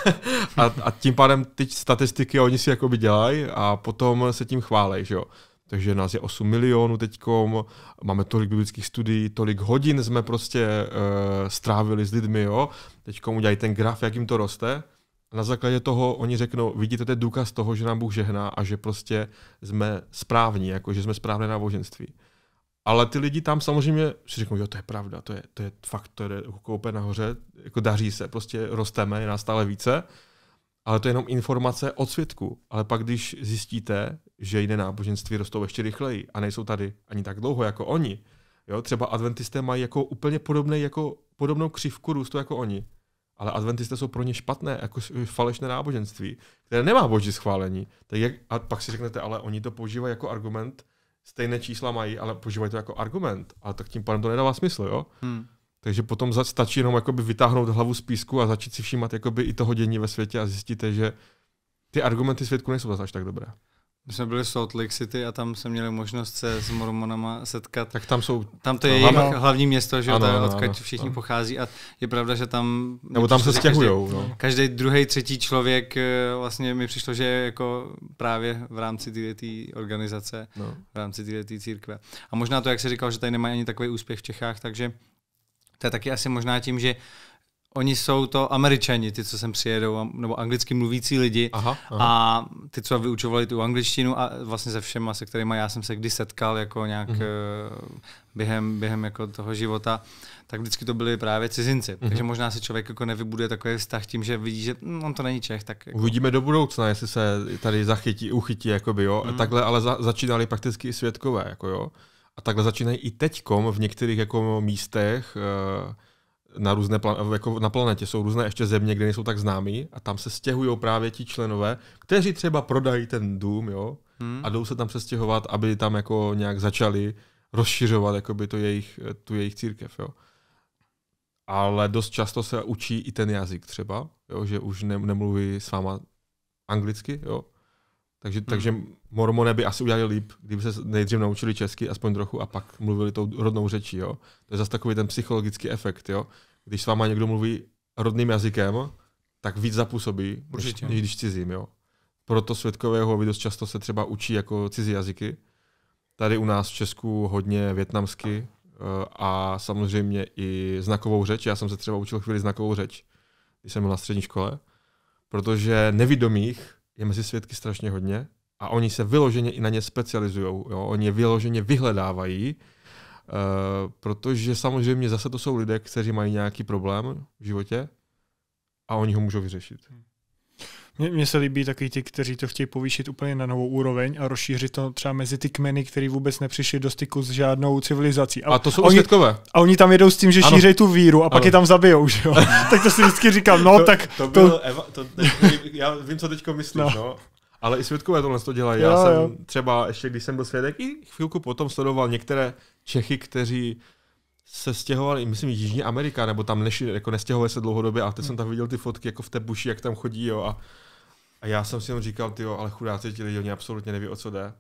a, a tím pádem ty statistiky oni si jakoby dělají a potom se tím chválej, že jo. Takže nás je 8 milionů teď, máme tolik biblických studií, tolik hodin jsme prostě e, strávili s lidmi, jo. Teďkom udělají ten graf, jak jim to roste. Na základě toho oni řeknou, vidíte, to je důkaz toho, že nám Bůh žehná a že prostě jsme správní, jako že jsme správné náboženství. Ale ty lidi tam samozřejmě si řeknou, jo, to je pravda, to je, to je fakt, to je koupe nahoře, jako daří se, prostě rosteme, je nás stále více, ale to je jenom informace od světku. Ale pak, když zjistíte, že jiné náboženství rostou ještě rychleji a nejsou tady ani tak dlouho jako oni, jo, třeba adventisté mají jako úplně podobný, jako podobnou křivku růstu jako oni, ale adventisté jsou pro ně špatné, jako falešné náboženství, které nemá boží schválení. Tak jak, a pak si řeknete, ale oni to používají jako argument, stejné čísla mají, ale používají to jako argument. Ale tak tím pádem to nedává smysl, jo? Hmm. Takže potom stačí jenom jakoby vytáhnout hlavu z písku a začít si všímat jakoby i toho dění ve světě a zjistíte, že ty argumenty světku nejsou zase až tak dobré. My jsme byli v Salt Lake City a tam jsme měli možnost se s Mormonama setkat. Tak tam jsou... Tam to je jejich hlavní město, že ano, ano, odkud ano, všichni ano. pochází a je pravda, že tam... Nebo tam se stěhují. Každý, no. druhý, třetí člověk eh, vlastně mi přišlo, že je jako právě v rámci této organizace, no. v rámci této církve. A možná to, jak se říkal, že tady nemají ani takový úspěch v Čechách, takže to je taky asi možná tím, že uh, oni jsou to američani, ty, co sem přijedou, nebo anglicky mluvící lidi aha, aha. a ty, co vyučovali tu angličtinu a vlastně se všema, se kterými já jsem se kdy setkal jako nějak mm-hmm. během, během jako toho života, tak vždycky to byli právě cizinci. Mm-hmm. Takže možná si člověk jako nevybuduje takový vztah tím, že vidí, že hm, on to není Čech. Tak jako... Uvidíme do budoucna, jestli se tady zachytí, uchytí, jakoby, jo. Mm-hmm. Takhle ale za, začínali prakticky i světkové, jako jo. A takhle začínají i teďkom v některých jako místech uh, na různé plan- jako na planetě jsou různé ještě země, kde nejsou tak známí a tam se stěhují právě ti členové, kteří třeba prodají ten dům, jo, hmm. a jdou se tam přestěhovat, aby tam jako nějak začali rozšiřovat jakoby to jejich, tu jejich církev, jo. Ale dost často se učí i ten jazyk třeba, jo, že už ne- nemluví s váma anglicky, jo. Takže, hmm. takže mormone by asi udělali líp, kdyby se nejdřív naučili česky, aspoň trochu, a pak mluvili tou rodnou řečí, jo. To je zase takový ten psychologický efekt, jo když s váma někdo mluví rodným jazykem, tak víc zapůsobí, Určitě. než, když cizím. Jo? Proto světkové Jehovovi dost často se třeba učí jako cizí jazyky. Tady u nás v Česku hodně větnamsky eh, a samozřejmě i znakovou řeč. Já jsem se třeba učil chvíli znakovou řeč, když jsem byl na střední škole, protože nevidomých je mezi svědky strašně hodně a oni se vyloženě i na ně specializují. Oni je vyloženě vyhledávají, Eh, protože samozřejmě zase to jsou lidé, kteří mají nějaký problém v životě a oni ho můžou vyřešit. Hmm. Mně se líbí taky ti, kteří to chtějí povýšit úplně na novou úroveň a rozšířit to třeba mezi ty kmeny, které vůbec nepřišli do styku s žádnou civilizací. A, a to jsou oni, světkové. A oni tam jedou s tím, že ano. šířejí tu víru a ano. pak je tam zabijou, že jo? tak to si vždycky říkám, no to, tak... To, to... Byl Eva, to já vím, co teďko myslíš, no. no. Ale i světkové tohle to dělají. Já já jsem třeba, ještě když jsem byl svědek, i chvilku potom sledoval některé Čechy, kteří se stěhovali, myslím, Jižní Amerika, nebo tam neši, jako nestěhovali se dlouhodobě, a teď jsem tam viděl ty fotky jako v té buši, jak tam chodí, jo, a, a já jsem si jenom říkal, ty jo, ale chudáci ti lidi, oni absolutně neví, o co jde.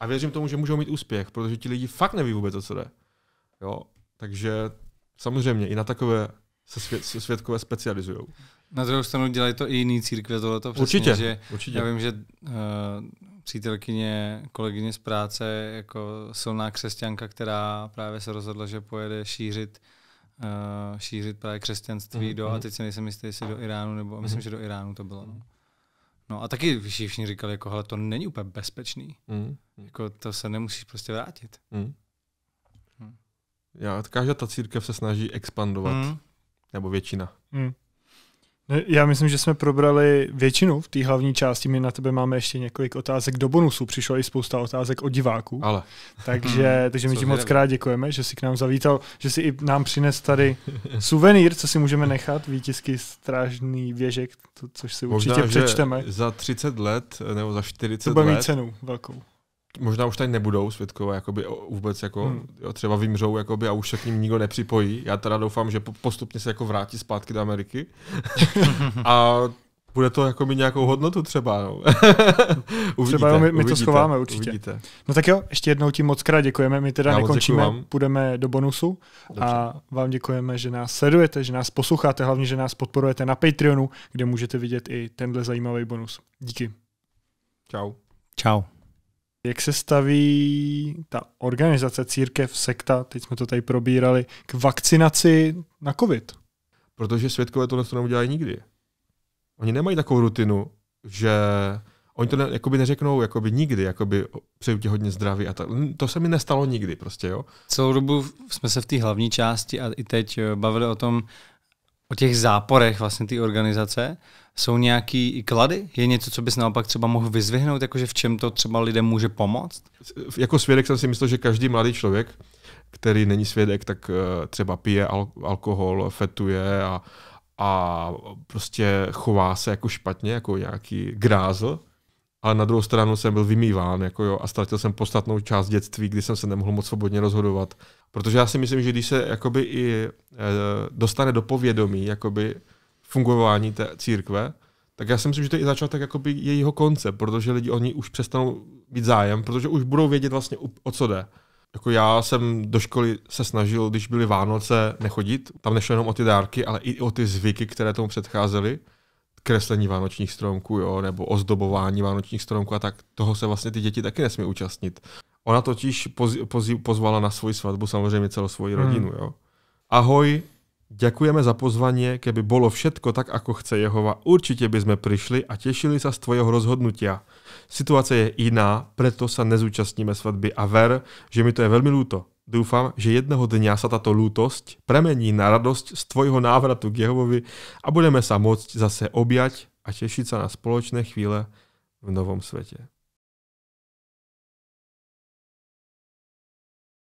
A věřím tomu, že můžou mít úspěch, protože ti lidi fakt neví vůbec, o co jde. Jo, takže samozřejmě i na takové se, svět, se světkové specializují. Na druhou stranu dělají to i jiný církve to přesně, určitě, že určitě. já vím, že uh, přítelkyně, kolegyně z práce, jako silná křesťanka, která právě se rozhodla, že pojede šířit uh, šířit právě křesťanství mm-hmm. do, mhm. a teď si nejsem jistý, jestli do Iránu, nebo mm-hmm. myslím, že do Iránu to bylo. No. No a taky všichni říkali, jako, hele, to není úplně bezpečný. Mm. Jako, to se nemusíš prostě vrátit. Mm. Já, každá ta církev se snaží expandovat. Mm. Nebo většina. Mm. Já myslím, že jsme probrali většinu v té hlavní části. My na tebe máme ještě několik otázek do bonusu. Přišlo i spousta otázek od diváků. Ale. Takže, hmm. takže my ti moc krát děkujeme, že jsi k nám zavítal, že jsi i nám přines tady suvenír, co si můžeme nechat, výtisky strážný věžek, to, což si Možná, určitě Že za 30 let nebo za 40 to bude let. mít cenu velkou možná už tady nebudou světkové, jakoby vůbec jako, hmm. jo, třeba vymřou jakoby, a už se k ním nikdo nepřipojí. Já teda doufám, že postupně se jako vrátí zpátky do Ameriky. a bude to jako mi nějakou hodnotu třeba. No. uvidíte, třeba jo, my, my uvidíte, to schováme určitě. Uvidíte. No tak jo, ještě jednou tím moc krát děkujeme. My teda Já nekončíme, půjdeme do bonusu Dobře. a vám děkujeme, že nás sledujete, že nás posloucháte, hlavně, že nás podporujete na Patreonu, kde můžete vidět i tenhle zajímavý bonus. Díky. Čau. Čau. Jak se staví ta organizace Církev, sekta, teď jsme to tady probírali, k vakcinaci na COVID? Protože světkové to neudělají nikdy. Oni nemají takovou rutinu, že Oni to ne, jakoby neřeknou jakoby nikdy, jakoby přeju ti hodně zdraví a to, To se mi nestalo nikdy prostě, jo. Celou dobu jsme se v té hlavní části a i teď eh, bavili o tom, o těch záporech vlastně té organizace. Jsou nějaký i klady? Je něco, co bys naopak třeba mohl vyzvihnout, jakože v čem to třeba lidem může pomoct? Jako svědek jsem si myslel, že každý mladý člověk, který není svědek, tak eh, třeba pije al- alkohol, fetuje a, a prostě chová se jako špatně, jako nějaký grázl ale na druhou stranu jsem byl vymýván jako jo, a ztratil jsem podstatnou část dětství, kdy jsem se nemohl moc svobodně rozhodovat. Protože já si myslím, že když se jakoby i e, dostane do povědomí jakoby fungování té církve, tak já si myslím, že to je i začátek jakoby jejího konce, protože lidi oni už přestanou být zájem, protože už budou vědět vlastně o co jde. Jako já jsem do školy se snažil, když byly Vánoce, nechodit. Tam nešlo jenom o ty dárky, ale i o ty zvyky, které tomu předcházely kreslení vánočních stromků, jo, nebo ozdobování vánočních stromků a tak, toho se vlastně ty děti taky nesmí účastnit. Ona totiž poz, poz, pozvala na svoji svatbu samozřejmě celou svoji hmm. rodinu, jo. Ahoj, děkujeme za pozvání, keby bylo všetko tak, ako chce Jehova, určitě by jsme přišli a těšili se z tvojho rozhodnutia. Situace je jiná, proto se nezúčastníme svatby a ver, že mi to je velmi lúto. Doufám, že jednoho dňa sa tato lútosť premení na radosť z tvojho návratu k Jehovovi a budeme sa môcť zase objať a těšit se na společné chvíle v novom světě.